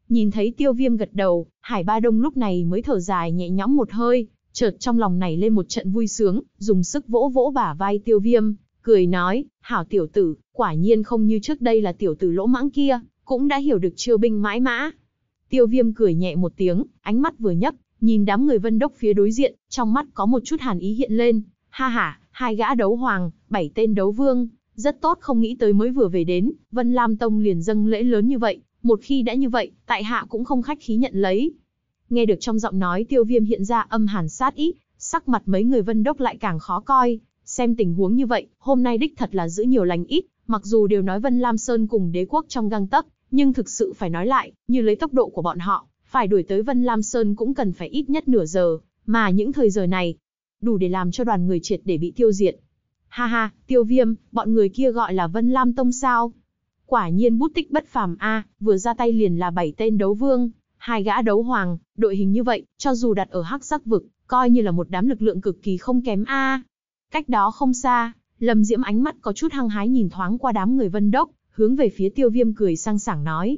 Nhìn thấy tiêu viêm gật đầu, hải ba đông lúc này mới thở dài nhẹ nhõm một hơi, chợt trong lòng này lên một trận vui sướng, dùng sức vỗ vỗ bả vai tiêu viêm, cười nói, hảo tiểu tử, quả nhiên không như trước đây là tiểu tử lỗ mãng kia, cũng đã hiểu được chiêu binh mãi mã. Tiêu viêm cười nhẹ một tiếng, ánh mắt vừa nhấp nhìn đám người vân đốc phía đối diện, trong mắt có một chút hàn ý hiện lên, ha ha, hai gã đấu hoàng, bảy tên đấu vương, rất tốt không nghĩ tới mới vừa về đến, Vân Lam Tông liền dâng lễ lớn như vậy, một khi đã như vậy, tại hạ cũng không khách khí nhận lấy. Nghe được trong giọng nói tiêu viêm hiện ra âm hàn sát ý, sắc mặt mấy người vân đốc lại càng khó coi. Xem tình huống như vậy, hôm nay đích thật là giữ nhiều lành ít, mặc dù đều nói Vân Lam Sơn cùng đế quốc trong găng tấc, nhưng thực sự phải nói lại, như lấy tốc độ của bọn họ, phải đuổi tới Vân Lam Sơn cũng cần phải ít nhất nửa giờ, mà những thời giờ này, đủ để làm cho đoàn người triệt để bị tiêu diệt. Ha ha, tiêu viêm, bọn người kia gọi là Vân Lam Tông sao, Quả nhiên bút tích bất phàm a, vừa ra tay liền là bảy tên đấu vương, hai gã đấu hoàng, đội hình như vậy, cho dù đặt ở hắc sắc vực, coi như là một đám lực lượng cực kỳ không kém a. Cách đó không xa, Lâm Diễm ánh mắt có chút hăng hái nhìn thoáng qua đám người Vân Đốc, hướng về phía Tiêu Viêm cười sang sảng nói.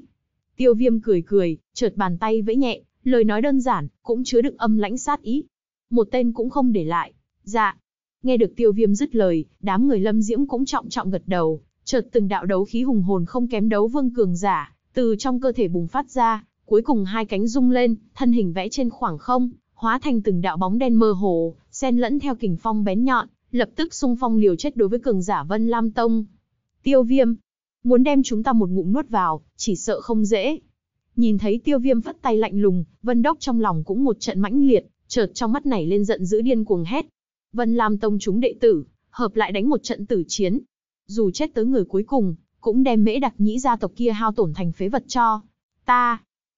Tiêu Viêm cười cười, chợt bàn tay vẫy nhẹ, lời nói đơn giản, cũng chứa đựng âm lãnh sát ý. Một tên cũng không để lại. Dạ. Nghe được Tiêu Viêm dứt lời, đám người Lâm Diễm cũng trọng trọng gật đầu chợt từng đạo đấu khí hùng hồn không kém đấu vương cường giả, từ trong cơ thể bùng phát ra, cuối cùng hai cánh rung lên, thân hình vẽ trên khoảng không, hóa thành từng đạo bóng đen mơ hồ, xen lẫn theo kình phong bén nhọn, lập tức xung phong liều chết đối với cường giả Vân Lam Tông. Tiêu Viêm, muốn đem chúng ta một ngụm nuốt vào, chỉ sợ không dễ. Nhìn thấy Tiêu Viêm vất tay lạnh lùng, Vân Đốc trong lòng cũng một trận mãnh liệt, chợt trong mắt nảy lên giận dữ điên cuồng hét. Vân Lam Tông chúng đệ tử, hợp lại đánh một trận tử chiến, dù chết tới người cuối cùng, cũng đem mễ đặc nhĩ gia tộc kia hao tổn thành phế vật cho. Ta,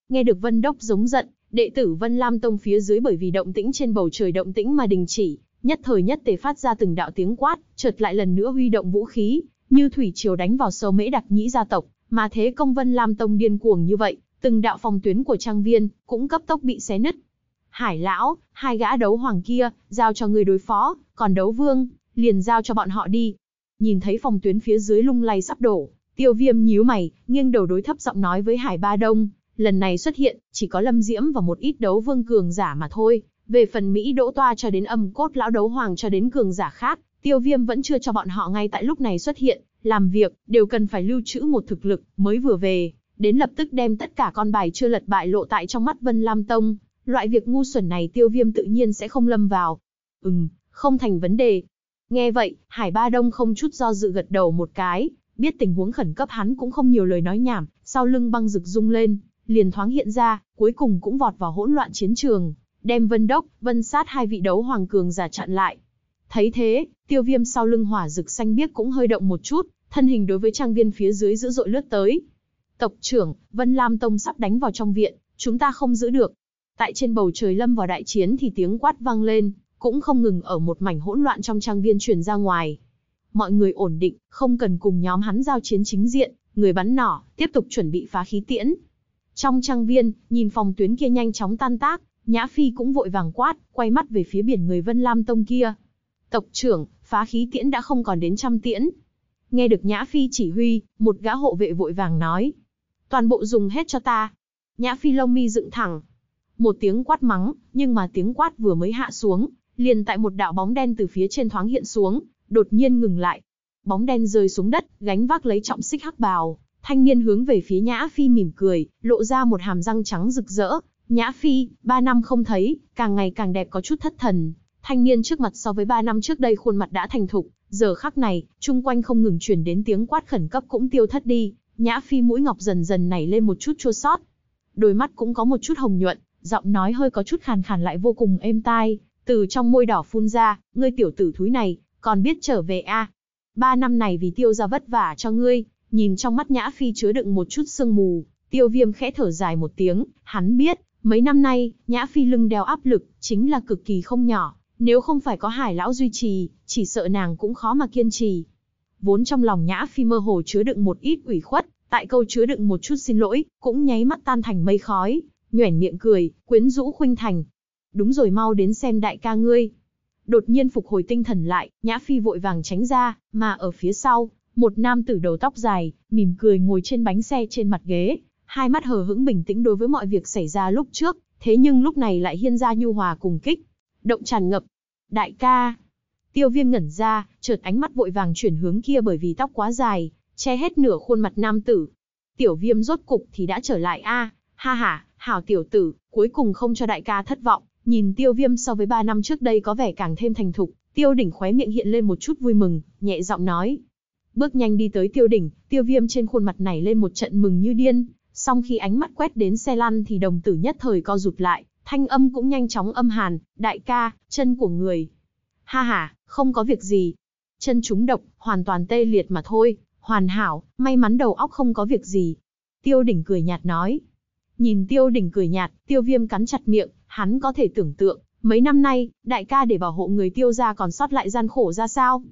nghe được Vân Đốc giống giận, đệ tử Vân Lam Tông phía dưới bởi vì động tĩnh trên bầu trời động tĩnh mà đình chỉ, nhất thời nhất tề phát ra từng đạo tiếng quát, chợt lại lần nữa huy động vũ khí, như thủy triều đánh vào sâu mễ đặc nhĩ gia tộc, mà thế công Vân Lam Tông điên cuồng như vậy, từng đạo phòng tuyến của trang viên cũng cấp tốc bị xé nứt. Hải lão, hai gã đấu hoàng kia, giao cho người đối phó, còn đấu vương, liền giao cho bọn họ đi, Nhìn thấy phòng tuyến phía dưới lung lay sắp đổ, tiêu viêm nhíu mày, nghiêng đầu đối thấp giọng nói với Hải Ba Đông, lần này xuất hiện, chỉ có Lâm Diễm và một ít đấu vương cường giả mà thôi. Về phần Mỹ đỗ toa cho đến âm cốt lão đấu hoàng cho đến cường giả khác, tiêu viêm vẫn chưa cho bọn họ ngay tại lúc này xuất hiện, làm việc, đều cần phải lưu trữ một thực lực, mới vừa về, đến lập tức đem tất cả con bài chưa lật bại lộ tại trong mắt Vân Lam Tông. Loại việc ngu xuẩn này tiêu viêm tự nhiên sẽ không lâm vào. Ừm, không thành vấn đề, Nghe vậy, Hải Ba Đông không chút do dự gật đầu một cái, biết tình huống khẩn cấp hắn cũng không nhiều lời nói nhảm, sau lưng băng rực rung lên, liền thoáng hiện ra, cuối cùng cũng vọt vào hỗn loạn chiến trường, đem Vân Đốc, Vân Sát hai vị đấu hoàng cường giả chặn lại. Thấy thế, tiêu viêm sau lưng hỏa rực xanh biếc cũng hơi động một chút, thân hình đối với trang viên phía dưới dữ dội lướt tới. Tộc trưởng, Vân Lam Tông sắp đánh vào trong viện, chúng ta không giữ được. Tại trên bầu trời lâm vào đại chiến thì tiếng quát vang lên, cũng không ngừng ở một mảnh hỗn loạn trong trang viên truyền ra ngoài. Mọi người ổn định, không cần cùng nhóm hắn giao chiến chính diện, người bắn nỏ, tiếp tục chuẩn bị phá khí tiễn. Trong trang viên, nhìn phòng tuyến kia nhanh chóng tan tác, Nhã Phi cũng vội vàng quát, quay mắt về phía biển người Vân Lam Tông kia. Tộc trưởng, phá khí tiễn đã không còn đến trăm tiễn. Nghe được Nhã Phi chỉ huy, một gã hộ vệ vội vàng nói. Toàn bộ dùng hết cho ta. Nhã Phi lông mi dựng thẳng. Một tiếng quát mắng, nhưng mà tiếng quát vừa mới hạ xuống, liền tại một đạo bóng đen từ phía trên thoáng hiện xuống, đột nhiên ngừng lại. Bóng đen rơi xuống đất, gánh vác lấy trọng xích hắc bào, thanh niên hướng về phía Nhã Phi mỉm cười, lộ ra một hàm răng trắng rực rỡ. Nhã Phi, ba năm không thấy, càng ngày càng đẹp có chút thất thần. Thanh niên trước mặt so với ba năm trước đây khuôn mặt đã thành thục, giờ khắc này, chung quanh không ngừng chuyển đến tiếng quát khẩn cấp cũng tiêu thất đi. Nhã Phi mũi ngọc dần dần nảy lên một chút chua sót. Đôi mắt cũng có một chút hồng nhuận, giọng nói hơi có chút khàn khàn lại vô cùng êm tai, từ trong môi đỏ phun ra, ngươi tiểu tử thúi này, còn biết trở về a à? Ba năm này vì tiêu ra vất vả cho ngươi, nhìn trong mắt Nhã Phi chứa đựng một chút sương mù, tiêu viêm khẽ thở dài một tiếng, hắn biết, mấy năm nay, Nhã Phi lưng đeo áp lực, chính là cực kỳ không nhỏ, nếu không phải có hải lão duy trì, chỉ sợ nàng cũng khó mà kiên trì. Vốn trong lòng Nhã Phi mơ hồ chứa đựng một ít ủy khuất, tại câu chứa đựng một chút xin lỗi, cũng nháy mắt tan thành mây khói, nhoẻn miệng cười, quyến rũ khuynh thành, đúng rồi mau đến xem đại ca ngươi. Đột nhiên phục hồi tinh thần lại, Nhã Phi vội vàng tránh ra, mà ở phía sau, một nam tử đầu tóc dài, mỉm cười ngồi trên bánh xe trên mặt ghế, hai mắt hờ hững bình tĩnh đối với mọi việc xảy ra lúc trước, thế nhưng lúc này lại hiên ra nhu hòa cùng kích. Động tràn ngập. Đại ca. Tiêu viêm ngẩn ra, chợt ánh mắt vội vàng chuyển hướng kia bởi vì tóc quá dài, che hết nửa khuôn mặt nam tử. Tiểu viêm rốt cục thì đã trở lại a ha ha, hảo tiểu tử, cuối cùng không cho đại ca thất vọng. Nhìn tiêu viêm so với ba năm trước đây có vẻ càng thêm thành thục, tiêu đỉnh khóe miệng hiện lên một chút vui mừng, nhẹ giọng nói. Bước nhanh đi tới tiêu đỉnh, tiêu viêm trên khuôn mặt này lên một trận mừng như điên, song khi ánh mắt quét đến xe lăn thì đồng tử nhất thời co rụt lại, thanh âm cũng nhanh chóng âm hàn, đại ca, chân của người. Ha ha, không có việc gì. Chân trúng độc, hoàn toàn tê liệt mà thôi, hoàn hảo, may mắn đầu óc không có việc gì. Tiêu đỉnh cười nhạt nói. Nhìn tiêu đỉnh cười nhạt, tiêu viêm cắn chặt miệng, Hắn có thể tưởng tượng, mấy năm nay, đại ca để bảo hộ người tiêu gia còn sót lại gian khổ ra sao.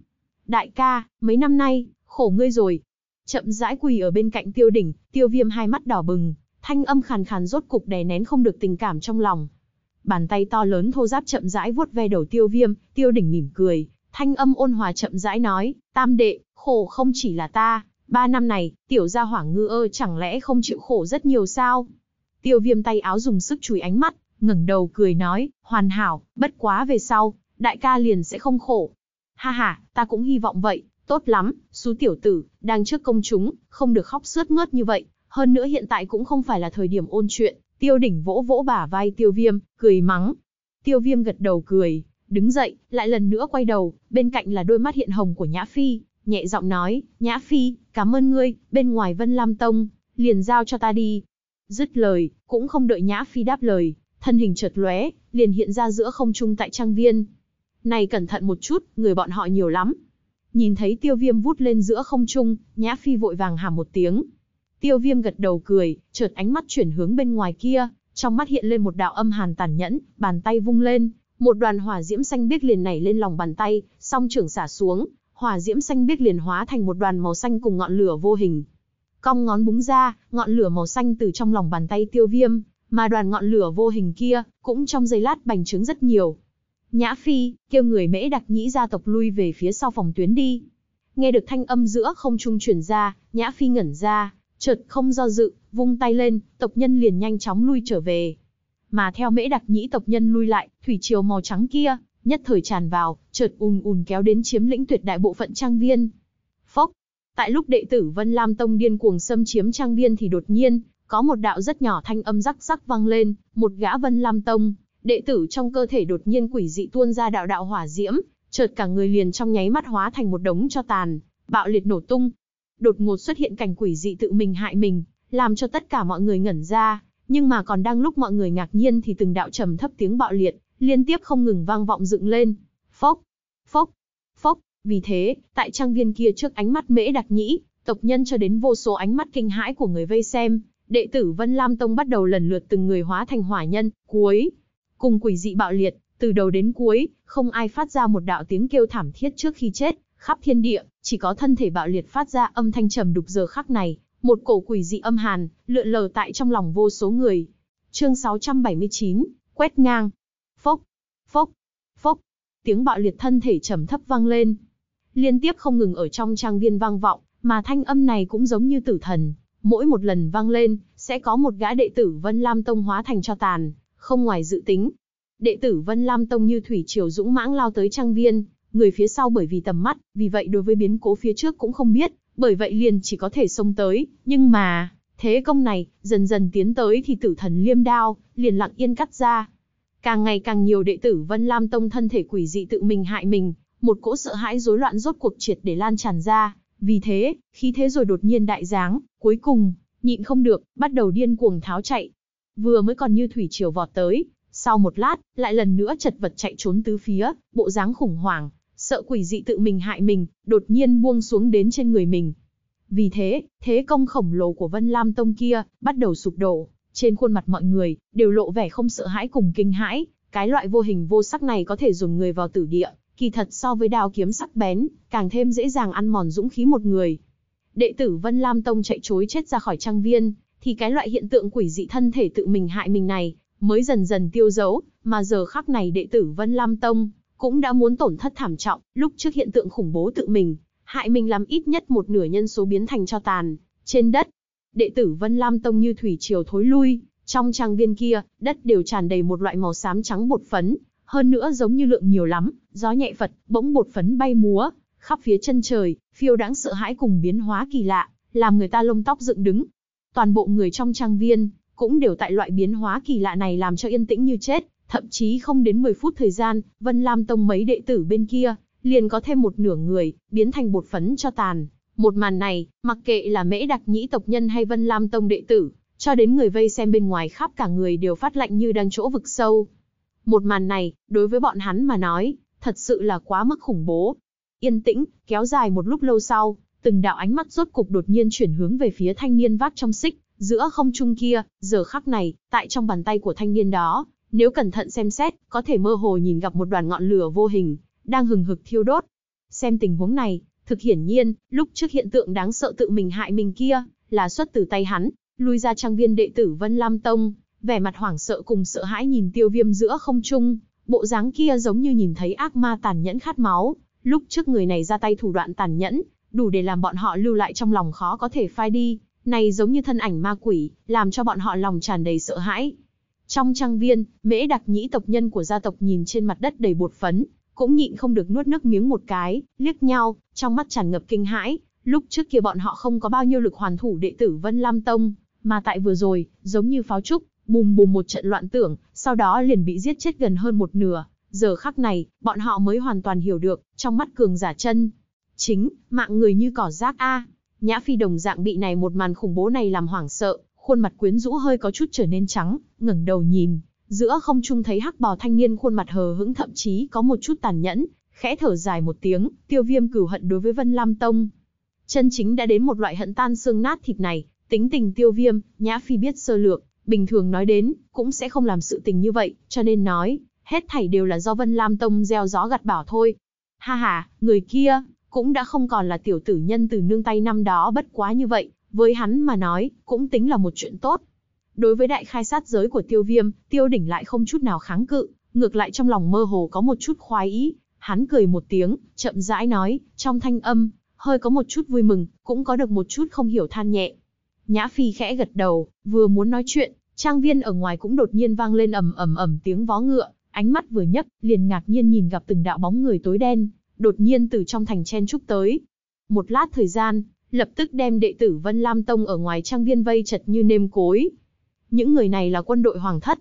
Đại ca, mấy năm nay, khổ ngươi rồi. Chậm rãi quỳ ở bên cạnh tiêu đỉnh, tiêu viêm hai mắt đỏ bừng, thanh âm khàn khàn rốt cục đè nén không được tình cảm trong lòng. Bàn tay to lớn thô giáp chậm rãi vuốt ve đầu tiêu viêm, tiêu đỉnh mỉm cười, thanh âm ôn hòa chậm rãi nói, tam đệ, khổ không chỉ là ta, ba năm này, tiểu gia hỏa ngư ơ chẳng lẽ không chịu khổ rất nhiều sao? Tiêu viêm tay áo dùng sức chùi ánh mắt, ngẩng đầu cười nói, hoàn hảo, bất quá về sau, đại ca liền sẽ không khổ. Ha ha, ta cũng hy vọng vậy, tốt lắm, xú tiểu tử, đang trước công chúng, không được khóc suốt ngớt như vậy, hơn nữa hiện tại cũng không phải là thời điểm ôn chuyện, tiêu đỉnh vỗ vỗ bả vai tiêu viêm, cười mắng. Tiêu viêm gật đầu cười, đứng dậy, lại lần nữa quay đầu, bên cạnh là đôi mắt hiện hồng của Nhã Phi, nhẹ giọng nói, Nhã Phi, cảm ơn ngươi, bên ngoài Vân Lam Tông, liền giao cho ta đi. Dứt lời, cũng không đợi Nhã Phi đáp lời, thân hình chợt lóe, liền hiện ra giữa không trung tại trang viên. Này cẩn thận một chút, người bọn họ nhiều lắm. Nhìn thấy tiêu viêm vút lên giữa không trung, nhã phi vội vàng hàm một tiếng. Tiêu viêm gật đầu cười, chợt ánh mắt chuyển hướng bên ngoài kia, trong mắt hiện lên một đạo âm hàn tàn nhẫn, bàn tay vung lên, một đoàn hỏa diễm xanh biếc liền nảy lên lòng bàn tay, song trưởng xả xuống, hỏa diễm xanh biếc liền hóa thành một đoàn màu xanh cùng ngọn lửa vô hình. Cong ngón búng ra, ngọn lửa màu xanh từ trong lòng bàn tay tiêu viêm, mà đoàn ngọn lửa vô hình kia, cũng trong giây lát bành trướng rất nhiều. Nhã Phi, kêu người mễ đặc nhĩ gia tộc lui về phía sau phòng tuyến đi. Nghe được thanh âm giữa không trung chuyển ra, Nhã Phi ngẩn ra, chợt không do dự, vung tay lên, tộc nhân liền nhanh chóng lui trở về. Mà theo mễ đặc nhĩ tộc nhân lui lại, thủy triều màu trắng kia, nhất thời tràn vào, chợt ùn ùn kéo đến chiếm lĩnh tuyệt đại bộ phận trang viên. Phốc, tại lúc đệ tử Vân Lam Tông điên cuồng xâm chiếm trang viên thì đột nhiên, có một đạo rất nhỏ thanh âm rắc rắc vang lên, một gã Vân Lam Tông, đệ tử trong cơ thể đột nhiên quỷ dị tuôn ra đạo đạo hỏa diễm, chợt cả người liền trong nháy mắt hóa thành một đống cho tàn, bạo liệt nổ tung. Đột ngột xuất hiện cảnh quỷ dị tự mình hại mình, làm cho tất cả mọi người ngẩn ra, nhưng mà còn đang lúc mọi người ngạc nhiên thì từng đạo trầm thấp tiếng bạo liệt, liên tiếp không ngừng vang vọng dựng lên. Phốc, phốc, phốc, vì thế, tại trang viên kia trước ánh mắt mễ đặc nhĩ, tộc nhân cho đến vô số ánh mắt kinh hãi của người vây xem, đệ tử Vân Lam Tông bắt đầu lần lượt từng người hóa thành hỏa nhân, cuối. Cùng quỷ dị bạo liệt, từ đầu đến cuối, không ai phát ra một đạo tiếng kêu thảm thiết trước khi chết, khắp thiên địa, chỉ có thân thể bạo liệt phát ra âm thanh trầm đục giờ khắc này, một cổ quỷ dị âm hàn, lượn lờ tại trong lòng vô số người. Chương 679, quét ngang. Phốc, phốc, phốc, tiếng bạo liệt thân thể trầm thấp vang lên. Liên tiếp không ngừng ở trong trang viên vang vọng, mà thanh âm này cũng giống như tử thần, mỗi một lần vang lên, sẽ có một gã đệ tử Vân Lam Tông hóa thành cho tàn, không ngoài dự tính. Đệ tử Vân Lam Tông như thủy triều dũng mãng lao tới trang viên, người phía sau bởi vì tầm mắt, vì vậy đối với biến cố phía trước cũng không biết, bởi vậy liền chỉ có thể xông tới, nhưng mà, thế công này, dần dần tiến tới thì tử thần liêm đao, liền lặng yên cắt ra. Càng ngày càng nhiều đệ tử Vân Lam Tông thân thể quỷ dị tự mình hại mình, một cỗ sợ hãi rối loạn rốt cuộc triệt để lan tràn ra, vì thế, khi thế rồi đột nhiên đại giáng, cuối cùng, nhịn không được, bắt đầu điên cuồng tháo chạy. Vừa mới còn như thủy triều vọt tới, sau một lát, lại lần nữa chật vật chạy trốn tứ phía, bộ dáng khủng hoảng, sợ quỷ dị tự mình hại mình, đột nhiên buông xuống đến trên người mình. Vì thế, thế công khổng lồ của Vân Lam Tông kia, bắt đầu sụp đổ, trên khuôn mặt mọi người, đều lộ vẻ không sợ hãi cùng kinh hãi, cái loại vô hình vô sắc này có thể dùng người vào tử địa, kỳ thật so với đao kiếm sắc bén, càng thêm dễ dàng ăn mòn dũng khí một người. Đệ tử Vân Lam Tông chạy trối chết ra khỏi trang viên, thì cái loại hiện tượng quỷ dị thân thể tự mình hại mình này, mới dần dần tiêu dấu, mà giờ khắc này đệ tử Vân Lam Tông, cũng đã muốn tổn thất thảm trọng, lúc trước hiện tượng khủng bố tự mình, hại mình làm ít nhất một nửa nhân số biến thành cho tàn, trên đất. Đệ tử Vân Lam Tông như thủy triều thối lui, trong trang viên kia, đất đều tràn đầy một loại màu xám trắng bột phấn, hơn nữa giống như lượng nhiều lắm, gió nhẹ phật, bỗng bột phấn bay múa, khắp phía chân trời, phiêu đáng sợ hãi cùng biến hóa kỳ lạ, làm người ta lông tóc dựng đứng. Toàn bộ người trong trang viên, cũng đều tại loại biến hóa kỳ lạ này làm cho yên tĩnh như chết, thậm chí không đến 10 phút thời gian, Vân Lam Tông mấy đệ tử bên kia, liền có thêm một nửa người, biến thành bột phấn cho tàn. Một màn này, mặc kệ là mễ đặc nhĩ tộc nhân hay Vân Lam Tông đệ tử, cho đến người vây xem bên ngoài khắp cả người đều phát lạnh như đang chỗ vực sâu. Một màn này, đối với bọn hắn mà nói, Thật sự là quá mức khủng bố. Yên tĩnh, kéo dài một lúc lâu sau, từng đạo ánh mắt rốt cục đột nhiên chuyển hướng về phía thanh niên vác trong xích, giữa không trung kia, giờ khắc này, tại trong bàn tay của thanh niên đó, nếu cẩn thận xem xét, có thể mơ hồ nhìn gặp một đoàn ngọn lửa vô hình, đang hừng hực thiêu đốt. Xem tình huống này, thực hiển nhiên, lúc trước hiện tượng đáng sợ tự mình hại mình kia, là xuất từ tay hắn, lui ra trang viên đệ tử Vân Lam Tông, vẻ mặt hoảng sợ cùng sợ hãi nhìn tiêu viêm giữa không trung, Bộ dáng kia giống như nhìn thấy ác ma tàn nhẫn khát máu, lúc trước người này ra tay thủ đoạn tàn nhẫn, đủ để làm bọn họ lưu lại trong lòng khó có thể phai đi, này giống như thân ảnh ma quỷ, làm cho bọn họ lòng tràn đầy sợ hãi. Trong trang viên, mễ đặc nhĩ tộc nhân của gia tộc nhìn trên mặt đất đầy bột phấn, cũng nhịn không được nuốt nước miếng một cái, liếc nhau, trong mắt tràn ngập kinh hãi. Lúc trước kia bọn họ không có bao nhiêu lực hoàn thủ đệ tử Vân Lam Tông, mà tại vừa rồi, giống như pháo trúc, bùm bùm một trận loạn tưởng, sau đó liền bị giết chết gần hơn một nửa. Giờ khắc này, bọn họ mới hoàn toàn hiểu được, trong mắt cường giả chân. Chính, mạng người như cỏ rác A. Nhã Phi đồng dạng bị này một màn khủng bố này làm hoảng sợ, khuôn mặt quyến rũ hơi có chút trở nên trắng, ngẩng đầu nhìn, giữa không trung thấy hắc bò thanh niên khuôn mặt hờ hững thậm chí có một chút tàn nhẫn, khẽ thở dài một tiếng, tiêu viêm cửu hận đối với Vân Lam Tông. Chân chính đã đến một loại hận tan xương nát thịt này, tính tình tiêu viêm, Nhã Phi biết sơ lược, bình thường nói đến, cũng sẽ không làm sự tình như vậy, cho nên nói, hết thảy đều là do Vân Lam Tông gieo gió gặt bảo thôi. Ha ha, người kia, cũng đã không còn là tiểu tử nhân từ nương tay năm đó bất quá như vậy, với hắn mà nói, cũng tính là một chuyện tốt. Đối với đại khai sát giới của tiêu viêm, tiêu đỉnh lại không chút nào kháng cự, ngược lại trong lòng mơ hồ có một chút khoái ý. Hắn cười một tiếng, chậm rãi nói, trong thanh âm, hơi có một chút vui mừng, cũng có được một chút không hiểu than nhẹ. Nhã Phi khẽ gật đầu, vừa muốn nói chuyện, trang viên ở ngoài cũng đột nhiên vang lên ầm ầm ầm tiếng vó ngựa, ánh mắt vừa nhấc, liền ngạc nhiên nhìn gặp từng đạo bóng người tối đen, đột nhiên từ trong thành chen trúc tới. Một lát thời gian, lập tức đem đệ tử Vân Lam Tông ở ngoài trang viên vây chật như nêm cối. Những người này là quân đội hoàng thất.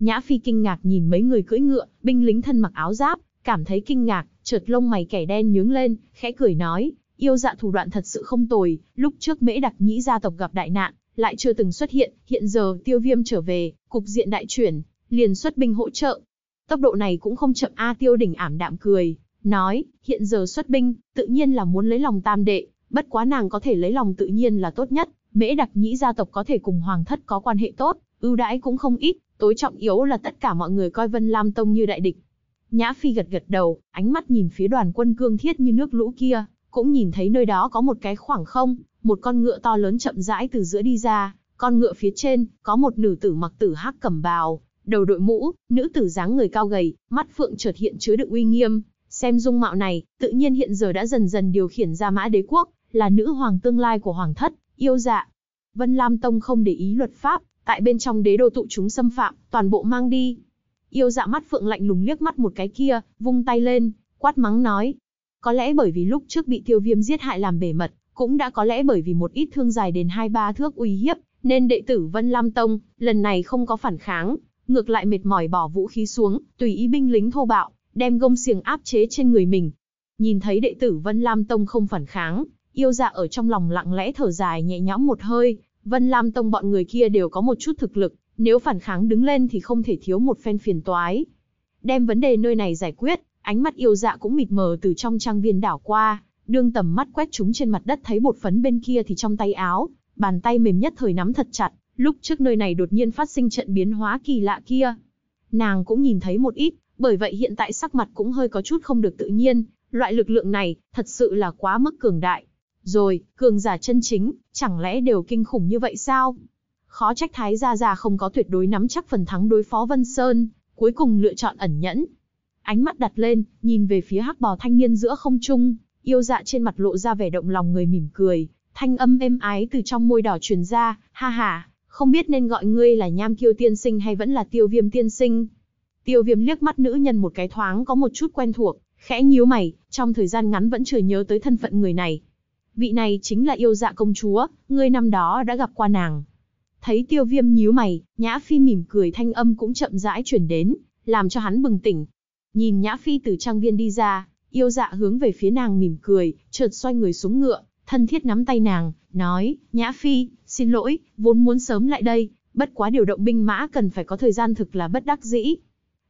Nhã Phi kinh ngạc nhìn mấy người cưỡi ngựa, binh lính thân mặc áo giáp, cảm thấy kinh ngạc, chợt lông mày kẻ đen nhướng lên, khẽ cười nói, yêu dạ thủ đoạn thật sự không tồi, lúc trước mễ đặc nhĩ gia tộc gặp đại nạn, lại chưa từng xuất hiện, hiện giờ tiêu viêm trở về, cục diện đại chuyển, liền xuất binh hỗ trợ. Tốc độ này cũng không chậm A tiêu đỉnh ảm đạm cười, nói, hiện giờ xuất binh, tự nhiên là muốn lấy lòng tam đệ, bất quá nàng có thể lấy lòng tự nhiên là tốt nhất, mễ đặc nhĩ gia tộc có thể cùng hoàng thất có quan hệ tốt, ưu đãi cũng không ít, tối trọng yếu là tất cả mọi người coi Vân Lam Tông như đại địch. Nhã Phi gật gật đầu, ánh mắt nhìn phía đoàn quân cương thiết như nước lũ kia, cũng nhìn thấy nơi đó có một cái khoảng không, một con ngựa to lớn chậm rãi từ giữa đi ra, con ngựa phía trên, có một nữ tử mặc tử hắc cẩm bào, đầu đội mũ, nữ tử dáng người cao gầy, mắt phượng chợt hiện chứa đựng uy nghiêm, xem dung mạo này, tự nhiên hiện giờ đã dần dần điều khiển ra mã đế quốc, là nữ hoàng tương lai của hoàng thất, yêu dạ. Vân Lam Tông không để ý luật pháp, tại bên trong đế đô tụ chúng xâm phạm, toàn bộ mang đi. Yêu dạ mắt phượng lạnh lùng liếc mắt một cái kia, vung tay lên, quát mắng nói, có lẽ bởi vì lúc trước bị tiêu viêm giết hại làm bể mật, cũng đã có lẽ bởi vì một ít thương dài đến hai ba thước uy hiếp, nên đệ tử Vân Lam Tông, lần này không có phản kháng, ngược lại mệt mỏi bỏ vũ khí xuống, tùy ý binh lính thô bạo, đem gông xiềng áp chế trên người mình. Nhìn thấy đệ tử Vân Lam Tông không phản kháng, yêu dạ ở trong lòng lặng lẽ thở dài nhẹ nhõm một hơi, Vân Lam Tông bọn người kia đều có một chút thực lực, nếu phản kháng đứng lên thì không thể thiếu một phen phiền toái. Đem vấn đề nơi này giải quyết, Ánh mắt yêu dạ cũng mịt mờ từ trong trang viên đảo qua, đương tầm mắt quét chúng trên mặt đất thấy bột phấn bên kia thì trong tay áo, bàn tay mềm nhất thời nắm thật chặt, lúc trước nơi này đột nhiên phát sinh trận biến hóa kỳ lạ kia. Nàng cũng nhìn thấy một ít, bởi vậy hiện tại sắc mặt cũng hơi có chút không được tự nhiên, loại lực lượng này, thật sự là quá mức cường đại. Rồi, cường giả chân chính, chẳng lẽ đều kinh khủng như vậy sao? Khó trách Thái Gia Gia không có tuyệt đối nắm chắc phần thắng đối phó Vân Sơn, cuối cùng lựa chọn ẩn nhẫn, Ánh mắt đặt lên, nhìn về phía hắc bò thanh niên giữa không trung, yêu dạ trên mặt lộ ra vẻ động lòng người mỉm cười, thanh âm êm ái từ trong môi đỏ truyền ra, ha ha, không biết nên gọi ngươi là nham kiêu tiên sinh hay vẫn là tiêu viêm tiên sinh. Tiêu viêm liếc mắt nữ nhân một cái thoáng có một chút quen thuộc, khẽ nhíu mày, trong thời gian ngắn vẫn chưa nhớ tới thân phận người này. Vị này chính là yêu dạ công chúa, ngươi năm đó đã gặp qua nàng. Thấy tiêu viêm nhíu mày, nhã phi mỉm cười thanh âm cũng chậm rãi chuyển đến, làm cho hắn bừng tỉnh, Nhìn Nhã Phi từ trang viên đi ra, yêu dạ hướng về phía nàng mỉm cười, chợt xoay người xuống ngựa, thân thiết nắm tay nàng, nói, Nhã Phi, xin lỗi, vốn muốn sớm lại đây, bất quá điều động binh mã cần phải có thời gian thực là bất đắc dĩ.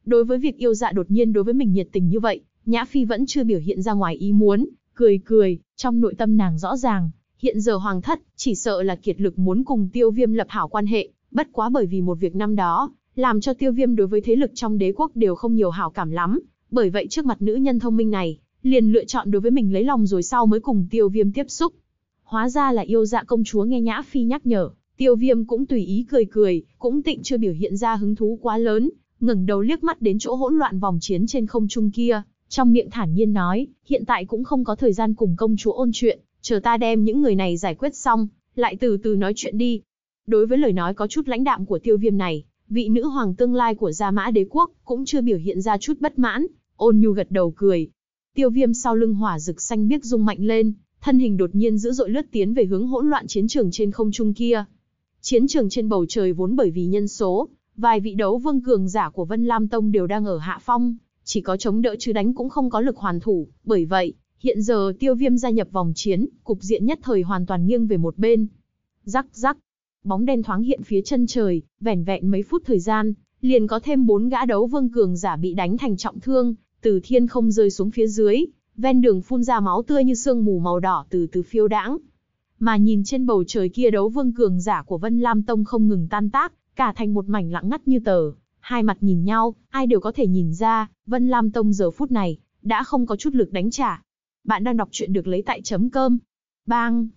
Đối với việc yêu dạ đột nhiên đối với mình nhiệt tình như vậy, Nhã Phi vẫn chưa biểu hiện ra ngoài ý muốn, cười cười, trong nội tâm nàng rõ ràng, hiện giờ hoàng thất, chỉ sợ là kiệt lực muốn cùng tiêu viêm lập hảo quan hệ, bất quá bởi vì một việc năm đó, làm cho tiêu viêm đối với thế lực trong đế quốc đều không nhiều hảo cảm lắm, bởi vậy trước mặt nữ nhân thông minh này, liền lựa chọn đối với mình lấy lòng rồi sau mới cùng tiêu viêm tiếp xúc. Hóa ra là yêu dạ công chúa nghe Nhã Phi nhắc nhở, tiêu viêm cũng tùy ý cười cười, cũng tịnh chưa biểu hiện ra hứng thú quá lớn, ngẩng đầu liếc mắt đến chỗ hỗn loạn vòng chiến trên không trung kia, trong miệng thản nhiên nói, hiện tại cũng không có thời gian cùng công chúa ôn chuyện, chờ ta đem những người này giải quyết xong, lại từ từ nói chuyện đi. Đối với lời nói có chút lãnh đạm của tiêu viêm này, vị nữ hoàng tương lai của Gia Mã Đế Quốc cũng chưa biểu hiện ra chút bất mãn, ôn nhu gật đầu cười. Tiêu viêm sau lưng hỏa rực xanh biếc rung mạnh lên, thân hình đột nhiên dữ dội lướt tiến về hướng hỗn loạn chiến trường trên không trung kia. Chiến trường trên bầu trời vốn bởi vì nhân số, vài vị đấu vương cường giả của Vân Lam Tông đều đang ở hạ phong, chỉ có chống đỡ chứ đánh cũng không có lực hoàn thủ, bởi vậy, hiện giờ tiêu viêm gia nhập vòng chiến, cục diện nhất thời hoàn toàn nghiêng về một bên. Rắc rắc, bóng đen thoáng hiện phía chân trời, vẻn vẹn mấy phút thời gian, liền có thêm bốn gã đấu vương cường giả bị đánh thành trọng thương, từ thiên không rơi xuống phía dưới, ven đường phun ra máu tươi như sương mù màu đỏ từ từ phiêu đãng. Mà nhìn trên bầu trời kia đấu vương cường giả của Vân Lam Tông không ngừng tan tác, cả thành một mảnh lặng ngắt như tờ, hai mặt nhìn nhau, ai đều có thể nhìn ra, Vân Lam Tông giờ phút này đã không có chút lực đánh trả. Bạn đang đọc truyện được lấy tại chấm cơm. Bang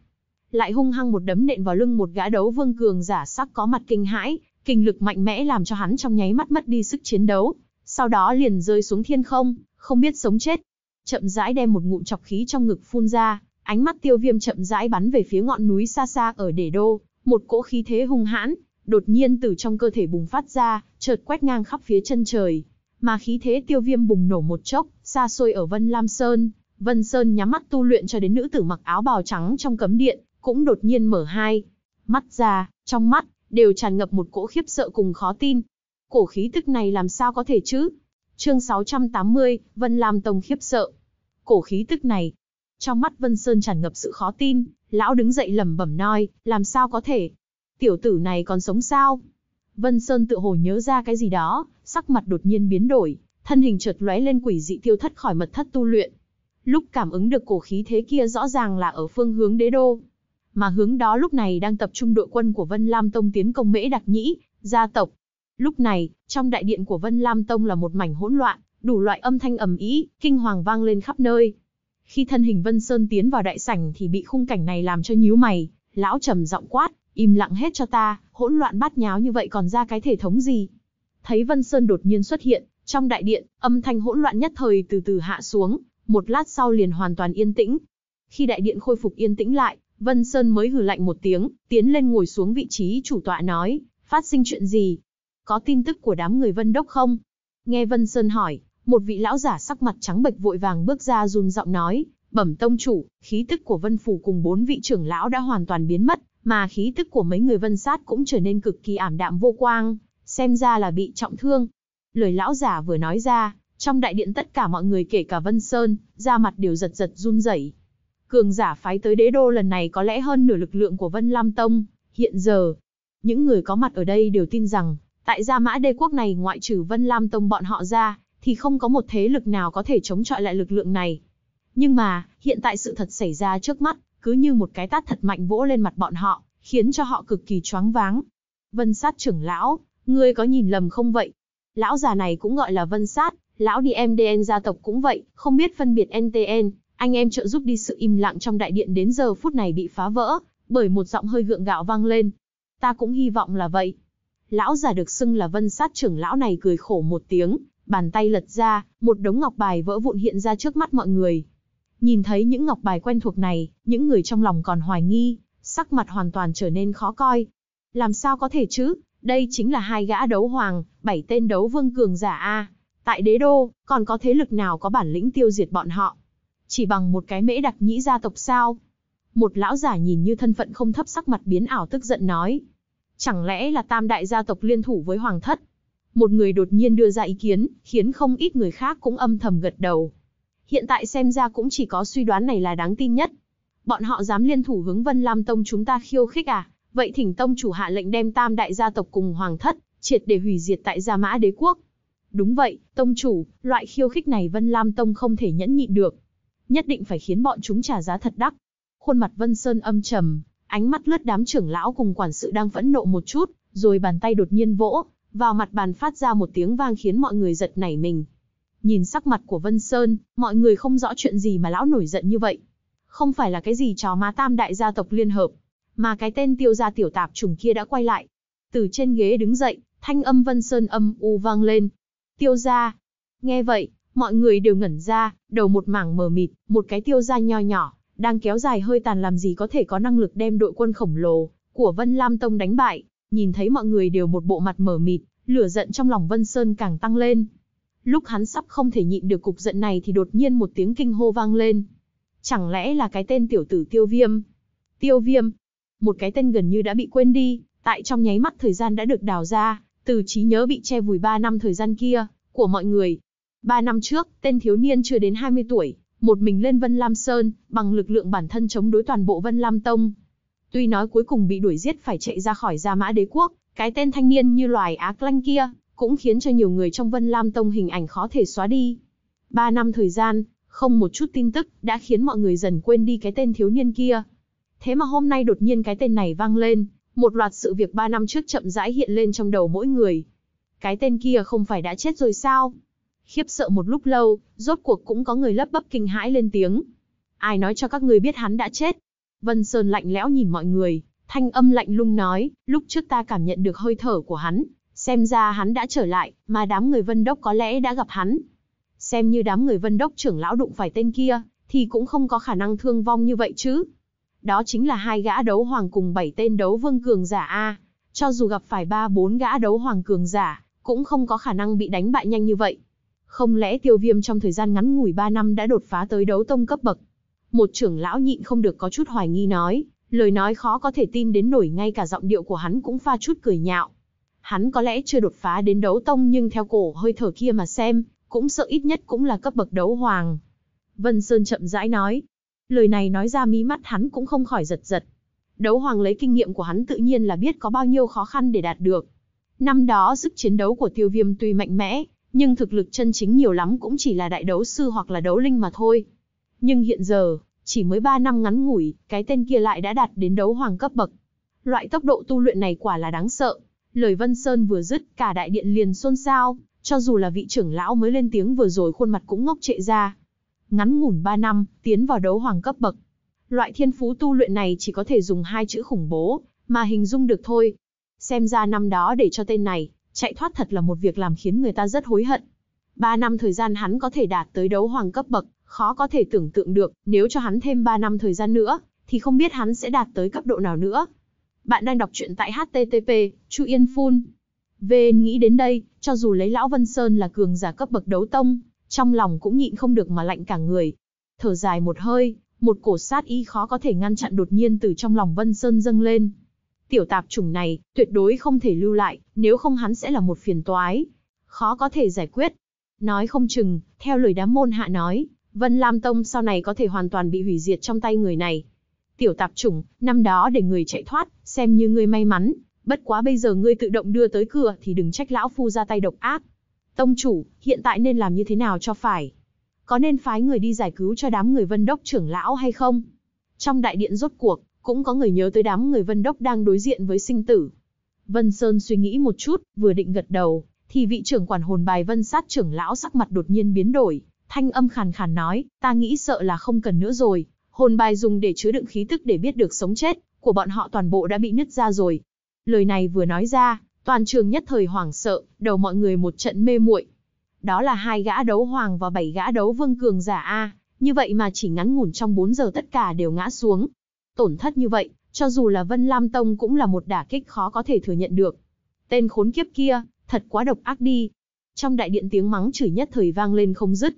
lại hung hăng một đấm nện vào lưng một gã đấu vương cường giả sắc có mặt kinh hãi, kinh lực mạnh mẽ làm cho hắn trong nháy mắt mất đi sức chiến đấu, sau đó liền rơi xuống thiên không, không biết sống chết. Chậm rãi đem một ngụm chọc khí trong ngực phun ra, ánh mắt tiêu viêm chậm rãi bắn về phía ngọn núi xa xa ở để đô, một cỗ khí thế hung hãn, đột nhiên từ trong cơ thể bùng phát ra, chợt quét ngang khắp phía chân trời. Mà khí thế tiêu viêm bùng nổ một chốc, xa xôi ở Vân Lam Sơn, Vân Sơn nhắm mắt tu luyện cho đến nữ tử mặc áo bào trắng trong cấm điện, cũng đột nhiên mở hai. Mắt ra, trong mắt, đều tràn ngập một cỗ khiếp sợ cùng khó tin. Cổ khí tức này làm sao có thể chứ? Chương 680, Vân Lam Tông khiếp sợ. Cổ khí tức này. Trong mắt Vân Sơn tràn ngập sự khó tin, lão đứng dậy lẩm bẩm nói, làm sao có thể? Tiểu tử này còn sống sao? Vân Sơn tự hồ nhớ ra cái gì đó, sắc mặt đột nhiên biến đổi, thân hình chợt lóe lên quỷ dị tiêu thất khỏi mật thất tu luyện. Lúc cảm ứng được cổ khí thế kia rõ ràng là ở phương hướng đế đô, mà hướng đó lúc này đang tập trung đội quân của Vân Lam Tông tiến công Mễ Đặc Nhĩ, gia tộc. Lúc này, trong đại điện của Vân Lam Tông là một mảnh hỗn loạn, đủ loại âm thanh ầm ĩ, kinh hoàng vang lên khắp nơi. Khi thân hình Vân Sơn tiến vào đại sảnh thì bị khung cảnh này làm cho nhíu mày, lão trầm giọng quát, im lặng hết cho ta, hỗn loạn bát nháo như vậy còn ra cái thể thống gì. Thấy Vân Sơn đột nhiên xuất hiện, trong đại điện, âm thanh hỗn loạn nhất thời từ từ hạ xuống, một lát sau liền hoàn toàn yên tĩnh. Khi đại điện khôi phục yên tĩnh lại, Vân Sơn mới hừ lạnh một tiếng, tiến lên ngồi xuống vị trí chủ tọa nói, phát sinh chuyện gì? Có tin tức của đám người Vân Đốc không? Nghe Vân Sơn hỏi, một vị lão giả sắc mặt trắng bệch vội vàng bước ra run giọng nói, bẩm tông chủ, khí tức của Vân Phủ cùng bốn vị trưởng lão đã hoàn toàn biến mất, mà khí tức của mấy người Vân Sát cũng trở nên cực kỳ ảm đạm vô quang, xem ra là bị trọng thương. Lời lão giả vừa nói ra, trong đại điện tất cả mọi người kể cả Vân Sơn, da mặt đều giật giật run rẩy. Cường giả phái tới đế đô lần này có lẽ hơn nửa lực lượng của Vân Lam Tông, hiện giờ. Những người có mặt ở đây đều tin rằng, tại Gia Mã Đế Quốc này ngoại trừ Vân Lam Tông bọn họ ra, thì không có một thế lực nào có thể chống chọi lại lực lượng này. Nhưng mà, hiện tại sự thật xảy ra trước mắt, cứ như một cái tát thật mạnh vỗ lên mặt bọn họ, khiến cho họ cực kỳ choáng váng. Vân sát trưởng lão, ngươi có nhìn lầm không vậy? Lão già này cũng gọi là vân sát, lão đi MDN gia tộc cũng vậy, không biết phân biệt NTN, anh em trợ giúp đi sự im lặng trong đại điện đến giờ phút này bị phá vỡ, bởi một giọng hơi gượng gạo vang lên. Ta cũng hy vọng là vậy. Lão già được xưng là vân sát trưởng lão này cười khổ một tiếng, bàn tay lật ra, một đống ngọc bài vỡ vụn hiện ra trước mắt mọi người. Nhìn thấy những ngọc bài quen thuộc này, những người trong lòng còn hoài nghi, sắc mặt hoàn toàn trở nên khó coi. Làm sao có thể chứ, đây chính là hai gã đấu hoàng, bảy tên đấu vương cường giả A. Tại đế đô, còn có thế lực nào có bản lĩnh tiêu diệt bọn họ. Chỉ bằng một cái mễ đặc nhĩ gia tộc sao? Một lão giả nhìn như thân phận không thấp sắc mặt biến ảo tức giận nói. Chẳng lẽ là tam đại gia tộc liên thủ với hoàng thất? Một người đột nhiên đưa ra ý kiến, khiến không ít người khác cũng âm thầm gật đầu. Hiện tại xem ra cũng chỉ có suy đoán này là đáng tin nhất. Bọn họ dám liên thủ hướng Vân Lam Tông chúng ta khiêu khích à? Vậy thỉnh Tông chủ hạ lệnh đem tam đại gia tộc cùng hoàng thất, triệt để hủy diệt tại Gia Mã Đế Quốc. Đúng vậy, Tông chủ, loại khiêu khích này Vân Lam Tông không thể nhẫn nhịn được nhất định phải khiến bọn chúng trả giá thật đắt. Khuôn mặt Vân Sơn âm trầm, ánh mắt lướt đám trưởng lão cùng quản sự đang phẫn nộ một chút, rồi bàn tay đột nhiên vỗ, vào mặt bàn phát ra một tiếng vang khiến mọi người giật nảy mình. Nhìn sắc mặt của Vân Sơn, mọi người không rõ chuyện gì mà lão nổi giận như vậy. Không phải là cái gì chó má tam đại gia tộc liên hợp, mà cái tên tiêu gia tiểu tạp trùng kia đã quay lại. Từ trên ghế đứng dậy, thanh âm Vân Sơn âm u vang lên. Tiêu gia. Nghe vậy, mọi người đều ngẩn ra, đầu một mảng mờ mịt, một cái tiêu gia nho nhỏ, đang kéo dài hơi tàn làm gì có thể có năng lực đem đội quân khổng lồ của Vân Lam Tông đánh bại. Nhìn thấy mọi người đều một bộ mặt mờ mịt, lửa giận trong lòng Vân Sơn càng tăng lên. Lúc hắn sắp không thể nhịn được cục giận này thì đột nhiên một tiếng kinh hô vang lên. Chẳng lẽ là cái tên tiểu tử Tiêu Viêm? Tiêu Viêm, một cái tên gần như đã bị quên đi, tại trong nháy mắt thời gian đã được đào ra, từ trí nhớ bị che vùi 3 năm thời gian kia của mọi người, Ba năm trước, tên thiếu niên chưa đến 20 tuổi, một mình lên Vân Lam Sơn, bằng lực lượng bản thân chống đối toàn bộ Vân Lam Tông. Tuy nói cuối cùng bị đuổi giết phải chạy ra khỏi Gia Mã Đế Quốc, cái tên thanh niên như loài á lanh kia, cũng khiến cho nhiều người trong Vân Lam Tông hình ảnh khó thể xóa đi. Ba năm thời gian, không một chút tin tức, đã khiến mọi người dần quên đi cái tên thiếu niên kia. Thế mà hôm nay đột nhiên cái tên này vang lên, một loạt sự việc ba năm trước chậm rãi hiện lên trong đầu mỗi người. Cái tên kia không phải đã chết rồi sao? Khiếp sợ một lúc lâu, rốt cuộc cũng có người lấp bấp kinh hãi lên tiếng. Ai nói cho các người biết hắn đã chết? Vân Sơn lạnh lẽo nhìn mọi người, thanh âm lạnh lung nói, lúc trước ta cảm nhận được hơi thở của hắn, xem ra hắn đã trở lại, mà đám người Vân Đốc có lẽ đã gặp hắn. Xem như đám người Vân Đốc trưởng lão đụng phải tên kia, thì cũng không có khả năng thương vong như vậy chứ. Đó chính là hai gã đấu hoàng cùng bảy tên đấu vương cường giả A. Cho dù gặp phải ba bốn gã đấu hoàng cường giả, cũng không có khả năng bị đánh bại nhanh như vậy. Không lẽ tiêu viêm trong thời gian ngắn ngủi 3 năm đã đột phá tới đấu tông cấp bậc? Một trưởng lão nhịn không được có chút hoài nghi nói, lời nói khó có thể tin đến nổi ngay cả giọng điệu của hắn cũng pha chút cười nhạo. Hắn có lẽ chưa đột phá đến đấu tông nhưng theo cổ hơi thở kia mà xem, cũng sợ ít nhất cũng là cấp bậc đấu hoàng. Vân Sơn chậm rãi nói, lời này nói ra mí mắt hắn cũng không khỏi giật giật. Đấu hoàng lấy kinh nghiệm của hắn tự nhiên là biết có bao nhiêu khó khăn để đạt được. Năm đó sức chiến đấu của tiêu viêm tuy mạnh mẽ, nhưng thực lực chân chính nhiều lắm cũng chỉ là đại đấu sư hoặc là đấu linh mà thôi. Nhưng hiện giờ, chỉ mới 3 năm ngắn ngủi, cái tên kia lại đã đạt đến đấu hoàng cấp bậc. Loại tốc độ tu luyện này quả là đáng sợ. Lời Vân Sơn vừa dứt, cả đại điện liền xôn xao, cho dù là vị trưởng lão mới lên tiếng vừa rồi khuôn mặt cũng ngốc trệ ra. Ngắn ngủn 3 năm, tiến vào đấu hoàng cấp bậc. Loại thiên phú tu luyện này chỉ có thể dùng hai chữ khủng bố, mà hình dung được thôi. Xem ra năm đó để cho tên này, chạy thoát thật là một việc làm khiến người ta rất hối hận. Ba năm thời gian hắn có thể đạt tới đấu hoàng cấp bậc, khó có thể tưởng tượng được, nếu cho hắn thêm ba năm thời gian nữa, thì không biết hắn sẽ đạt tới cấp độ nào nữa. Bạn đang đọc truyện tại http Chu Yên Phun. Vên nghĩ đến đây, cho dù lấy Lão Vân Sơn là cường giả cấp bậc đấu tông, trong lòng cũng nhịn không được mà lạnh cả người. Thở dài một hơi, một cổ sát ý khó có thể ngăn chặn đột nhiên từ trong lòng Vân Sơn dâng lên. Tiểu tạp chủng này, tuyệt đối không thể lưu lại, nếu không hắn sẽ là một phiền toái. Khó có thể giải quyết. Nói không chừng, theo lời đám môn hạ nói, Vân Lam Tông sau này có thể hoàn toàn bị hủy diệt trong tay người này. Tiểu tạp chủng, năm đó để người chạy thoát, xem như ngươi may mắn. Bất quá bây giờ ngươi tự động đưa tới cửa thì đừng trách lão phu ra tay độc ác. Tông chủ, hiện tại nên làm như thế nào cho phải? Có nên phái người đi giải cứu cho đám người vân đốc trưởng lão hay không? Trong đại điện rốt cuộc, cũng có người nhớ tới đám người Vân Đốc đang đối diện với sinh tử. Vân Sơn suy nghĩ một chút, vừa định gật đầu, thì vị trưởng quản hồn bài Vân Sát trưởng lão sắc mặt đột nhiên biến đổi, thanh âm khàn khàn nói, ta nghĩ sợ là không cần nữa rồi, hồn bài dùng để chứa đựng khí tức để biết được sống chết, của bọn họ toàn bộ đã bị nứt ra rồi. Lời này vừa nói ra, toàn trường nhất thời hoảng sợ, đầu mọi người một trận mê muội. Đó là hai gã đấu hoàng và bảy gã đấu vương cường giả A, như vậy mà chỉ ngắn ngủn trong 4 giờ tất cả đều ngã xuống, Tổn thất như vậy, cho dù là Vân Lam Tông cũng là một đả kích khó có thể thừa nhận được. Tên khốn kiếp kia, thật quá độc ác đi. Trong đại điện tiếng mắng chửi nhất thời vang lên không dứt.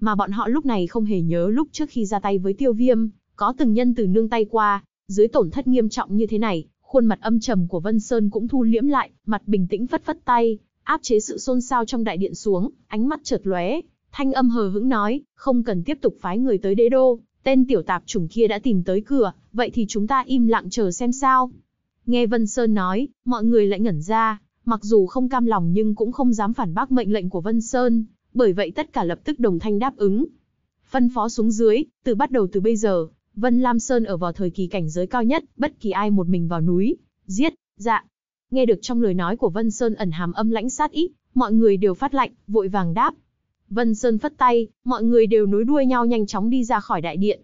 Mà bọn họ lúc này không hề nhớ lúc trước khi ra tay với tiêu viêm, có từng nhân từ nương tay qua, dưới tổn thất nghiêm trọng như thế này, khuôn mặt âm trầm của Vân Sơn cũng thu liễm lại, mặt bình tĩnh phất phất tay, áp chế sự xôn xao trong đại điện xuống, ánh mắt chợt lóe, thanh âm hờ hững nói, không cần tiếp tục phái người tới đế đô, Tên tiểu tạp chủng kia đã tìm tới cửa, vậy thì chúng ta im lặng chờ xem sao. Nghe Vân Sơn nói, mọi người lại ngẩn ra, mặc dù không cam lòng nhưng cũng không dám phản bác mệnh lệnh của Vân Sơn, bởi vậy tất cả lập tức đồng thanh đáp ứng. Phân phó xuống dưới, từ bắt đầu từ bây giờ, Vân Lam Sơn ở vào thời kỳ cảnh giới cao nhất, bất kỳ ai một mình vào núi, giết, dạ. Nghe được trong lời nói của Vân Sơn ẩn hàm âm lãnh sát ít, mọi người đều phát lạnh, vội vàng đáp, Vân Sơn phất tay, mọi người đều nối đuôi nhau nhanh chóng đi ra khỏi đại điện.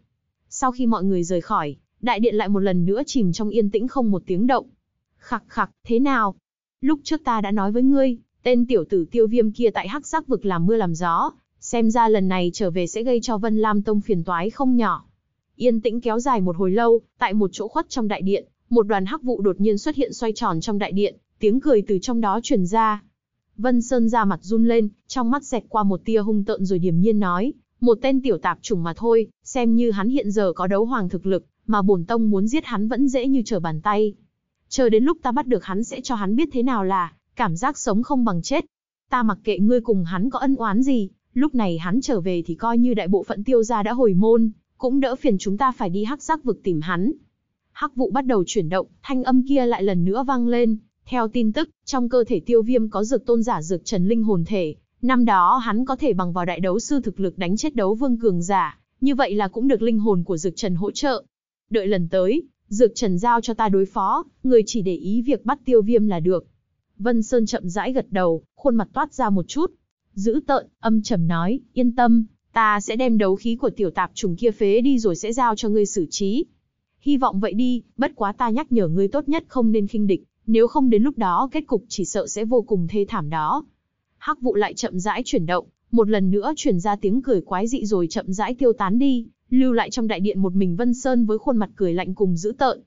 Sau khi mọi người rời khỏi, đại điện lại một lần nữa chìm trong yên tĩnh không một tiếng động. Khặc khặc, thế nào? Lúc trước ta đã nói với ngươi, tên tiểu tử tiêu viêm kia tại hắc sắc vực làm mưa làm gió, xem ra lần này trở về sẽ gây cho Vân Lam Tông phiền toái không nhỏ. Yên tĩnh kéo dài một hồi lâu, tại một chỗ khuất trong đại điện, một đoàn hắc vụ đột nhiên xuất hiện xoay tròn trong đại điện, tiếng cười từ trong đó truyền ra, Vân Sơn ra mặt run lên, trong mắt xẹt qua một tia hung tợn rồi điềm nhiên nói, một tên tiểu tạp chủng mà thôi, xem như hắn hiện giờ có đấu hoàng thực lực, mà bổn tông muốn giết hắn vẫn dễ như trở bàn tay. Chờ đến lúc ta bắt được hắn sẽ cho hắn biết thế nào là, cảm giác sống không bằng chết. Ta mặc kệ ngươi cùng hắn có ân oán gì, lúc này hắn trở về thì coi như đại bộ phận tiêu gia đã hồi môn, cũng đỡ phiền chúng ta phải đi hắc giác vực tìm hắn. Hắc vụ bắt đầu chuyển động, thanh âm kia lại lần nữa vang lên, theo tin tức, trong cơ thể tiêu viêm có dược tôn giả dược trần linh hồn thể, năm đó hắn có thể bằng vào đại đấu sư thực lực đánh chết đấu vương cường giả, như vậy là cũng được linh hồn của dược trần hỗ trợ. Đợi lần tới, dược trần giao cho ta đối phó, người chỉ để ý việc bắt tiêu viêm là được. Vân Sơn chậm rãi gật đầu, khuôn mặt toát ra một chút. Giữ tợn, âm trầm nói, yên tâm, ta sẽ đem đấu khí của tiểu tạp trùng kia phế đi rồi sẽ giao cho ngươi xử trí. Hy vọng vậy đi, bất quá ta nhắc nhở ngươi tốt nhất không nên khinh địch, nếu không đến lúc đó kết cục chỉ sợ sẽ vô cùng thê thảm đó. Hắc vụ lại chậm rãi chuyển động, một lần nữa chuyển ra tiếng cười quái dị rồi chậm rãi tiêu tán đi, lưu lại trong đại điện một mình Vân Sơn với khuôn mặt cười lạnh cùng dữ tợn.